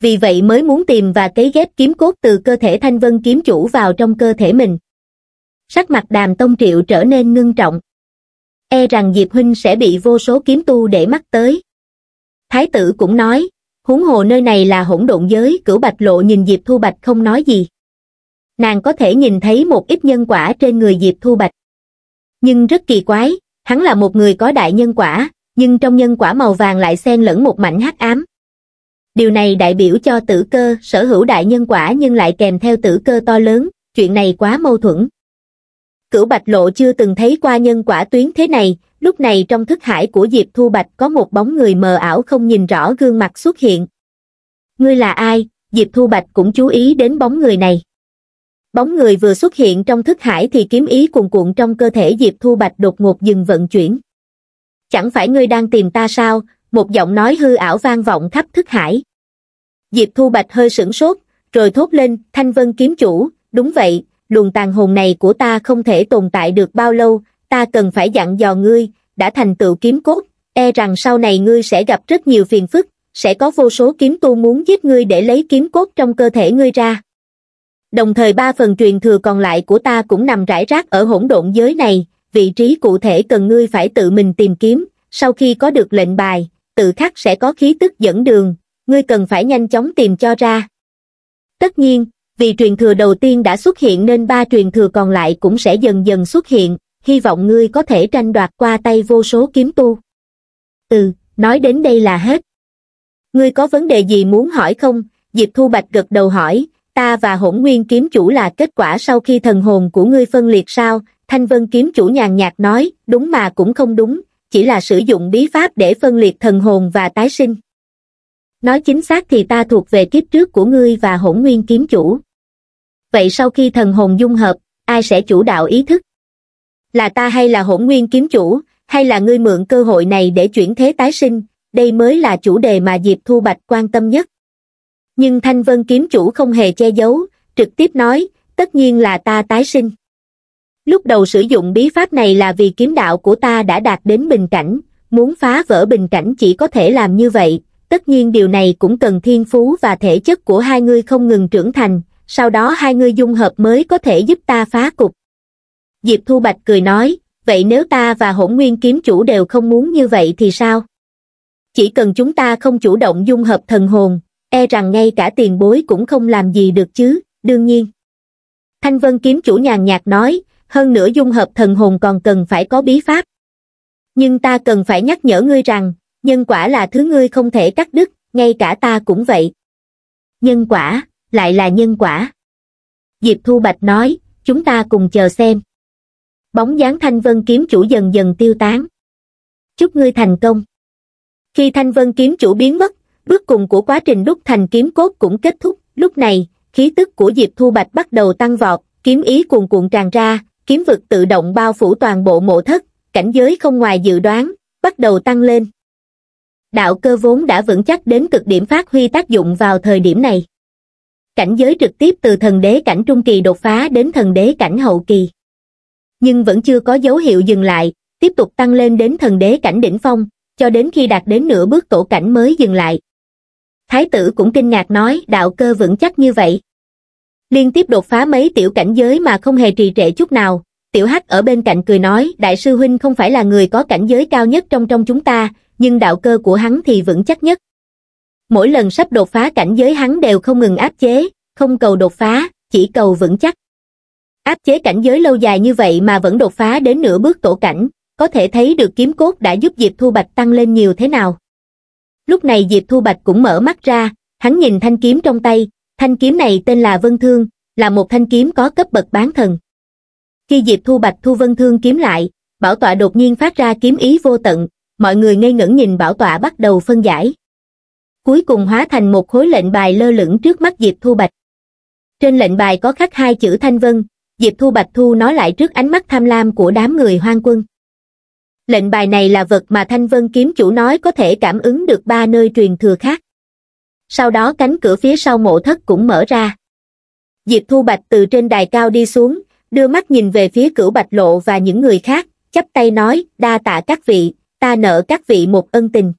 Vì vậy mới muốn tìm và cấy ghép kiếm cốt từ cơ thể Thanh Vân kiếm chủ vào trong cơ thể mình. Sắc mặt đàm tông triệu trở nên ngưng trọng. E rằng Diệp Huynh sẽ bị vô số kiếm tu để mắt tới. Thái tử cũng nói, huống hồ nơi này là hỗn độn giới, cửu bạch lộ nhìn Diệp Thu Bạch không nói gì. Nàng có thể nhìn thấy một ít nhân quả trên người Diệp Thu Bạch. Nhưng rất kỳ quái, Hắn là một người có đại nhân quả, nhưng trong nhân quả màu vàng lại xen lẫn một mảnh hắc ám. Điều này đại biểu cho tử cơ sở hữu đại nhân quả nhưng lại kèm theo tử cơ to lớn, chuyện này quá mâu thuẫn. Cửu Bạch Lộ chưa từng thấy qua nhân quả tuyến thế này, lúc này trong thức hải của Diệp Thu Bạch có một bóng người mờ ảo không nhìn rõ gương mặt xuất hiện. Ngươi là ai? Diệp Thu Bạch cũng chú ý đến bóng người này bóng người vừa xuất hiện trong thức hải thì kiếm ý cuồn cuộn trong cơ thể diệp thu bạch đột ngột dừng vận chuyển chẳng phải ngươi đang tìm ta sao một giọng nói hư ảo vang vọng khắp thức hải diệp thu bạch hơi sửng sốt rồi thốt lên thanh vân kiếm chủ đúng vậy luồng tàn hồn này của ta không thể tồn tại được bao lâu ta cần phải dặn dò ngươi đã thành tựu kiếm cốt e rằng sau này ngươi sẽ gặp rất nhiều phiền phức sẽ có vô số kiếm tu muốn giết ngươi để lấy kiếm cốt trong cơ thể ngươi ra đồng thời ba phần truyền thừa còn lại của ta cũng nằm rải rác ở hỗn độn giới này, vị trí cụ thể cần ngươi phải tự mình tìm kiếm, sau khi có được lệnh bài, tự khắc sẽ có khí tức dẫn đường, ngươi cần phải nhanh chóng tìm cho ra. Tất nhiên, vì truyền thừa đầu tiên đã xuất hiện nên ba truyền thừa còn lại cũng sẽ dần dần xuất hiện, hy vọng ngươi có thể tranh đoạt qua tay vô số kiếm tu. Ừ, nói đến đây là hết. Ngươi có vấn đề gì muốn hỏi không? Diệp Thu Bạch gật đầu hỏi, ta và hỗn nguyên kiếm chủ là kết quả sau khi thần hồn của ngươi phân liệt sao, thanh vân kiếm chủ nhàn nhạt nói, đúng mà cũng không đúng, chỉ là sử dụng bí pháp để phân liệt thần hồn và tái sinh. Nói chính xác thì ta thuộc về kiếp trước của ngươi và hỗn nguyên kiếm chủ. Vậy sau khi thần hồn dung hợp, ai sẽ chủ đạo ý thức? Là ta hay là hỗn nguyên kiếm chủ, hay là ngươi mượn cơ hội này để chuyển thế tái sinh, đây mới là chủ đề mà Diệp Thu Bạch quan tâm nhất nhưng thanh vân kiếm chủ không hề che giấu trực tiếp nói tất nhiên là ta tái sinh lúc đầu sử dụng bí pháp này là vì kiếm đạo của ta đã đạt đến bình cảnh muốn phá vỡ bình cảnh chỉ có thể làm như vậy tất nhiên điều này cũng cần thiên phú và thể chất của hai người không ngừng trưởng thành sau đó hai người dung hợp mới có thể giúp ta phá cục diệp thu bạch cười nói vậy nếu ta và hỗn nguyên kiếm chủ đều không muốn như vậy thì sao chỉ cần chúng ta không chủ động dung hợp thần hồn e rằng ngay cả tiền bối cũng không làm gì được chứ, đương nhiên. Thanh Vân kiếm chủ nhàn nhạt nói, hơn nữa dung hợp thần hồn còn cần phải có bí pháp. Nhưng ta cần phải nhắc nhở ngươi rằng, nhân quả là thứ ngươi không thể cắt đứt, ngay cả ta cũng vậy. Nhân quả, lại là nhân quả. Diệp Thu Bạch nói, chúng ta cùng chờ xem. Bóng dáng Thanh Vân kiếm chủ dần dần tiêu tán. Chúc ngươi thành công. Khi Thanh Vân kiếm chủ biến mất, Bước cùng của quá trình đúc thành kiếm cốt cũng kết thúc, lúc này, khí tức của Diệp Thu Bạch bắt đầu tăng vọt, kiếm ý cuồn cuộn tràn ra, kiếm vực tự động bao phủ toàn bộ mộ thất, cảnh giới không ngoài dự đoán, bắt đầu tăng lên. Đạo cơ vốn đã vững chắc đến cực điểm phát huy tác dụng vào thời điểm này. Cảnh giới trực tiếp từ thần đế cảnh trung kỳ đột phá đến thần đế cảnh hậu kỳ. Nhưng vẫn chưa có dấu hiệu dừng lại, tiếp tục tăng lên đến thần đế cảnh đỉnh phong, cho đến khi đạt đến nửa bước tổ cảnh mới dừng lại, thái tử cũng kinh ngạc nói đạo cơ vững chắc như vậy liên tiếp đột phá mấy tiểu cảnh giới mà không hề trì trệ chút nào tiểu hắc ở bên cạnh cười nói đại sư huynh không phải là người có cảnh giới cao nhất trong trong chúng ta nhưng đạo cơ của hắn thì vững chắc nhất mỗi lần sắp đột phá cảnh giới hắn đều không ngừng áp chế không cầu đột phá chỉ cầu vững chắc áp chế cảnh giới lâu dài như vậy mà vẫn đột phá đến nửa bước tổ cảnh có thể thấy được kiếm cốt đã giúp diệp thu bạch tăng lên nhiều thế nào lúc này diệp thu bạch cũng mở mắt ra hắn nhìn thanh kiếm trong tay thanh kiếm này tên là vân thương là một thanh kiếm có cấp bậc bán thần khi diệp thu bạch thu vân thương kiếm lại bảo tọa đột nhiên phát ra kiếm ý vô tận mọi người ngây ngẩn nhìn bảo tọa bắt đầu phân giải cuối cùng hóa thành một khối lệnh bài lơ lửng trước mắt diệp thu bạch trên lệnh bài có khắc hai chữ thanh vân diệp thu bạch thu nói lại trước ánh mắt tham lam của đám người hoang quân lệnh bài này là vật mà thanh vân kiếm chủ nói có thể cảm ứng được ba nơi truyền thừa khác sau đó cánh cửa phía sau mộ thất cũng mở ra diệp thu bạch từ trên đài cao đi xuống đưa mắt nhìn về phía cửu bạch lộ và những người khác chắp tay nói đa tạ các vị ta nợ các vị một ân tình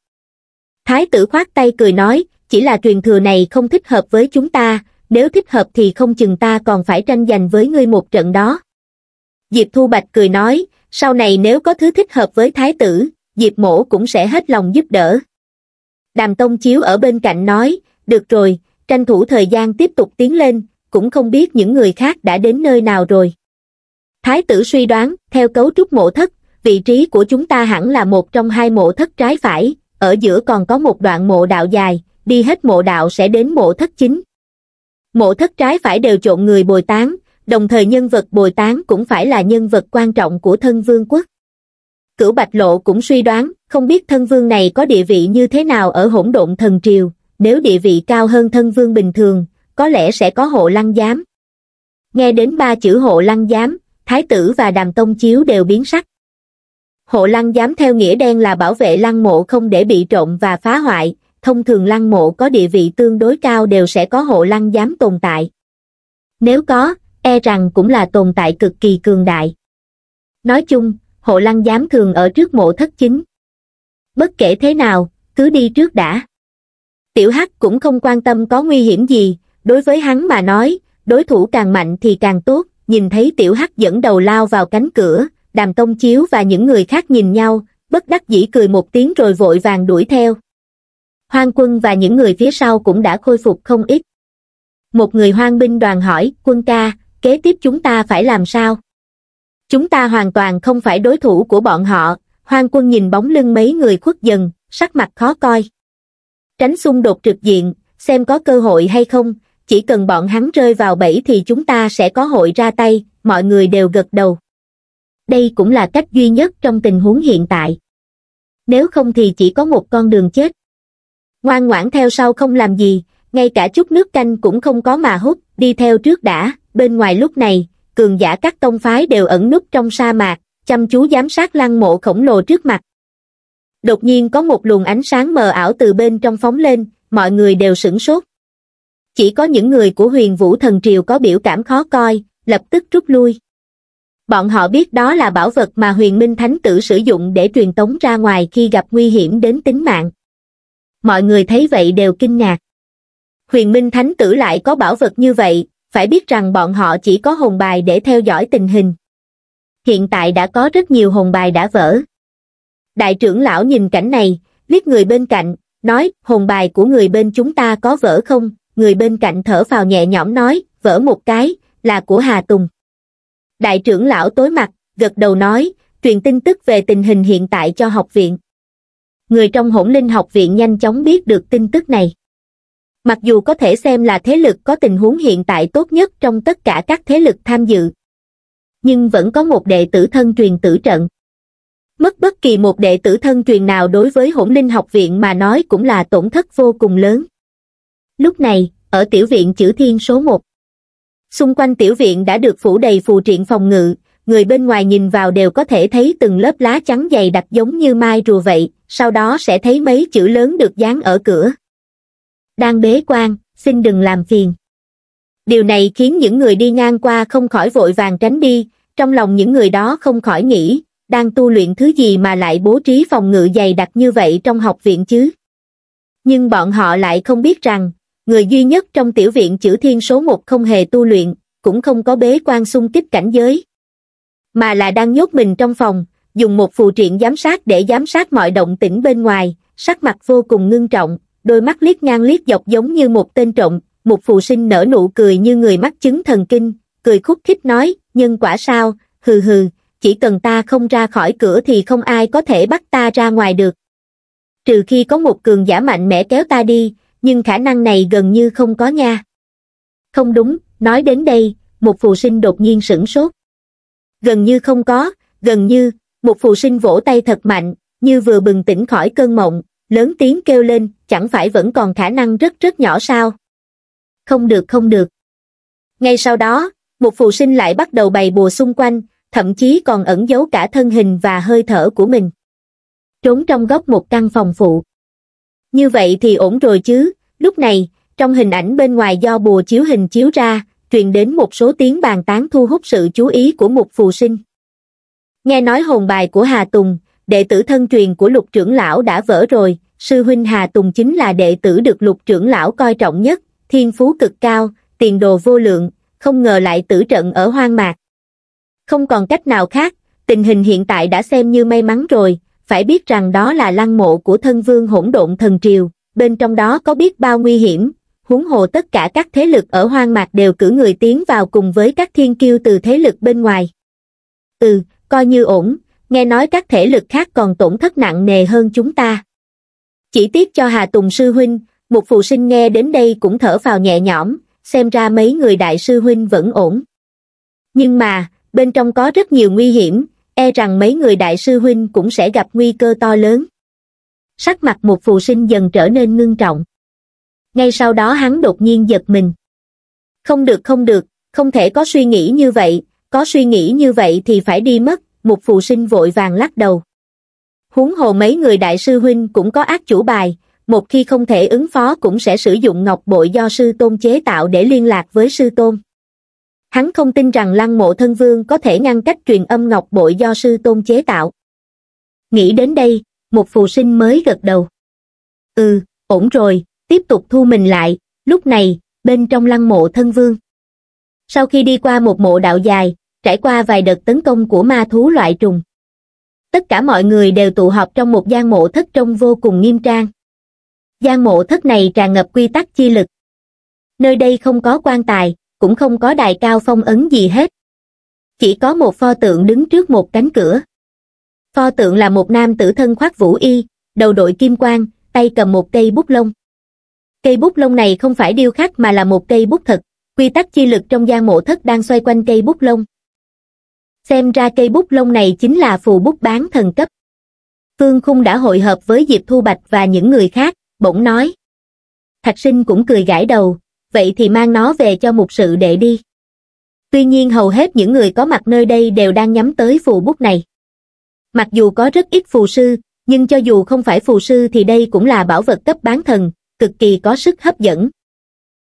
thái tử khoát tay cười nói chỉ là truyền thừa này không thích hợp với chúng ta nếu thích hợp thì không chừng ta còn phải tranh giành với ngươi một trận đó diệp thu bạch cười nói sau này nếu có thứ thích hợp với thái tử diệp mổ cũng sẽ hết lòng giúp đỡ đàm tông chiếu ở bên cạnh nói được rồi tranh thủ thời gian tiếp tục tiến lên cũng không biết những người khác đã đến nơi nào rồi thái tử suy đoán theo cấu trúc mộ thất vị trí của chúng ta hẳn là một trong hai mộ thất trái phải ở giữa còn có một đoạn mộ đạo dài đi hết mộ đạo sẽ đến mộ thất chính mộ thất trái phải đều trộn người bồi tán đồng thời nhân vật bồi tán cũng phải là nhân vật quan trọng của thân vương quốc. Cửu Bạch Lộ cũng suy đoán, không biết thân vương này có địa vị như thế nào ở hỗn độn thần triều, nếu địa vị cao hơn thân vương bình thường, có lẽ sẽ có hộ lăng giám. Nghe đến ba chữ hộ lăng giám, thái tử và đàm tông chiếu đều biến sắc. Hộ lăng giám theo nghĩa đen là bảo vệ lăng mộ không để bị trộm và phá hoại, thông thường lăng mộ có địa vị tương đối cao đều sẽ có hộ lăng giám tồn tại. Nếu có, e rằng cũng là tồn tại cực kỳ cường đại. Nói chung, hộ lăng giám thường ở trước mộ thất chính. Bất kể thế nào, cứ đi trước đã. Tiểu Hắc cũng không quan tâm có nguy hiểm gì, đối với hắn mà nói, đối thủ càng mạnh thì càng tốt, nhìn thấy Tiểu Hắc dẫn đầu lao vào cánh cửa, Đàm Tông Chiếu và những người khác nhìn nhau, bất đắc dĩ cười một tiếng rồi vội vàng đuổi theo. Hoang quân và những người phía sau cũng đã khôi phục không ít. Một người hoang binh đoàn hỏi, quân ca, kế tiếp chúng ta phải làm sao chúng ta hoàn toàn không phải đối thủ của bọn họ hoang quân nhìn bóng lưng mấy người khuất dần sắc mặt khó coi tránh xung đột trực diện xem có cơ hội hay không chỉ cần bọn hắn rơi vào bẫy thì chúng ta sẽ có hội ra tay mọi người đều gật đầu đây cũng là cách duy nhất trong tình huống hiện tại nếu không thì chỉ có một con đường chết ngoan ngoãn theo sau không làm gì ngay cả chút nước canh cũng không có mà hút đi theo trước đã bên ngoài lúc này, cường giả các tông phái đều ẩn núp trong sa mạc, chăm chú giám sát lăng mộ khổng lồ trước mặt. Đột nhiên có một luồng ánh sáng mờ ảo từ bên trong phóng lên, mọi người đều sửng sốt. Chỉ có những người của huyền vũ thần triều có biểu cảm khó coi, lập tức rút lui. Bọn họ biết đó là bảo vật mà huyền minh thánh tử sử dụng để truyền tống ra ngoài khi gặp nguy hiểm đến tính mạng. Mọi người thấy vậy đều kinh ngạc. Huyền minh thánh tử lại có bảo vật như vậy, phải biết rằng bọn họ chỉ có hồn bài để theo dõi tình hình. Hiện tại đã có rất nhiều hồn bài đã vỡ. Đại trưởng lão nhìn cảnh này, liếc người bên cạnh, nói, hồn bài của người bên chúng ta có vỡ không? Người bên cạnh thở vào nhẹ nhõm nói, vỡ một cái, là của Hà Tùng. Đại trưởng lão tối mặt, gật đầu nói, truyền tin tức về tình hình hiện tại cho học viện. Người trong hỗn linh học viện nhanh chóng biết được tin tức này mặc dù có thể xem là thế lực có tình huống hiện tại tốt nhất trong tất cả các thế lực tham dự. Nhưng vẫn có một đệ tử thân truyền tử trận. Mất bất kỳ một đệ tử thân truyền nào đối với hỗn linh học viện mà nói cũng là tổn thất vô cùng lớn. Lúc này, ở tiểu viện chữ thiên số 1, xung quanh tiểu viện đã được phủ đầy phù triện phòng ngự, người bên ngoài nhìn vào đều có thể thấy từng lớp lá trắng dày đặc giống như mai rùa vậy, sau đó sẽ thấy mấy chữ lớn được dán ở cửa đang bế quan, xin đừng làm phiền. Điều này khiến những người đi ngang qua không khỏi vội vàng tránh đi, trong lòng những người đó không khỏi nghĩ, đang tu luyện thứ gì mà lại bố trí phòng ngự dày đặc như vậy trong học viện chứ. Nhưng bọn họ lại không biết rằng, người duy nhất trong tiểu viện chữ thiên số một không hề tu luyện, cũng không có bế quan xung kích cảnh giới. Mà là đang nhốt mình trong phòng, dùng một phù triện giám sát để giám sát mọi động tĩnh bên ngoài, sắc mặt vô cùng ngưng trọng, đôi mắt liếc ngang liếc dọc giống như một tên trộm, một phù sinh nở nụ cười như người mắc chứng thần kinh, cười khúc khích nói, nhân quả sao, hừ hừ, chỉ cần ta không ra khỏi cửa thì không ai có thể bắt ta ra ngoài được. Trừ khi có một cường giả mạnh mẽ kéo ta đi, nhưng khả năng này gần như không có nha. Không đúng, nói đến đây, một phù sinh đột nhiên sửng sốt. Gần như không có, gần như, một phù sinh vỗ tay thật mạnh, như vừa bừng tỉnh khỏi cơn mộng, lớn tiếng kêu lên, chẳng phải vẫn còn khả năng rất rất nhỏ sao? Không được không được. Ngay sau đó, một phù sinh lại bắt đầu bày bùa xung quanh, thậm chí còn ẩn giấu cả thân hình và hơi thở của mình. Trốn trong góc một căn phòng phụ. Như vậy thì ổn rồi chứ, lúc này, trong hình ảnh bên ngoài do bùa chiếu hình chiếu ra, truyền đến một số tiếng bàn tán thu hút sự chú ý của một phù sinh. Nghe nói hồn bài của Hà Tùng, đệ tử thân truyền của lục trưởng lão đã vỡ rồi, sư huynh Hà Tùng chính là đệ tử được lục trưởng lão coi trọng nhất, thiên phú cực cao, tiền đồ vô lượng, không ngờ lại tử trận ở hoang mạc. Không còn cách nào khác, tình hình hiện tại đã xem như may mắn rồi, phải biết rằng đó là lăng mộ của thân vương hỗn độn thần triều, bên trong đó có biết bao nguy hiểm, huống hồ tất cả các thế lực ở hoang mạc đều cử người tiến vào cùng với các thiên kiêu từ thế lực bên ngoài. Ừ, coi như ổn, nghe nói các thể lực khác còn tổn thất nặng nề hơn chúng ta. Chỉ tiếc cho Hà Tùng Sư Huynh, một phụ sinh nghe đến đây cũng thở vào nhẹ nhõm, xem ra mấy người đại sư Huynh vẫn ổn. Nhưng mà, bên trong có rất nhiều nguy hiểm, e rằng mấy người đại sư Huynh cũng sẽ gặp nguy cơ to lớn. Sắc mặt một phụ sinh dần trở nên ngưng trọng. Ngay sau đó hắn đột nhiên giật mình. Không được không được, không thể có suy nghĩ như vậy, có suy nghĩ như vậy thì phải đi mất, một phụ sinh vội vàng lắc đầu. Huống hồ mấy người đại sư huynh cũng có ác chủ bài, một khi không thể ứng phó cũng sẽ sử dụng ngọc bội do sư tôn chế tạo để liên lạc với sư tôn. Hắn không tin rằng lăng mộ thân vương có thể ngăn cách truyền âm ngọc bội do sư tôn chế tạo. Nghĩ đến đây, một phù sinh mới gật đầu. Ừ, ổn rồi, tiếp tục thu mình lại, lúc này, bên trong lăng mộ thân vương. Sau khi đi qua một mộ đạo dài, trải qua vài đợt tấn công của ma thú loại trùng tất cả mọi người đều tụ họp trong một gian mộ thất trông vô cùng nghiêm trang gian mộ thất này tràn ngập quy tắc chi lực nơi đây không có quan tài cũng không có đài cao phong ấn gì hết chỉ có một pho tượng đứng trước một cánh cửa pho tượng là một nam tử thân khoác vũ y đầu đội kim quang tay cầm một cây bút lông cây bút lông này không phải điêu khắc mà là một cây bút thật quy tắc chi lực trong gian mộ thất đang xoay quanh cây bút lông xem ra cây bút lông này chính là phù bút bán thần cấp phương khung đã hội hợp với diệp thu bạch và những người khác bỗng nói thạch sinh cũng cười gãi đầu vậy thì mang nó về cho một sự đệ đi tuy nhiên hầu hết những người có mặt nơi đây đều đang nhắm tới phù bút này mặc dù có rất ít phù sư nhưng cho dù không phải phù sư thì đây cũng là bảo vật cấp bán thần cực kỳ có sức hấp dẫn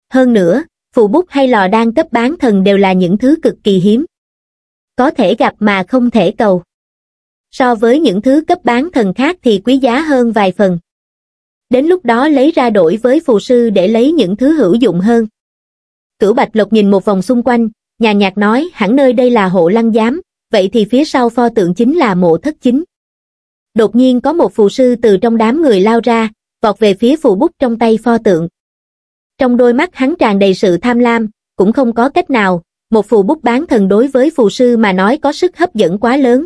hơn nữa phù bút hay lò đan cấp bán thần đều là những thứ cực kỳ hiếm có thể gặp mà không thể cầu. So với những thứ cấp bán thần khác thì quý giá hơn vài phần. Đến lúc đó lấy ra đổi với phù sư để lấy những thứ hữu dụng hơn. Cửu Bạch Lộc nhìn một vòng xung quanh, nhà nhạc nói hẳn nơi đây là hộ lăng giám, vậy thì phía sau pho tượng chính là mộ thất chính. Đột nhiên có một phù sư từ trong đám người lao ra, vọt về phía phù bút trong tay pho tượng. Trong đôi mắt hắn tràn đầy sự tham lam, cũng không có cách nào, một phù bút bán thần đối với phù sư mà nói có sức hấp dẫn quá lớn.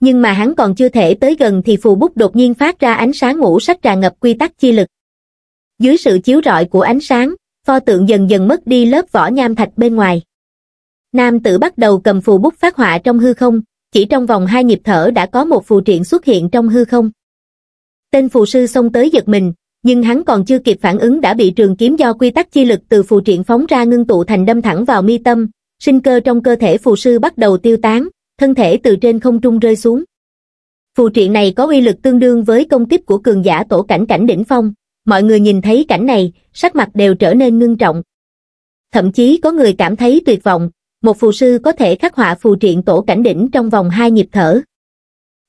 Nhưng mà hắn còn chưa thể tới gần thì phù bút đột nhiên phát ra ánh sáng ngũ sắc tràn ngập quy tắc chi lực. Dưới sự chiếu rọi của ánh sáng, pho tượng dần dần mất đi lớp vỏ nham thạch bên ngoài. Nam tử bắt đầu cầm phù bút phát họa trong hư không, chỉ trong vòng hai nhịp thở đã có một phù triện xuất hiện trong hư không. Tên phù sư xông tới giật mình, nhưng hắn còn chưa kịp phản ứng đã bị trường kiếm do quy tắc chi lực từ phù triện phóng ra ngưng tụ thành đâm thẳng vào mi tâm, sinh cơ trong cơ thể phù sư bắt đầu tiêu tán, thân thể từ trên không trung rơi xuống. Phù triện này có uy lực tương đương với công kích của cường giả tổ cảnh cảnh đỉnh phong, mọi người nhìn thấy cảnh này, sắc mặt đều trở nên ngưng trọng. Thậm chí có người cảm thấy tuyệt vọng, một phù sư có thể khắc họa phù triện tổ cảnh đỉnh trong vòng hai nhịp thở.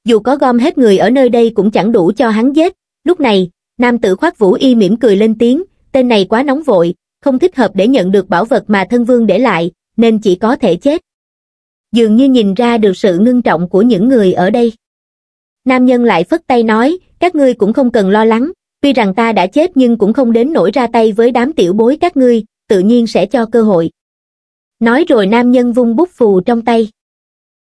Dù có gom hết người ở nơi đây cũng chẳng đủ cho hắn giết, lúc này, nam tử khoác vũ y mỉm cười lên tiếng tên này quá nóng vội không thích hợp để nhận được bảo vật mà thân vương để lại nên chỉ có thể chết dường như nhìn ra được sự ngưng trọng của những người ở đây nam nhân lại phất tay nói các ngươi cũng không cần lo lắng tuy rằng ta đã chết nhưng cũng không đến nổi ra tay với đám tiểu bối các ngươi tự nhiên sẽ cho cơ hội nói rồi nam nhân vung bút phù trong tay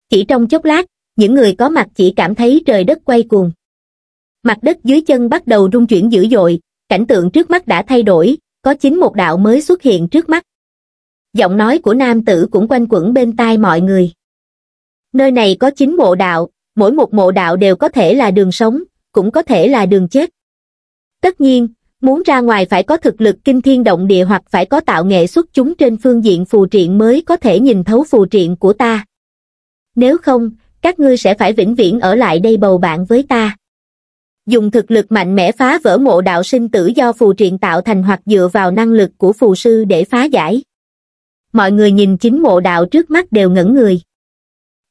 chỉ trong chốc lát những người có mặt chỉ cảm thấy trời đất quay cuồng mặt đất dưới chân bắt đầu rung chuyển dữ dội cảnh tượng trước mắt đã thay đổi có chính một đạo mới xuất hiện trước mắt giọng nói của nam tử cũng quanh quẩn bên tai mọi người nơi này có chín mộ đạo mỗi một mộ đạo đều có thể là đường sống cũng có thể là đường chết tất nhiên muốn ra ngoài phải có thực lực kinh thiên động địa hoặc phải có tạo nghệ xuất chúng trên phương diện phù triện mới có thể nhìn thấu phù triện của ta nếu không các ngươi sẽ phải vĩnh viễn ở lại đây bầu bạn với ta dùng thực lực mạnh mẽ phá vỡ mộ đạo sinh tử do phù triện tạo thành hoặc dựa vào năng lực của phù sư để phá giải. Mọi người nhìn chính mộ đạo trước mắt đều ngẩn người.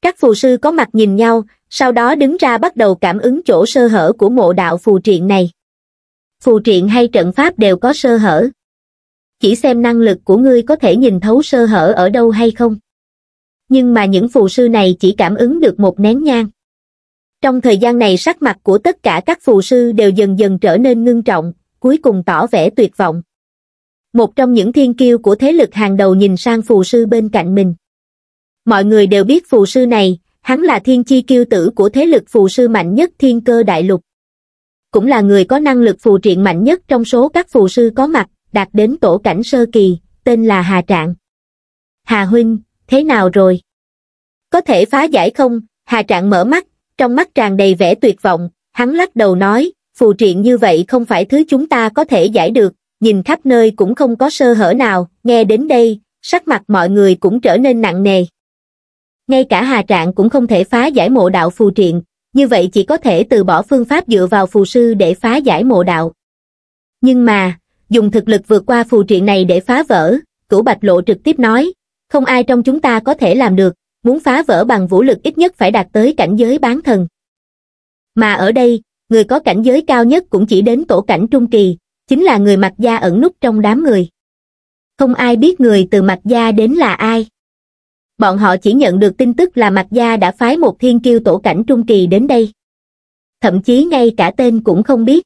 Các phù sư có mặt nhìn nhau, sau đó đứng ra bắt đầu cảm ứng chỗ sơ hở của mộ đạo phù triện này. Phù triện hay trận pháp đều có sơ hở. Chỉ xem năng lực của ngươi có thể nhìn thấu sơ hở ở đâu hay không. Nhưng mà những phù sư này chỉ cảm ứng được một nén nhang trong thời gian này sắc mặt của tất cả các phù sư đều dần dần trở nên ngưng trọng cuối cùng tỏ vẻ tuyệt vọng một trong những thiên kiêu của thế lực hàng đầu nhìn sang phù sư bên cạnh mình mọi người đều biết phù sư này hắn là thiên chi kiêu tử của thế lực phù sư mạnh nhất thiên cơ đại lục cũng là người có năng lực phù triện mạnh nhất trong số các phù sư có mặt đạt đến tổ cảnh sơ kỳ tên là hà trạng hà huynh thế nào rồi có thể phá giải không hà trạng mở mắt trong mắt tràn đầy vẻ tuyệt vọng, hắn lắc đầu nói, phù triện như vậy không phải thứ chúng ta có thể giải được, nhìn khắp nơi cũng không có sơ hở nào, nghe đến đây, sắc mặt mọi người cũng trở nên nặng nề. Ngay cả hà trạng cũng không thể phá giải mộ đạo phù triện, như vậy chỉ có thể từ bỏ phương pháp dựa vào phù sư để phá giải mộ đạo. Nhưng mà, dùng thực lực vượt qua phù triện này để phá vỡ, cửu bạch lộ trực tiếp nói, không ai trong chúng ta có thể làm được, muốn phá vỡ bằng vũ lực ít nhất phải đạt tới cảnh giới bán thần. Mà ở đây, người có cảnh giới cao nhất cũng chỉ đến tổ cảnh trung kỳ, chính là người mặt gia ẩn nút trong đám người. Không ai biết người từ mặt gia đến là ai. Bọn họ chỉ nhận được tin tức là mặt gia đã phái một thiên kiêu tổ cảnh trung kỳ đến đây. Thậm chí ngay cả tên cũng không biết.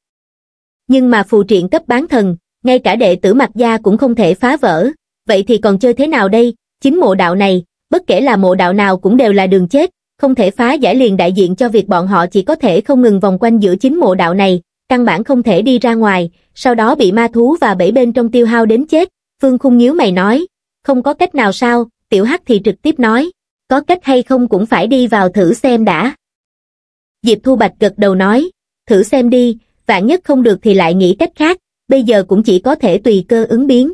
Nhưng mà phù triện cấp bán thần, ngay cả đệ tử mặt gia cũng không thể phá vỡ, vậy thì còn chơi thế nào đây, chính mộ đạo này, bất kể là mộ đạo nào cũng đều là đường chết, không thể phá giải liền đại diện cho việc bọn họ chỉ có thể không ngừng vòng quanh giữa chính mộ đạo này, căn bản không thể đi ra ngoài, sau đó bị ma thú và bẫy bên trong tiêu hao đến chết. Phương Khung nhíu mày nói, không có cách nào sao, tiểu hắc thì trực tiếp nói, có cách hay không cũng phải đi vào thử xem đã. Diệp Thu Bạch gật đầu nói, thử xem đi, vạn nhất không được thì lại nghĩ cách khác, bây giờ cũng chỉ có thể tùy cơ ứng biến.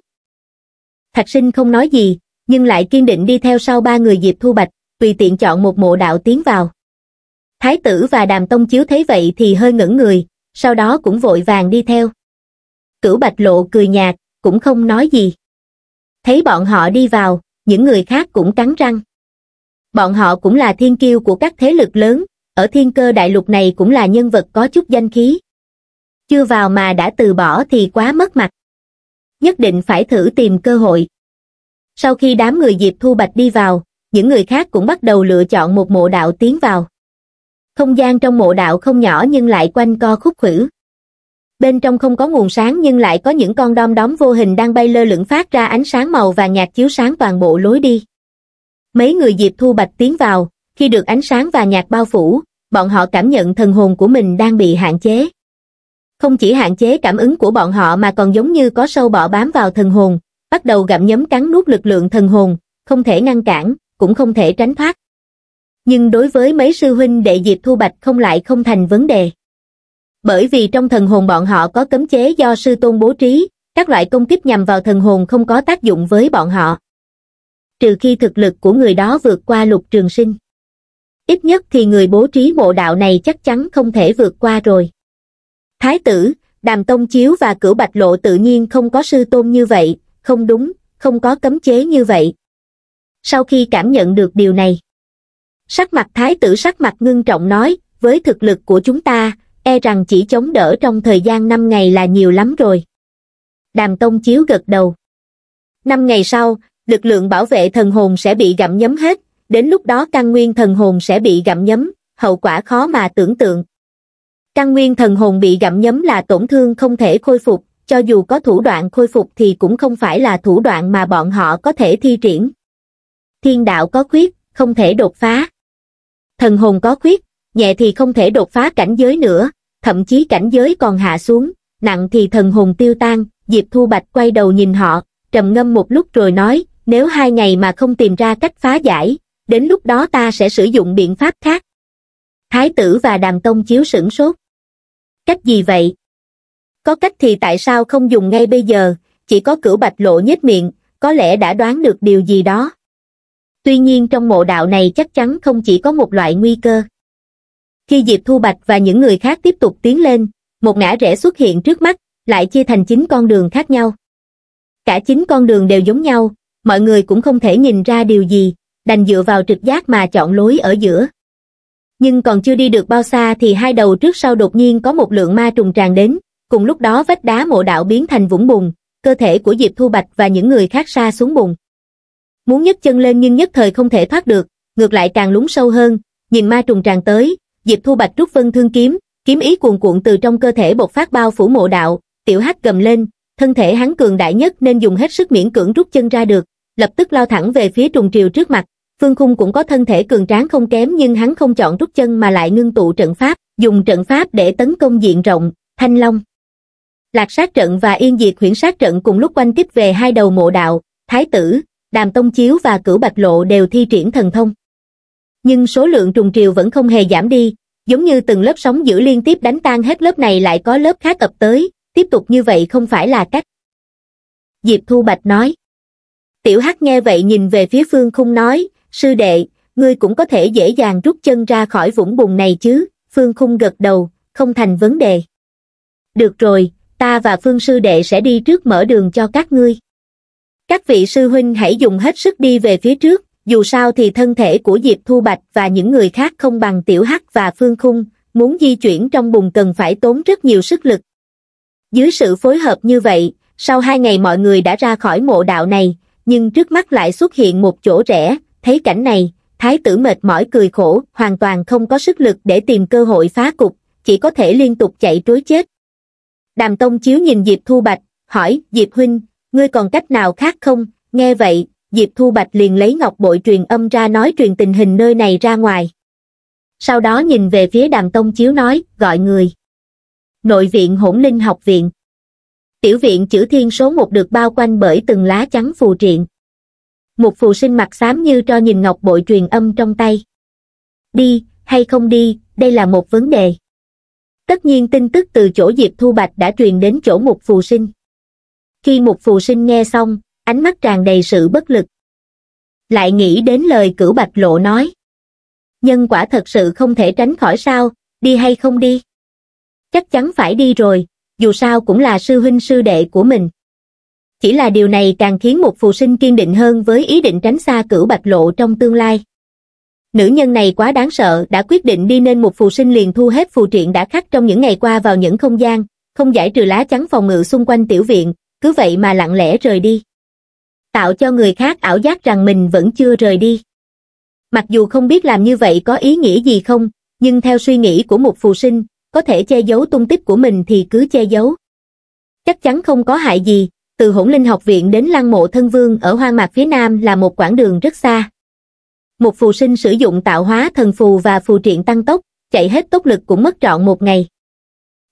Thạch sinh không nói gì, nhưng lại kiên định đi theo sau ba người Diệp Thu Bạch, tùy tiện chọn một mộ đạo tiến vào. Thái tử và đàm tông chiếu thấy vậy thì hơi ngẩn người, sau đó cũng vội vàng đi theo. Cửu Bạch Lộ cười nhạt, cũng không nói gì. Thấy bọn họ đi vào, những người khác cũng cắn răng. Bọn họ cũng là thiên kiêu của các thế lực lớn, ở thiên cơ đại lục này cũng là nhân vật có chút danh khí. Chưa vào mà đã từ bỏ thì quá mất mặt. Nhất định phải thử tìm cơ hội sau khi đám người diệp thu bạch đi vào những người khác cũng bắt đầu lựa chọn một mộ đạo tiến vào không gian trong mộ đạo không nhỏ nhưng lại quanh co khúc khử bên trong không có nguồn sáng nhưng lại có những con đom đóm vô hình đang bay lơ lửng phát ra ánh sáng màu và nhạt chiếu sáng toàn bộ lối đi mấy người diệp thu bạch tiến vào khi được ánh sáng và nhạt bao phủ bọn họ cảm nhận thần hồn của mình đang bị hạn chế không chỉ hạn chế cảm ứng của bọn họ mà còn giống như có sâu bọ bám vào thần hồn bắt đầu gặm nhấm cắn nuốt lực lượng thần hồn, không thể ngăn cản, cũng không thể tránh thoát. Nhưng đối với mấy sư huynh đệ Diệp Thu Bạch không lại không thành vấn đề. Bởi vì trong thần hồn bọn họ có cấm chế do sư tôn bố trí, các loại công kích nhằm vào thần hồn không có tác dụng với bọn họ. Trừ khi thực lực của người đó vượt qua lục trường sinh. Ít nhất thì người bố trí bộ đạo này chắc chắn không thể vượt qua rồi. Thái tử, Đàm Tông Chiếu và Cửu Bạch Lộ tự nhiên không có sư tôn như vậy, không đúng, không có cấm chế như vậy. Sau khi cảm nhận được điều này, sắc mặt thái tử sắc mặt ngưng trọng nói, với thực lực của chúng ta, e rằng chỉ chống đỡ trong thời gian 5 ngày là nhiều lắm rồi. Đàm Tông Chiếu gật đầu. Năm ngày sau, lực lượng bảo vệ thần hồn sẽ bị gặm nhấm hết, đến lúc đó căn nguyên thần hồn sẽ bị gặm nhấm, hậu quả khó mà tưởng tượng. Căn nguyên thần hồn bị gặm nhấm là tổn thương không thể khôi phục, cho dù có thủ đoạn khôi phục thì cũng không phải là thủ đoạn mà bọn họ có thể thi triển. Thiên đạo có khuyết, không thể đột phá. Thần hồn có khuyết, nhẹ thì không thể đột phá cảnh giới nữa, thậm chí cảnh giới còn hạ xuống, nặng thì thần hồn tiêu tan, Diệp Thu Bạch quay đầu nhìn họ, trầm ngâm một lúc rồi nói, nếu hai ngày mà không tìm ra cách phá giải, đến lúc đó ta sẽ sử dụng biện pháp khác. Thái tử và đàm tông chiếu sửng sốt. Cách gì vậy? có cách thì tại sao không dùng ngay bây giờ chỉ có cửu bạch lộ nhếch miệng có lẽ đã đoán được điều gì đó tuy nhiên trong mộ đạo này chắc chắn không chỉ có một loại nguy cơ khi diệp thu bạch và những người khác tiếp tục tiến lên một ngã rẽ xuất hiện trước mắt lại chia thành chín con đường khác nhau cả chín con đường đều giống nhau mọi người cũng không thể nhìn ra điều gì đành dựa vào trực giác mà chọn lối ở giữa nhưng còn chưa đi được bao xa thì hai đầu trước sau đột nhiên có một lượng ma trùng tràn đến cùng lúc đó vách đá mộ đạo biến thành vũng bùn, cơ thể của Diệp Thu Bạch và những người khác xa xuống bùn. Muốn nhấc chân lên nhưng nhất thời không thể thoát được, ngược lại càng lún sâu hơn, nhìn ma trùng tràn tới, Diệp Thu Bạch rút vân thương kiếm, kiếm ý cuồn cuộn từ trong cơ thể bộc phát bao phủ mộ đạo, tiểu hắc gầm lên, thân thể hắn cường đại nhất nên dùng hết sức miễn cưỡng rút chân ra được, lập tức lao thẳng về phía trùng triều trước mặt. Phương Khung cũng có thân thể cường tráng không kém nhưng hắn không chọn rút chân mà lại ngưng tụ trận pháp, dùng trận pháp để tấn công diện rộng, Thanh Long lạc sát trận và yên diệt huyễn sát trận cùng lúc quanh kích về hai đầu mộ đạo, thái tử, đàm tông chiếu và cửu bạch lộ đều thi triển thần thông. Nhưng số lượng trùng triều vẫn không hề giảm đi, giống như từng lớp sóng giữ liên tiếp đánh tan hết lớp này lại có lớp khác ập tới, tiếp tục như vậy không phải là cách. Diệp Thu Bạch nói. Tiểu Hắc nghe vậy nhìn về phía Phương Khung nói, sư đệ, ngươi cũng có thể dễ dàng rút chân ra khỏi vũng bùn này chứ, Phương Khung gật đầu, không thành vấn đề. Được rồi, ta và phương sư đệ sẽ đi trước mở đường cho các ngươi các vị sư huynh hãy dùng hết sức đi về phía trước dù sao thì thân thể của diệp thu bạch và những người khác không bằng tiểu hắc và phương khung muốn di chuyển trong bùn cần phải tốn rất nhiều sức lực dưới sự phối hợp như vậy sau hai ngày mọi người đã ra khỏi mộ đạo này nhưng trước mắt lại xuất hiện một chỗ rẽ thấy cảnh này thái tử mệt mỏi cười khổ hoàn toàn không có sức lực để tìm cơ hội phá cục chỉ có thể liên tục chạy trối chết Đàm Tông Chiếu nhìn Diệp Thu Bạch, hỏi, Diệp Huynh, ngươi còn cách nào khác không? Nghe vậy, Diệp Thu Bạch liền lấy ngọc bội truyền âm ra nói truyền tình hình nơi này ra ngoài. Sau đó nhìn về phía Đàm Tông Chiếu nói, gọi người. Nội viện hỗn linh học viện. Tiểu viện chữ thiên số một được bao quanh bởi từng lá chắn phù triện. Một phù sinh mặt xám như cho nhìn ngọc bội truyền âm trong tay. Đi, hay không đi, đây là một vấn đề tất nhiên tin tức từ chỗ Diệp Thu Bạch đã truyền đến chỗ Mục Phù Sinh. Khi Mục Phù Sinh nghe xong, ánh mắt tràn đầy sự bất lực. Lại nghĩ đến lời cửu Bạch Lộ nói. Nhân quả thật sự không thể tránh khỏi sao, đi hay không đi? Chắc chắn phải đi rồi, dù sao cũng là sư huynh sư đệ của mình. Chỉ là điều này càng khiến một phù sinh kiên định hơn với ý định tránh xa cửu Bạch Lộ trong tương lai nữ nhân này quá đáng sợ đã quyết định đi nên một phù sinh liền thu hết phù triện đã khắc trong những ngày qua vào những không gian, không giải trừ lá chắn phòng ngự xung quanh tiểu viện, cứ vậy mà lặng lẽ rời đi. Tạo cho người khác ảo giác rằng mình vẫn chưa rời đi. Mặc dù không biết làm như vậy có ý nghĩa gì không, nhưng theo suy nghĩ của một phù sinh, có thể che giấu tung tích của mình thì cứ che giấu. Chắc chắn không có hại gì, từ hỗn linh học viện đến lăng mộ thân vương ở hoang mạc phía nam là một quãng đường rất xa một phù sinh sử dụng tạo hóa thần phù và phù triện tăng tốc, chạy hết tốc lực cũng mất trọn một ngày.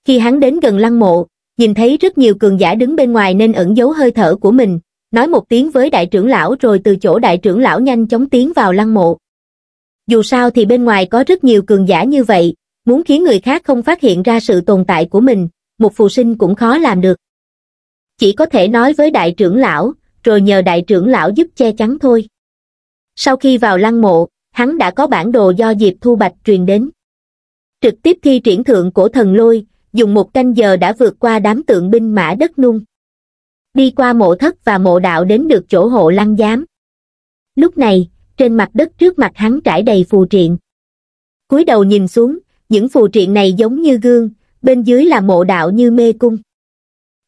Khi hắn đến gần lăng mộ, nhìn thấy rất nhiều cường giả đứng bên ngoài nên ẩn giấu hơi thở của mình, nói một tiếng với đại trưởng lão rồi từ chỗ đại trưởng lão nhanh chóng tiến vào lăng mộ. Dù sao thì bên ngoài có rất nhiều cường giả như vậy, muốn khiến người khác không phát hiện ra sự tồn tại của mình, một phù sinh cũng khó làm được. Chỉ có thể nói với đại trưởng lão, rồi nhờ đại trưởng lão giúp che chắn thôi sau khi vào lăng mộ hắn đã có bản đồ do diệp thu bạch truyền đến trực tiếp thi triển thượng cổ thần lôi dùng một canh giờ đã vượt qua đám tượng binh mã đất nung đi qua mộ thất và mộ đạo đến được chỗ hộ lăng giám lúc này trên mặt đất trước mặt hắn trải đầy phù triện cúi đầu nhìn xuống những phù triện này giống như gương bên dưới là mộ đạo như mê cung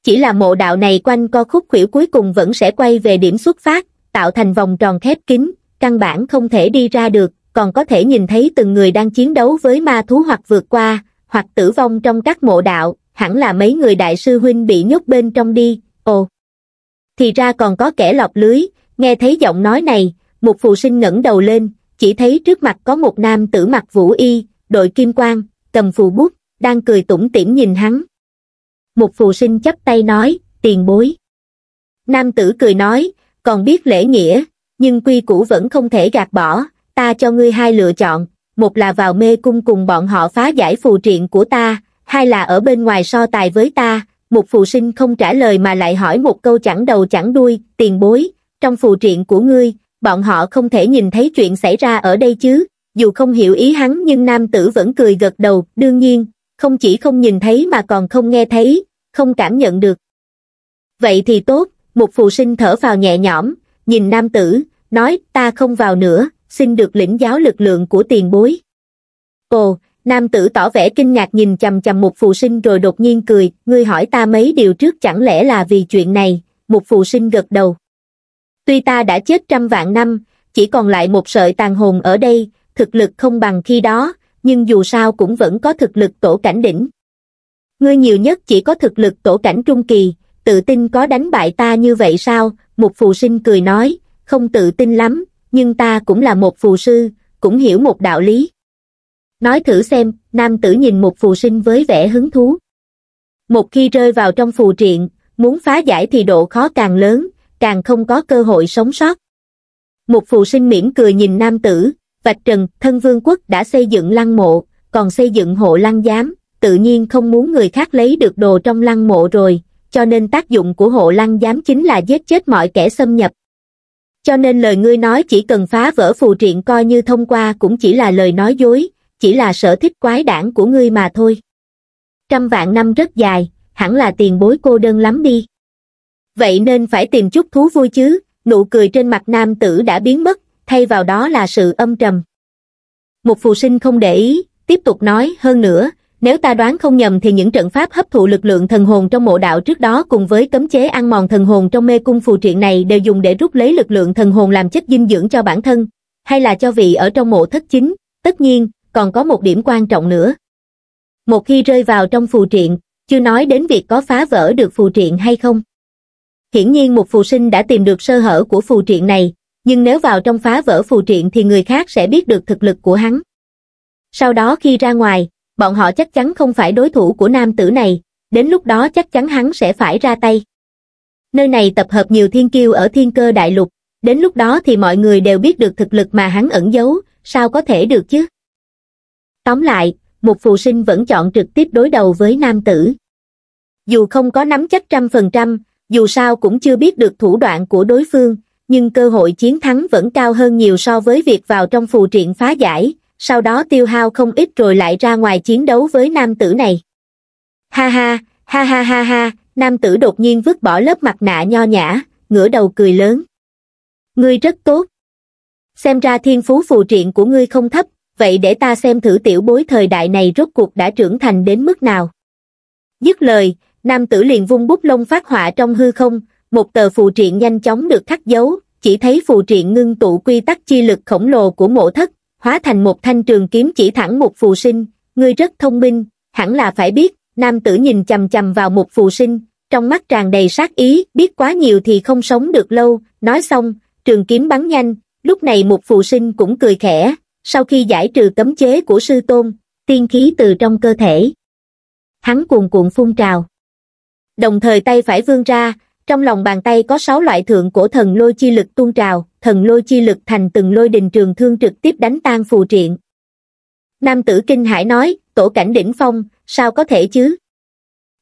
chỉ là mộ đạo này quanh co khúc khuỷu cuối cùng vẫn sẽ quay về điểm xuất phát tạo thành vòng tròn khép kín căn bản không thể đi ra được, còn có thể nhìn thấy từng người đang chiến đấu với ma thú hoặc vượt qua, hoặc tử vong trong các mộ đạo, hẳn là mấy người đại sư huynh bị nhốt bên trong đi, ồ. Thì ra còn có kẻ lọc lưới, nghe thấy giọng nói này, một phụ sinh ngẩng đầu lên, chỉ thấy trước mặt có một nam tử mặc vũ y, đội kim quang, cầm phù bút, đang cười tủm tỉm nhìn hắn. Một phụ sinh chắp tay nói, tiền bối. Nam tử cười nói, còn biết lễ nghĩa, nhưng quy củ vẫn không thể gạt bỏ, ta cho ngươi hai lựa chọn, một là vào mê cung cùng bọn họ phá giải phù triện của ta, hai là ở bên ngoài so tài với ta, một phù sinh không trả lời mà lại hỏi một câu chẳng đầu chẳng đuôi, tiền bối, trong phù triện của ngươi, bọn họ không thể nhìn thấy chuyện xảy ra ở đây chứ, dù không hiểu ý hắn nhưng nam tử vẫn cười gật đầu, đương nhiên, không chỉ không nhìn thấy mà còn không nghe thấy, không cảm nhận được. Vậy thì tốt, một phù sinh thở vào nhẹ nhõm, nhìn nam tử, nói ta không vào nữa, xin được lĩnh giáo lực lượng của tiền bối. Ồ, nam tử tỏ vẻ kinh ngạc nhìn chầm chầm một phù sinh rồi đột nhiên cười, ngươi hỏi ta mấy điều trước chẳng lẽ là vì chuyện này, một phù sinh gật đầu. Tuy ta đã chết trăm vạn năm, chỉ còn lại một sợi tàn hồn ở đây, thực lực không bằng khi đó, nhưng dù sao cũng vẫn có thực lực tổ cảnh đỉnh. Ngươi nhiều nhất chỉ có thực lực tổ cảnh trung kỳ, tự tin có đánh bại ta như vậy sao, một phù sinh cười nói, không tự tin lắm, nhưng ta cũng là một phù sư, cũng hiểu một đạo lý. Nói thử xem, nam tử nhìn một phù sinh với vẻ hứng thú. Một khi rơi vào trong phù triện, muốn phá giải thì độ khó càng lớn, càng không có cơ hội sống sót. Một phù sinh mỉm cười nhìn nam tử, vạch trần, thân vương quốc đã xây dựng lăng mộ, còn xây dựng hộ lăng giám, tự nhiên không muốn người khác lấy được đồ trong lăng mộ rồi, cho nên tác dụng của hộ lăng giám chính là giết chết mọi kẻ xâm nhập cho nên lời ngươi nói chỉ cần phá vỡ phù triện coi như thông qua cũng chỉ là lời nói dối, chỉ là sở thích quái đản của ngươi mà thôi. Trăm vạn năm rất dài, hẳn là tiền bối cô đơn lắm đi. Vậy nên phải tìm chút thú vui chứ, nụ cười trên mặt nam tử đã biến mất, thay vào đó là sự âm trầm. Một phù sinh không để ý, tiếp tục nói hơn nữa, nếu ta đoán không nhầm thì những trận pháp hấp thụ lực lượng thần hồn trong mộ đạo trước đó cùng với cấm chế ăn mòn thần hồn trong mê cung phù triện này đều dùng để rút lấy lực lượng thần hồn làm chất dinh dưỡng cho bản thân, hay là cho vị ở trong mộ thất chính. Tất nhiên, còn có một điểm quan trọng nữa. Một khi rơi vào trong phù triện, chưa nói đến việc có phá vỡ được phù triện hay không. Hiển nhiên một phù sinh đã tìm được sơ hở của phù triện này, nhưng nếu vào trong phá vỡ phù triện thì người khác sẽ biết được thực lực của hắn. Sau đó khi ra ngoài, bọn họ chắc chắn không phải đối thủ của nam tử này, đến lúc đó chắc chắn hắn sẽ phải ra tay. Nơi này tập hợp nhiều thiên kiêu ở thiên cơ đại lục, đến lúc đó thì mọi người đều biết được thực lực mà hắn ẩn giấu, sao có thể được chứ? Tóm lại, một phù sinh vẫn chọn trực tiếp đối đầu với nam tử. Dù không có nắm chắc trăm phần trăm, dù sao cũng chưa biết được thủ đoạn của đối phương, nhưng cơ hội chiến thắng vẫn cao hơn nhiều so với việc vào trong phù triện phá giải, sau đó tiêu hao không ít rồi lại ra ngoài chiến đấu với nam tử này ha ha ha ha ha ha nam tử đột nhiên vứt bỏ lớp mặt nạ nho nhã ngửa đầu cười lớn ngươi rất tốt xem ra thiên phú phù triện của ngươi không thấp vậy để ta xem thử tiểu bối thời đại này rốt cuộc đã trưởng thành đến mức nào dứt lời nam tử liền vung bút lông phát họa trong hư không một tờ phù triện nhanh chóng được khắc dấu chỉ thấy phù triện ngưng tụ quy tắc chi lực khổng lồ của mộ thất hóa thành một thanh trường kiếm chỉ thẳng một phù sinh, ngươi rất thông minh, hẳn là phải biết, nam tử nhìn chầm chầm vào một phù sinh, trong mắt tràn đầy sát ý, biết quá nhiều thì không sống được lâu, nói xong, trường kiếm bắn nhanh, lúc này một phù sinh cũng cười khẽ, sau khi giải trừ cấm chế của sư tôn, tiên khí từ trong cơ thể. Hắn cuồn cuộn phun trào. Đồng thời tay phải vươn ra, trong lòng bàn tay có sáu loại thượng cổ thần lôi chi lực tuôn trào, thần lôi chi lực thành từng lôi đình trường thương trực tiếp đánh tan phù triện. Nam tử kinh hải nói, tổ cảnh đỉnh phong, sao có thể chứ?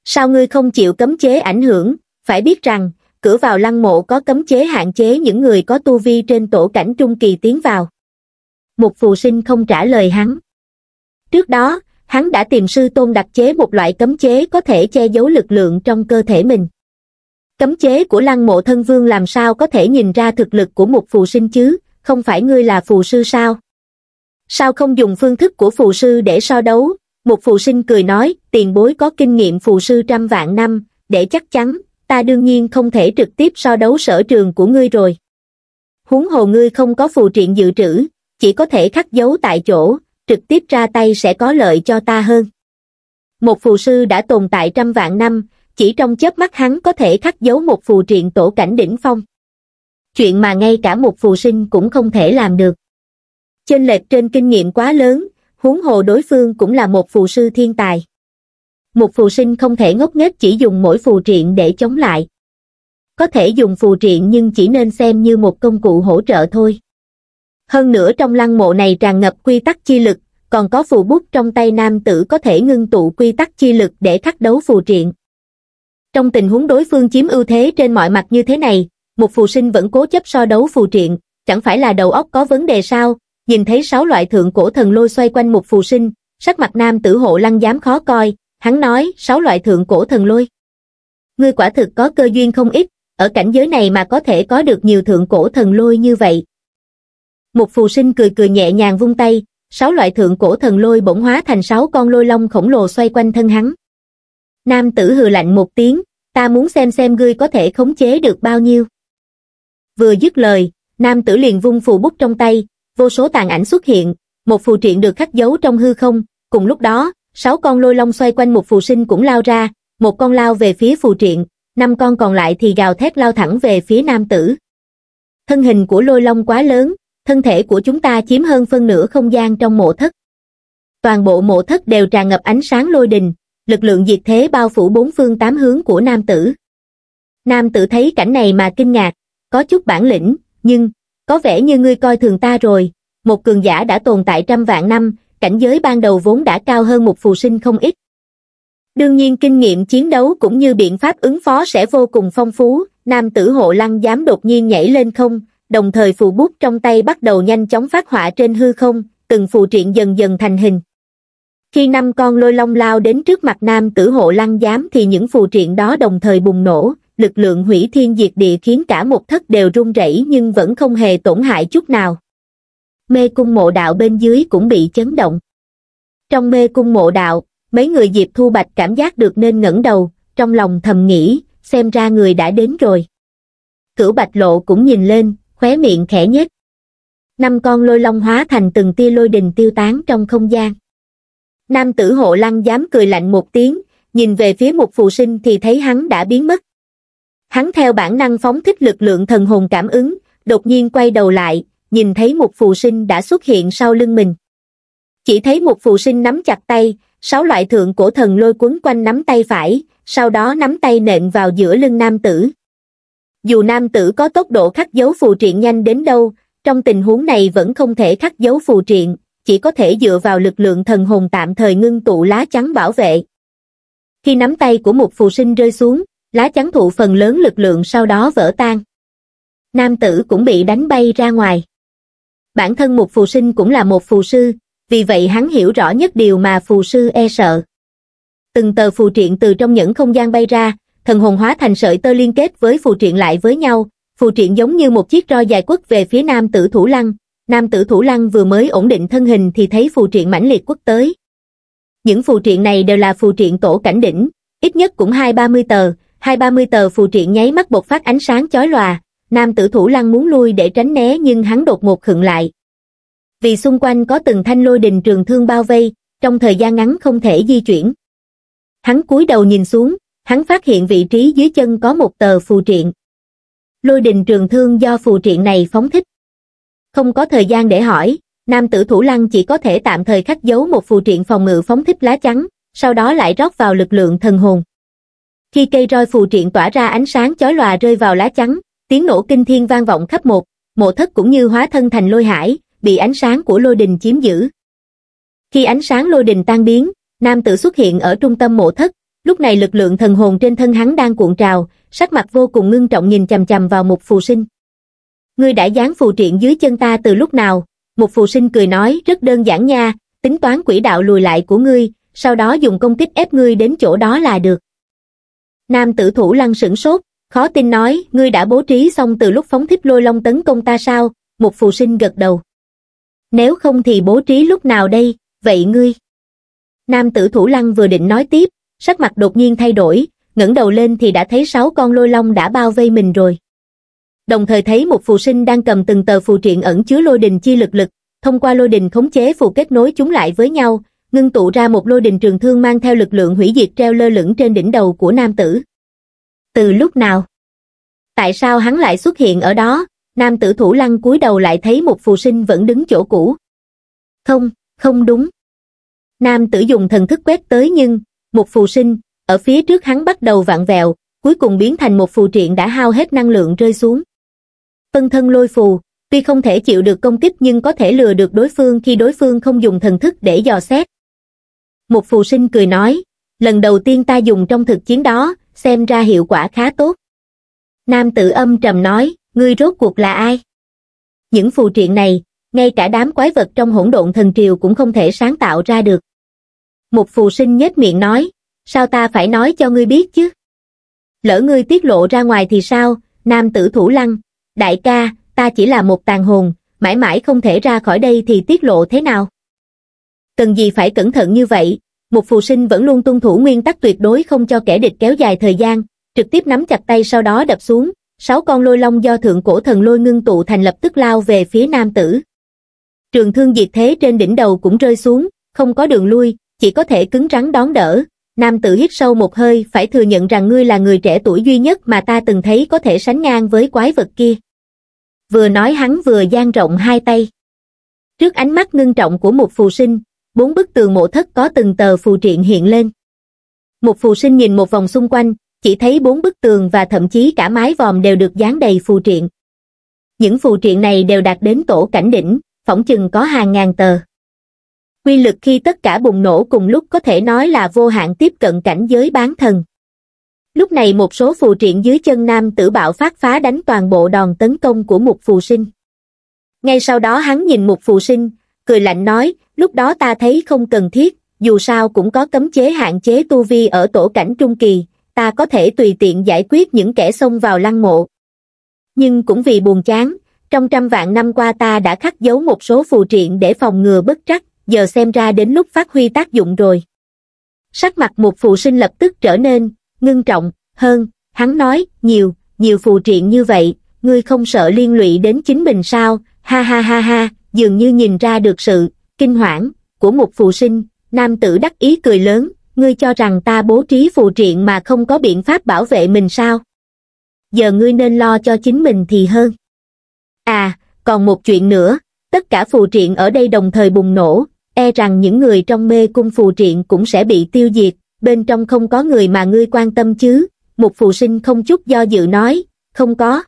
Sao ngươi không chịu cấm chế ảnh hưởng, phải biết rằng, cửa vào lăng mộ có cấm chế hạn chế những người có tu vi trên tổ cảnh trung kỳ tiến vào. Một phù sinh không trả lời hắn. Trước đó, hắn đã tìm sư tôn đặc chế một loại cấm chế có thể che giấu lực lượng trong cơ thể mình. Cấm chế của lăng mộ thân vương làm sao có thể nhìn ra thực lực của một phù sinh chứ, không phải ngươi là phù sư sao? Sao không dùng phương thức của phù sư để so đấu? Một phù sinh cười nói, tiền bối có kinh nghiệm phù sư trăm vạn năm, để chắc chắn, ta đương nhiên không thể trực tiếp so đấu sở trường của ngươi rồi. Huống hồ ngươi không có phù triện dự trữ, chỉ có thể khắc dấu tại chỗ, trực tiếp ra tay sẽ có lợi cho ta hơn. Một phù sư đã tồn tại trăm vạn năm, chỉ trong chớp mắt hắn có thể khắc dấu một phù triện tổ cảnh đỉnh phong. Chuyện mà ngay cả một phù sinh cũng không thể làm được. trên lệch trên kinh nghiệm quá lớn, huống hồ đối phương cũng là một phù sư thiên tài. Một phù sinh không thể ngốc nghếch chỉ dùng mỗi phù triện để chống lại. Có thể dùng phù triện nhưng chỉ nên xem như một công cụ hỗ trợ thôi. Hơn nữa trong lăng mộ này tràn ngập quy tắc chi lực, còn có phù bút trong tay nam tử có thể ngưng tụ quy tắc chi lực để khắc đấu phù triện. Trong tình huống đối phương chiếm ưu thế trên mọi mặt như thế này, một phù sinh vẫn cố chấp so đấu phù triện, chẳng phải là đầu óc có vấn đề sao? Nhìn thấy sáu loại thượng cổ thần lôi xoay quanh một phù sinh, sắc mặt nam tử hộ lăng dám khó coi, hắn nói sáu loại thượng cổ thần lôi. Ngươi quả thực có cơ duyên không ít, ở cảnh giới này mà có thể có được nhiều thượng cổ thần lôi như vậy. Một phù sinh cười cười nhẹ nhàng vung tay, sáu loại thượng cổ thần lôi bỗng hóa thành sáu con lôi long khổng lồ xoay quanh thân hắn. Nam tử hừ lạnh một tiếng, ta muốn xem xem ngươi có thể khống chế được bao nhiêu. Vừa dứt lời, nam tử liền vung phù bút trong tay, vô số tàn ảnh xuất hiện, một phù triện được khắc dấu trong hư không, cùng lúc đó, sáu con lôi long xoay quanh một phù sinh cũng lao ra, một con lao về phía phù triện, năm con còn lại thì gào thét lao thẳng về phía nam tử. Thân hình của lôi long quá lớn, thân thể của chúng ta chiếm hơn phân nửa không gian trong mộ thất. Toàn bộ mộ thất đều tràn ngập ánh sáng lôi đình, lực lượng diệt thế bao phủ bốn phương tám hướng của nam tử. Nam tử thấy cảnh này mà kinh ngạc, có chút bản lĩnh, nhưng, có vẻ như ngươi coi thường ta rồi, một cường giả đã tồn tại trăm vạn năm, cảnh giới ban đầu vốn đã cao hơn một phù sinh không ít. Đương nhiên kinh nghiệm chiến đấu cũng như biện pháp ứng phó sẽ vô cùng phong phú, nam tử hộ lăng dám đột nhiên nhảy lên không, đồng thời phù bút trong tay bắt đầu nhanh chóng phát họa trên hư không, từng phù triện dần dần thành hình khi năm con lôi long lao đến trước mặt nam tử hộ lăng giám thì những phù triện đó đồng thời bùng nổ lực lượng hủy thiên diệt địa khiến cả một thất đều rung rẩy nhưng vẫn không hề tổn hại chút nào mê cung mộ đạo bên dưới cũng bị chấn động trong mê cung mộ đạo mấy người diệp thu bạch cảm giác được nên ngẩng đầu trong lòng thầm nghĩ xem ra người đã đến rồi cửu bạch lộ cũng nhìn lên khóe miệng khẽ nhếch năm con lôi long hóa thành từng tia lôi đình tiêu tán trong không gian nam tử hộ lăng dám cười lạnh một tiếng nhìn về phía một phù sinh thì thấy hắn đã biến mất hắn theo bản năng phóng thích lực lượng thần hồn cảm ứng đột nhiên quay đầu lại nhìn thấy một phù sinh đã xuất hiện sau lưng mình chỉ thấy một phù sinh nắm chặt tay sáu loại thượng cổ thần lôi cuốn quanh nắm tay phải sau đó nắm tay nện vào giữa lưng nam tử dù nam tử có tốc độ khắc dấu phù triện nhanh đến đâu trong tình huống này vẫn không thể khắc dấu phù triện chỉ có thể dựa vào lực lượng thần hồn tạm thời ngưng tụ lá chắn bảo vệ. Khi nắm tay của một phù sinh rơi xuống, lá chắn thụ phần lớn lực lượng sau đó vỡ tan. Nam tử cũng bị đánh bay ra ngoài. Bản thân một phù sinh cũng là một phù sư, vì vậy hắn hiểu rõ nhất điều mà phù sư e sợ. Từng tờ phù triện từ trong những không gian bay ra, thần hồn hóa thành sợi tơ liên kết với phù triện lại với nhau, phù triện giống như một chiếc roi dài quất về phía nam tử thủ lăng, Nam tử thủ lăng vừa mới ổn định thân hình thì thấy phù triện mãnh liệt quốc tới. Những phù triện này đều là phù triện tổ cảnh đỉnh, ít nhất cũng hai ba mươi tờ, hai ba mươi tờ phù triện nháy mắt bột phát ánh sáng chói lòa, nam tử thủ lăng muốn lui để tránh né nhưng hắn đột ngột khựng lại. Vì xung quanh có từng thanh lôi đình trường thương bao vây, trong thời gian ngắn không thể di chuyển. Hắn cúi đầu nhìn xuống, hắn phát hiện vị trí dưới chân có một tờ phù triện. Lôi đình trường thương do phù triện này phóng thích không có thời gian để hỏi, nam tử thủ lăng chỉ có thể tạm thời khắc giấu một phù triện phòng ngự phóng thích lá trắng, sau đó lại rót vào lực lượng thần hồn. Khi cây roi phù triện tỏa ra ánh sáng chói lòa rơi vào lá trắng, tiếng nổ kinh thiên vang vọng khắp một, mộ thất cũng như hóa thân thành lôi hải, bị ánh sáng của lôi đình chiếm giữ. Khi ánh sáng lôi đình tan biến, nam tử xuất hiện ở trung tâm mộ thất, lúc này lực lượng thần hồn trên thân hắn đang cuộn trào, sắc mặt vô cùng ngưng trọng nhìn chằm chằm vào một phù sinh ngươi đã dán phù triện dưới chân ta từ lúc nào, một phù sinh cười nói rất đơn giản nha, tính toán quỹ đạo lùi lại của ngươi, sau đó dùng công kích ép ngươi đến chỗ đó là được. Nam tử thủ lăng sửng sốt, khó tin nói, ngươi đã bố trí xong từ lúc phóng thích lôi long tấn công ta sao, một phù sinh gật đầu. Nếu không thì bố trí lúc nào đây, vậy ngươi? Nam tử thủ lăng vừa định nói tiếp, sắc mặt đột nhiên thay đổi, ngẩng đầu lên thì đã thấy sáu con lôi long đã bao vây mình rồi đồng thời thấy một phù sinh đang cầm từng tờ phù triện ẩn chứa lôi đình chi lực lực, thông qua lôi đình khống chế phù kết nối chúng lại với nhau, ngưng tụ ra một lôi đình trường thương mang theo lực lượng hủy diệt treo lơ lửng trên đỉnh đầu của nam tử. Từ lúc nào? Tại sao hắn lại xuất hiện ở đó? Nam tử thủ lăng cúi đầu lại thấy một phù sinh vẫn đứng chỗ cũ. Không, không đúng. Nam tử dùng thần thức quét tới nhưng, một phù sinh, ở phía trước hắn bắt đầu vặn vẹo, cuối cùng biến thành một phù triện đã hao hết năng lượng rơi xuống phân thân lôi phù, tuy không thể chịu được công kích nhưng có thể lừa được đối phương khi đối phương không dùng thần thức để dò xét. Một phù sinh cười nói, lần đầu tiên ta dùng trong thực chiến đó, xem ra hiệu quả khá tốt. Nam tử âm trầm nói, ngươi rốt cuộc là ai? Những phù triện này, ngay cả đám quái vật trong hỗn độn thần triều cũng không thể sáng tạo ra được. Một phù sinh nhếch miệng nói, sao ta phải nói cho ngươi biết chứ? Lỡ ngươi tiết lộ ra ngoài thì sao, nam tử thủ lăng, đại ca, ta chỉ là một tàn hồn, mãi mãi không thể ra khỏi đây thì tiết lộ thế nào? Cần gì phải cẩn thận như vậy, một phù sinh vẫn luôn tuân thủ nguyên tắc tuyệt đối không cho kẻ địch kéo dài thời gian, trực tiếp nắm chặt tay sau đó đập xuống, sáu con lôi long do thượng cổ thần lôi ngưng tụ thành lập tức lao về phía nam tử. Trường thương diệt thế trên đỉnh đầu cũng rơi xuống, không có đường lui, chỉ có thể cứng rắn đón đỡ. Nam tử hít sâu một hơi phải thừa nhận rằng ngươi là người trẻ tuổi duy nhất mà ta từng thấy có thể sánh ngang với quái vật kia vừa nói hắn vừa dang rộng hai tay trước ánh mắt ngưng trọng của một phù sinh bốn bức tường mộ thất có từng tờ phù triện hiện lên một phù sinh nhìn một vòng xung quanh chỉ thấy bốn bức tường và thậm chí cả mái vòm đều được dán đầy phù triện những phù triện này đều đạt đến tổ cảnh đỉnh phỏng chừng có hàng ngàn tờ quy lực khi tất cả bùng nổ cùng lúc có thể nói là vô hạn tiếp cận cảnh giới bán thần Lúc này một số phù triện dưới chân nam tử bạo phát phá đánh toàn bộ đòn tấn công của một phù sinh. Ngay sau đó hắn nhìn một phù sinh, cười lạnh nói, lúc đó ta thấy không cần thiết, dù sao cũng có cấm chế hạn chế tu vi ở tổ cảnh trung kỳ, ta có thể tùy tiện giải quyết những kẻ xông vào lăng mộ. Nhưng cũng vì buồn chán, trong trăm vạn năm qua ta đã khắc dấu một số phù triện để phòng ngừa bất trắc, giờ xem ra đến lúc phát huy tác dụng rồi. Sắc mặt một phù sinh lập tức trở nên, ngưng trọng hơn, hắn nói, nhiều, nhiều phù triện như vậy, ngươi không sợ liên lụy đến chính mình sao, ha ha ha ha, dường như nhìn ra được sự kinh hoảng của một phù sinh, nam tử đắc ý cười lớn, ngươi cho rằng ta bố trí phù triện mà không có biện pháp bảo vệ mình sao? Giờ ngươi nên lo cho chính mình thì hơn. À, còn một chuyện nữa, tất cả phù triện ở đây đồng thời bùng nổ, e rằng những người trong mê cung phù triện cũng sẽ bị tiêu diệt, bên trong không có người mà ngươi quan tâm chứ, một phụ sinh không chút do dự nói, không có.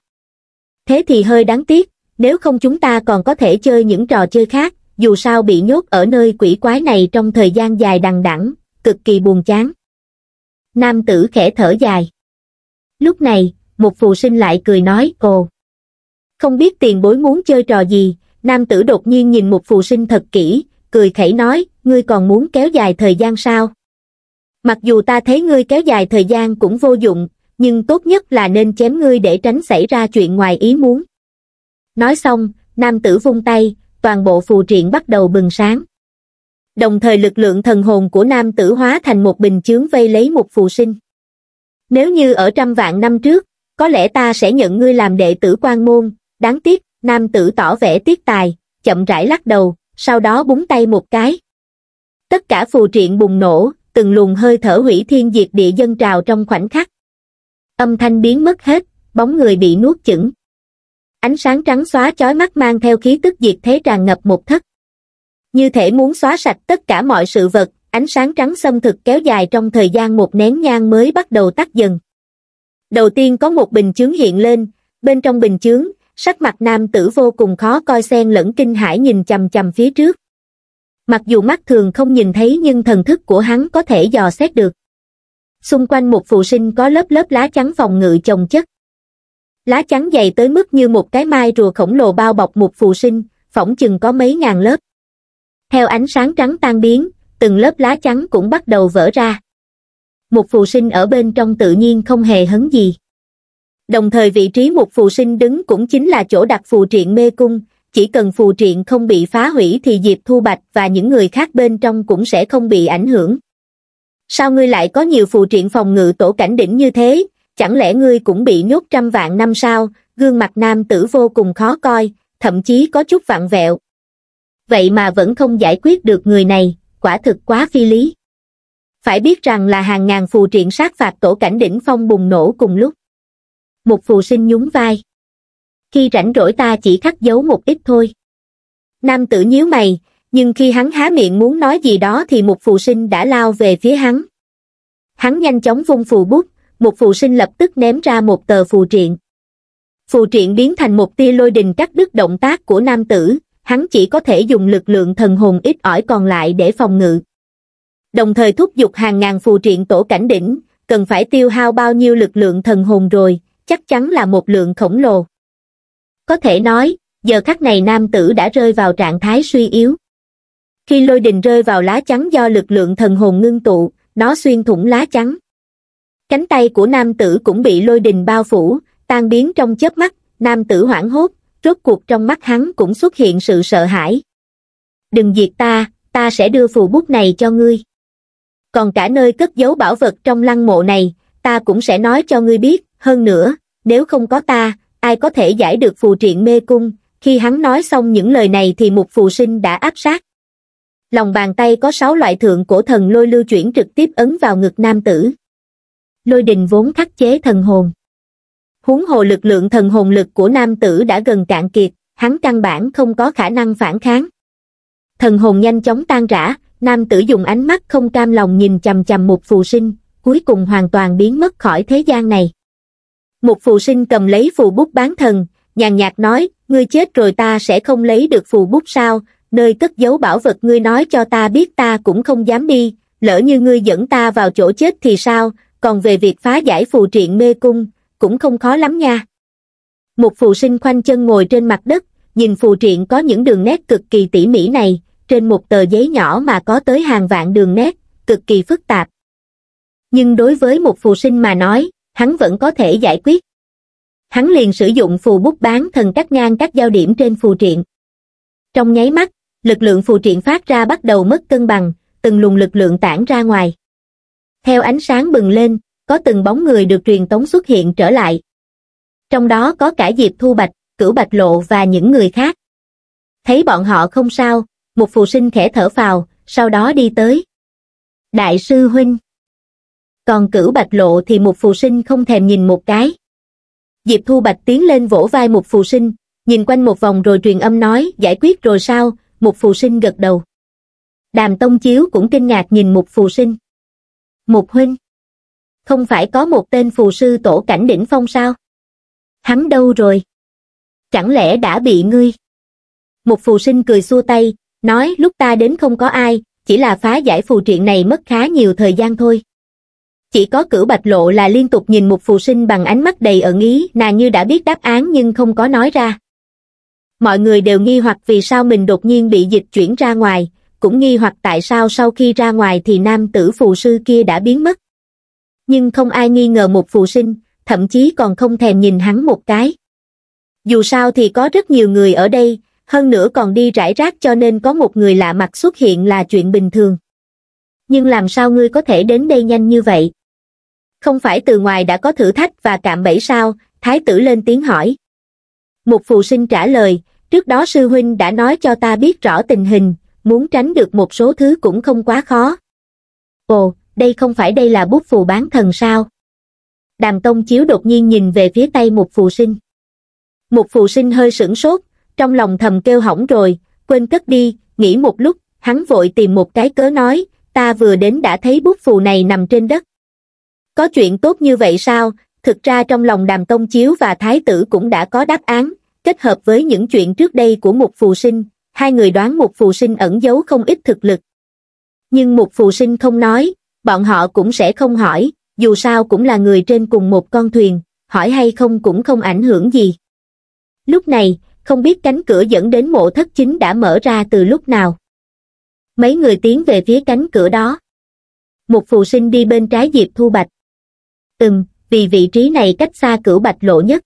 Thế thì hơi đáng tiếc, nếu không chúng ta còn có thể chơi những trò chơi khác, dù sao bị nhốt ở nơi quỷ quái này trong thời gian dài đằng đẵng cực kỳ buồn chán. Nam tử khẽ thở dài. Lúc này, một phụ sinh lại cười nói, cô Không biết tiền bối muốn chơi trò gì, nam tử đột nhiên nhìn một phụ sinh thật kỹ, cười khẩy nói, ngươi còn muốn kéo dài thời gian sao? mặc dù ta thấy ngươi kéo dài thời gian cũng vô dụng, nhưng tốt nhất là nên chém ngươi để tránh xảy ra chuyện ngoài ý muốn. Nói xong, nam tử vung tay, toàn bộ phù triện bắt đầu bừng sáng. Đồng thời lực lượng thần hồn của nam tử hóa thành một bình chướng vây lấy một phù sinh. Nếu như ở trăm vạn năm trước, có lẽ ta sẽ nhận ngươi làm đệ tử quan môn, đáng tiếc, nam tử tỏ vẻ tiếc tài, chậm rãi lắc đầu, sau đó búng tay một cái. Tất cả phù triện bùng nổ, từng luồng hơi thở hủy thiên diệt địa dân trào trong khoảnh khắc. Âm thanh biến mất hết, bóng người bị nuốt chửng. Ánh sáng trắng xóa chói mắt mang theo khí tức diệt thế tràn ngập một thất. Như thể muốn xóa sạch tất cả mọi sự vật, ánh sáng trắng xâm thực kéo dài trong thời gian một nén nhang mới bắt đầu tắt dần. Đầu tiên có một bình chướng hiện lên, bên trong bình chướng, sắc mặt nam tử vô cùng khó coi xen lẫn kinh hãi nhìn chầm chầm phía trước mặc dù mắt thường không nhìn thấy nhưng thần thức của hắn có thể dò xét được. Xung quanh một phù sinh có lớp lớp lá trắng phòng ngự chồng chất. Lá trắng dày tới mức như một cái mai rùa khổng lồ bao bọc một phù sinh, phỏng chừng có mấy ngàn lớp. Theo ánh sáng trắng tan biến, từng lớp lá trắng cũng bắt đầu vỡ ra. Một phù sinh ở bên trong tự nhiên không hề hấn gì. Đồng thời vị trí một phù sinh đứng cũng chính là chỗ đặt phù triện mê cung, chỉ cần phù triện không bị phá hủy thì Diệp Thu Bạch và những người khác bên trong cũng sẽ không bị ảnh hưởng. Sao ngươi lại có nhiều phù triện phòng ngự tổ cảnh đỉnh như thế, chẳng lẽ ngươi cũng bị nhốt trăm vạn năm sao, gương mặt nam tử vô cùng khó coi, thậm chí có chút vặn vẹo. Vậy mà vẫn không giải quyết được người này, quả thực quá phi lý. Phải biết rằng là hàng ngàn phù triện sát phạt tổ cảnh đỉnh phong bùng nổ cùng lúc. Một phù sinh nhún vai khi rảnh rỗi ta chỉ khắc dấu một ít thôi nam tử nhíu mày nhưng khi hắn há miệng muốn nói gì đó thì một phù sinh đã lao về phía hắn hắn nhanh chóng vung phù bút một phù sinh lập tức ném ra một tờ phù triện phù triện biến thành một tia lôi đình cắt đứt động tác của nam tử hắn chỉ có thể dùng lực lượng thần hồn ít ỏi còn lại để phòng ngự đồng thời thúc giục hàng ngàn phù triện tổ cảnh đỉnh cần phải tiêu hao bao nhiêu lực lượng thần hồn rồi chắc chắn là một lượng khổng lồ có thể nói, giờ khắc này nam tử đã rơi vào trạng thái suy yếu. Khi lôi đình rơi vào lá trắng do lực lượng thần hồn ngưng tụ, nó xuyên thủng lá trắng. Cánh tay của nam tử cũng bị lôi đình bao phủ, tan biến trong chớp mắt, nam tử hoảng hốt, rốt cuộc trong mắt hắn cũng xuất hiện sự sợ hãi. Đừng diệt ta, ta sẽ đưa phù bút này cho ngươi. Còn cả nơi cất giấu bảo vật trong lăng mộ này, ta cũng sẽ nói cho ngươi biết, hơn nữa, nếu không có ta, ai có thể giải được phù triện mê cung, khi hắn nói xong những lời này thì một phù sinh đã áp sát. Lòng bàn tay có sáu loại thượng cổ thần lôi lưu chuyển trực tiếp ấn vào ngực nam tử. Lôi đình vốn khắc chế thần hồn. Huống hồ lực lượng thần hồn lực của nam tử đã gần cạn kiệt, hắn căn bản không có khả năng phản kháng. Thần hồn nhanh chóng tan rã, nam tử dùng ánh mắt không cam lòng nhìn chầm chầm một phù sinh, cuối cùng hoàn toàn biến mất khỏi thế gian này một phù sinh cầm lấy phù bút bán thần nhàn nhạt nói ngươi chết rồi ta sẽ không lấy được phù bút sao nơi cất giấu bảo vật ngươi nói cho ta biết ta cũng không dám đi lỡ như ngươi dẫn ta vào chỗ chết thì sao còn về việc phá giải phù triện mê cung cũng không khó lắm nha một phù sinh khoanh chân ngồi trên mặt đất nhìn phù triện có những đường nét cực kỳ tỉ mỉ này trên một tờ giấy nhỏ mà có tới hàng vạn đường nét cực kỳ phức tạp nhưng đối với một phù sinh mà nói hắn vẫn có thể giải quyết. Hắn liền sử dụng phù bút bán thần cắt ngang các giao điểm trên phù triện. Trong nháy mắt, lực lượng phù triện phát ra bắt đầu mất cân bằng, từng luồng lực lượng tản ra ngoài. Theo ánh sáng bừng lên, có từng bóng người được truyền tống xuất hiện trở lại. Trong đó có cả Diệp Thu Bạch, Cửu Bạch Lộ và những người khác. Thấy bọn họ không sao, một phù sinh khẽ thở phào, sau đó đi tới. Đại sư Huynh còn cửu bạch lộ thì một phù sinh không thèm nhìn một cái. Diệp Thu Bạch tiến lên vỗ vai một phù sinh, nhìn quanh một vòng rồi truyền âm nói giải quyết rồi sao, một phù sinh gật đầu. Đàm Tông Chiếu cũng kinh ngạc nhìn một phù sinh. Một huynh. Không phải có một tên phù sư tổ cảnh đỉnh phong sao? Hắn đâu rồi? Chẳng lẽ đã bị ngươi? Một phù sinh cười xua tay, nói lúc ta đến không có ai, chỉ là phá giải phù truyện này mất khá nhiều thời gian thôi chỉ có cửu bạch lộ là liên tục nhìn một phù sinh bằng ánh mắt đầy ẩn ý nàng như đã biết đáp án nhưng không có nói ra mọi người đều nghi hoặc vì sao mình đột nhiên bị dịch chuyển ra ngoài cũng nghi hoặc tại sao sau khi ra ngoài thì nam tử phù sư kia đã biến mất nhưng không ai nghi ngờ một phù sinh thậm chí còn không thèm nhìn hắn một cái dù sao thì có rất nhiều người ở đây hơn nữa còn đi rải rác cho nên có một người lạ mặt xuất hiện là chuyện bình thường nhưng làm sao ngươi có thể đến đây nhanh như vậy không phải từ ngoài đã có thử thách và cạm bẫy sao thái tử lên tiếng hỏi một phù sinh trả lời trước đó sư huynh đã nói cho ta biết rõ tình hình muốn tránh được một số thứ cũng không quá khó ồ đây không phải đây là bút phù bán thần sao đàm tông chiếu đột nhiên nhìn về phía tay một phù sinh một phù sinh hơi sửng sốt trong lòng thầm kêu hỏng rồi quên cất đi nghĩ một lúc hắn vội tìm một cái cớ nói ta vừa đến đã thấy bút phù này nằm trên đất có chuyện tốt như vậy sao? Thực ra trong lòng đàm tông chiếu và thái tử cũng đã có đáp án, kết hợp với những chuyện trước đây của một phù sinh, hai người đoán một phù sinh ẩn giấu không ít thực lực. Nhưng một phù sinh không nói, bọn họ cũng sẽ không hỏi, dù sao cũng là người trên cùng một con thuyền, hỏi hay không cũng không ảnh hưởng gì. Lúc này, không biết cánh cửa dẫn đến mộ thất chính đã mở ra từ lúc nào. Mấy người tiến về phía cánh cửa đó. Một phù sinh đi bên trái Diệp Thu Bạch, ừm vì vị trí này cách xa cửu bạch lộ nhất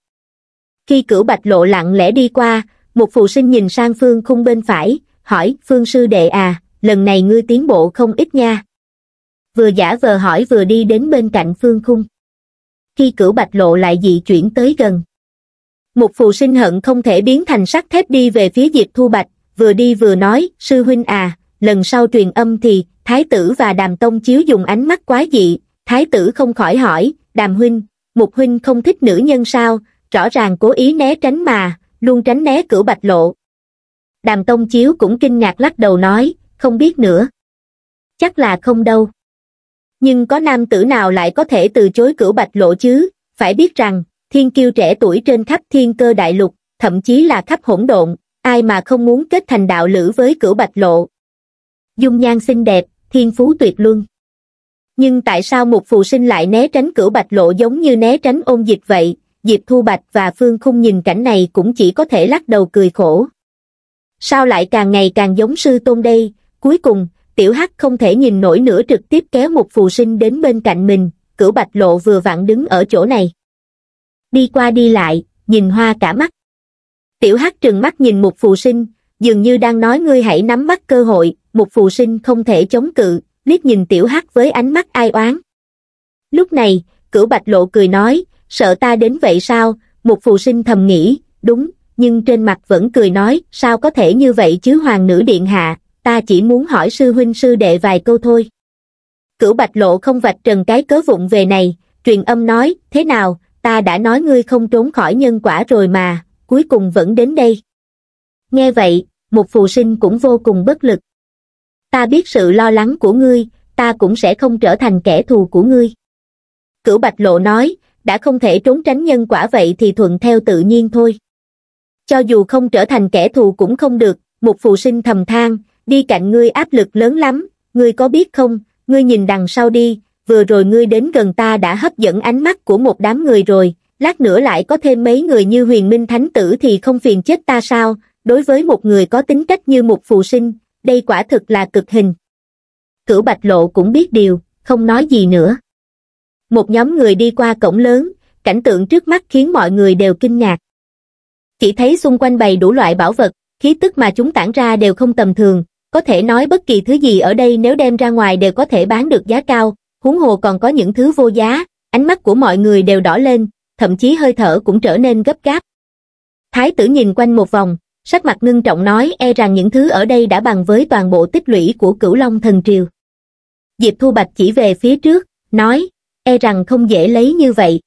khi cửu bạch lộ lặng lẽ đi qua một phụ sinh nhìn sang phương khung bên phải hỏi phương sư đệ à lần này ngươi tiến bộ không ít nha vừa giả vờ hỏi vừa đi đến bên cạnh phương khung khi cửu bạch lộ lại dị chuyển tới gần một phụ sinh hận không thể biến thành sắt thép đi về phía diệp thu bạch vừa đi vừa nói sư huynh à lần sau truyền âm thì thái tử và đàm tông chiếu dùng ánh mắt quá dị thái tử không khỏi hỏi đàm huynh, mục huynh không thích nữ nhân sao, rõ ràng cố ý né tránh mà, luôn tránh né cửu bạch lộ. Đàm tông chiếu cũng kinh ngạc lắc đầu nói, không biết nữa. Chắc là không đâu. Nhưng có nam tử nào lại có thể từ chối cửu bạch lộ chứ, phải biết rằng, thiên kiêu trẻ tuổi trên khắp thiên cơ đại lục, thậm chí là khắp hỗn độn, ai mà không muốn kết thành đạo lữ với cửu bạch lộ. Dung nhan xinh đẹp, thiên phú tuyệt luân nhưng tại sao một phù sinh lại né tránh cửu bạch lộ giống như né tránh ôn dịch vậy diệp thu bạch và phương khung nhìn cảnh này cũng chỉ có thể lắc đầu cười khổ sao lại càng ngày càng giống sư tôn đây cuối cùng tiểu hắc không thể nhìn nổi nữa trực tiếp kéo một phù sinh đến bên cạnh mình cửu bạch lộ vừa vặn đứng ở chỗ này đi qua đi lại nhìn hoa cả mắt tiểu hắc trừng mắt nhìn một phù sinh dường như đang nói ngươi hãy nắm bắt cơ hội một phù sinh không thể chống cự liếc nhìn tiểu hắc với ánh mắt ai oán. Lúc này, cửu bạch lộ cười nói, sợ ta đến vậy sao, một phù sinh thầm nghĩ, đúng, nhưng trên mặt vẫn cười nói, sao có thể như vậy chứ hoàng nữ điện hạ, ta chỉ muốn hỏi sư huynh sư đệ vài câu thôi. Cửu bạch lộ không vạch trần cái cớ vụng về này, truyền âm nói, thế nào, ta đã nói ngươi không trốn khỏi nhân quả rồi mà, cuối cùng vẫn đến đây. Nghe vậy, một phù sinh cũng vô cùng bất lực, ta biết sự lo lắng của ngươi, ta cũng sẽ không trở thành kẻ thù của ngươi. Cửu Bạch Lộ nói, đã không thể trốn tránh nhân quả vậy thì thuận theo tự nhiên thôi. Cho dù không trở thành kẻ thù cũng không được, một phụ sinh thầm than, đi cạnh ngươi áp lực lớn lắm, ngươi có biết không, ngươi nhìn đằng sau đi, vừa rồi ngươi đến gần ta đã hấp dẫn ánh mắt của một đám người rồi, lát nữa lại có thêm mấy người như huyền minh thánh tử thì không phiền chết ta sao, đối với một người có tính cách như một phụ sinh, đây quả thực là cực hình. Cửu Bạch Lộ cũng biết điều, không nói gì nữa. Một nhóm người đi qua cổng lớn, cảnh tượng trước mắt khiến mọi người đều kinh ngạc. Chỉ thấy xung quanh bày đủ loại bảo vật, khí tức mà chúng tản ra đều không tầm thường, có thể nói bất kỳ thứ gì ở đây nếu đem ra ngoài đều có thể bán được giá cao, huống hồ còn có những thứ vô giá, ánh mắt của mọi người đều đỏ lên, thậm chí hơi thở cũng trở nên gấp gáp. Thái tử nhìn quanh một vòng, sắc mặt ngưng trọng nói e rằng những thứ ở đây đã bằng với toàn bộ tích lũy của cửu long thần triều diệp thu bạch chỉ về phía trước nói e rằng không dễ lấy như vậy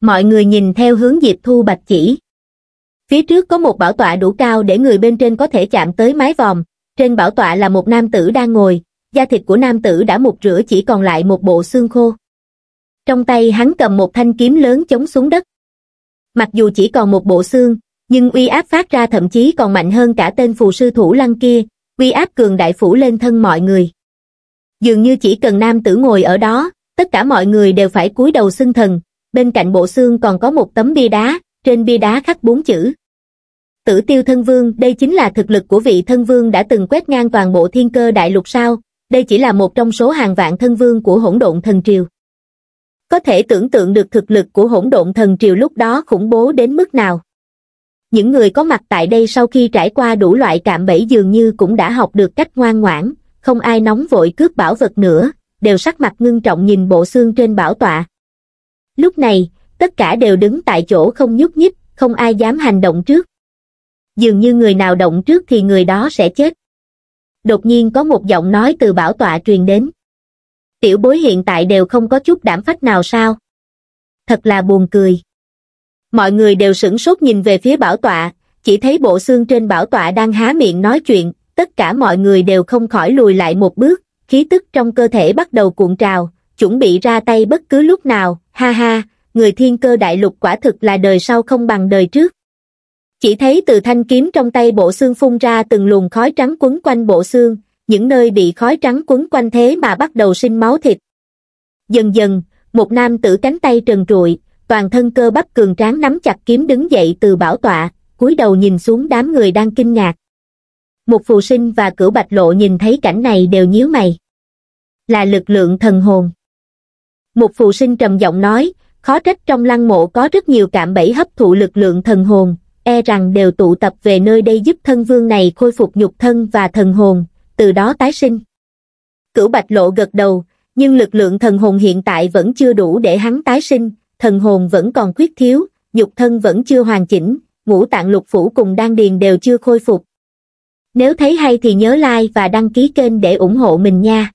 mọi người nhìn theo hướng diệp thu bạch chỉ phía trước có một bảo tọa đủ cao để người bên trên có thể chạm tới mái vòm trên bảo tọa là một nam tử đang ngồi da thịt của nam tử đã mục rửa chỉ còn lại một bộ xương khô trong tay hắn cầm một thanh kiếm lớn chống xuống đất mặc dù chỉ còn một bộ xương nhưng uy áp phát ra thậm chí còn mạnh hơn cả tên phù sư thủ lăng kia, uy áp cường đại phủ lên thân mọi người. Dường như chỉ cần nam tử ngồi ở đó, tất cả mọi người đều phải cúi đầu xưng thần, bên cạnh bộ xương còn có một tấm bia đá, trên bia đá khắc bốn chữ. Tử tiêu thân vương, đây chính là thực lực của vị thân vương đã từng quét ngang toàn bộ thiên cơ đại lục sao, đây chỉ là một trong số hàng vạn thân vương của hỗn độn thần triều. Có thể tưởng tượng được thực lực của hỗn độn thần triều lúc đó khủng bố đến mức nào những người có mặt tại đây sau khi trải qua đủ loại cạm bẫy dường như cũng đã học được cách ngoan ngoãn, không ai nóng vội cướp bảo vật nữa, đều sắc mặt ngưng trọng nhìn bộ xương trên bảo tọa. Lúc này, tất cả đều đứng tại chỗ không nhúc nhích, không ai dám hành động trước. Dường như người nào động trước thì người đó sẽ chết. Đột nhiên có một giọng nói từ bảo tọa truyền đến. Tiểu bối hiện tại đều không có chút đảm phách nào sao? Thật là buồn cười mọi người đều sửng sốt nhìn về phía bảo tọa chỉ thấy bộ xương trên bảo tọa đang há miệng nói chuyện tất cả mọi người đều không khỏi lùi lại một bước khí tức trong cơ thể bắt đầu cuộn trào chuẩn bị ra tay bất cứ lúc nào ha ha người thiên cơ đại lục quả thực là đời sau không bằng đời trước chỉ thấy từ thanh kiếm trong tay bộ xương phun ra từng luồng khói trắng quấn quanh bộ xương những nơi bị khói trắng quấn quanh thế mà bắt đầu sinh máu thịt dần dần một nam tử cánh tay trần trụi toàn thân cơ bắp cường tráng nắm chặt kiếm đứng dậy từ bảo tọa cúi đầu nhìn xuống đám người đang kinh ngạc một phù sinh và cửu bạch lộ nhìn thấy cảnh này đều nhíu mày là lực lượng thần hồn một phù sinh trầm giọng nói khó trách trong lăng mộ có rất nhiều cạm bẫy hấp thụ lực lượng thần hồn e rằng đều tụ tập về nơi đây giúp thân vương này khôi phục nhục thân và thần hồn từ đó tái sinh cửu bạch lộ gật đầu nhưng lực lượng thần hồn hiện tại vẫn chưa đủ để hắn tái sinh thần hồn vẫn còn khuyết thiếu, nhục thân vẫn chưa hoàn chỉnh, ngũ tạng lục phủ cùng đan điền đều chưa khôi phục. Nếu thấy hay thì nhớ like và đăng ký kênh để ủng hộ mình nha.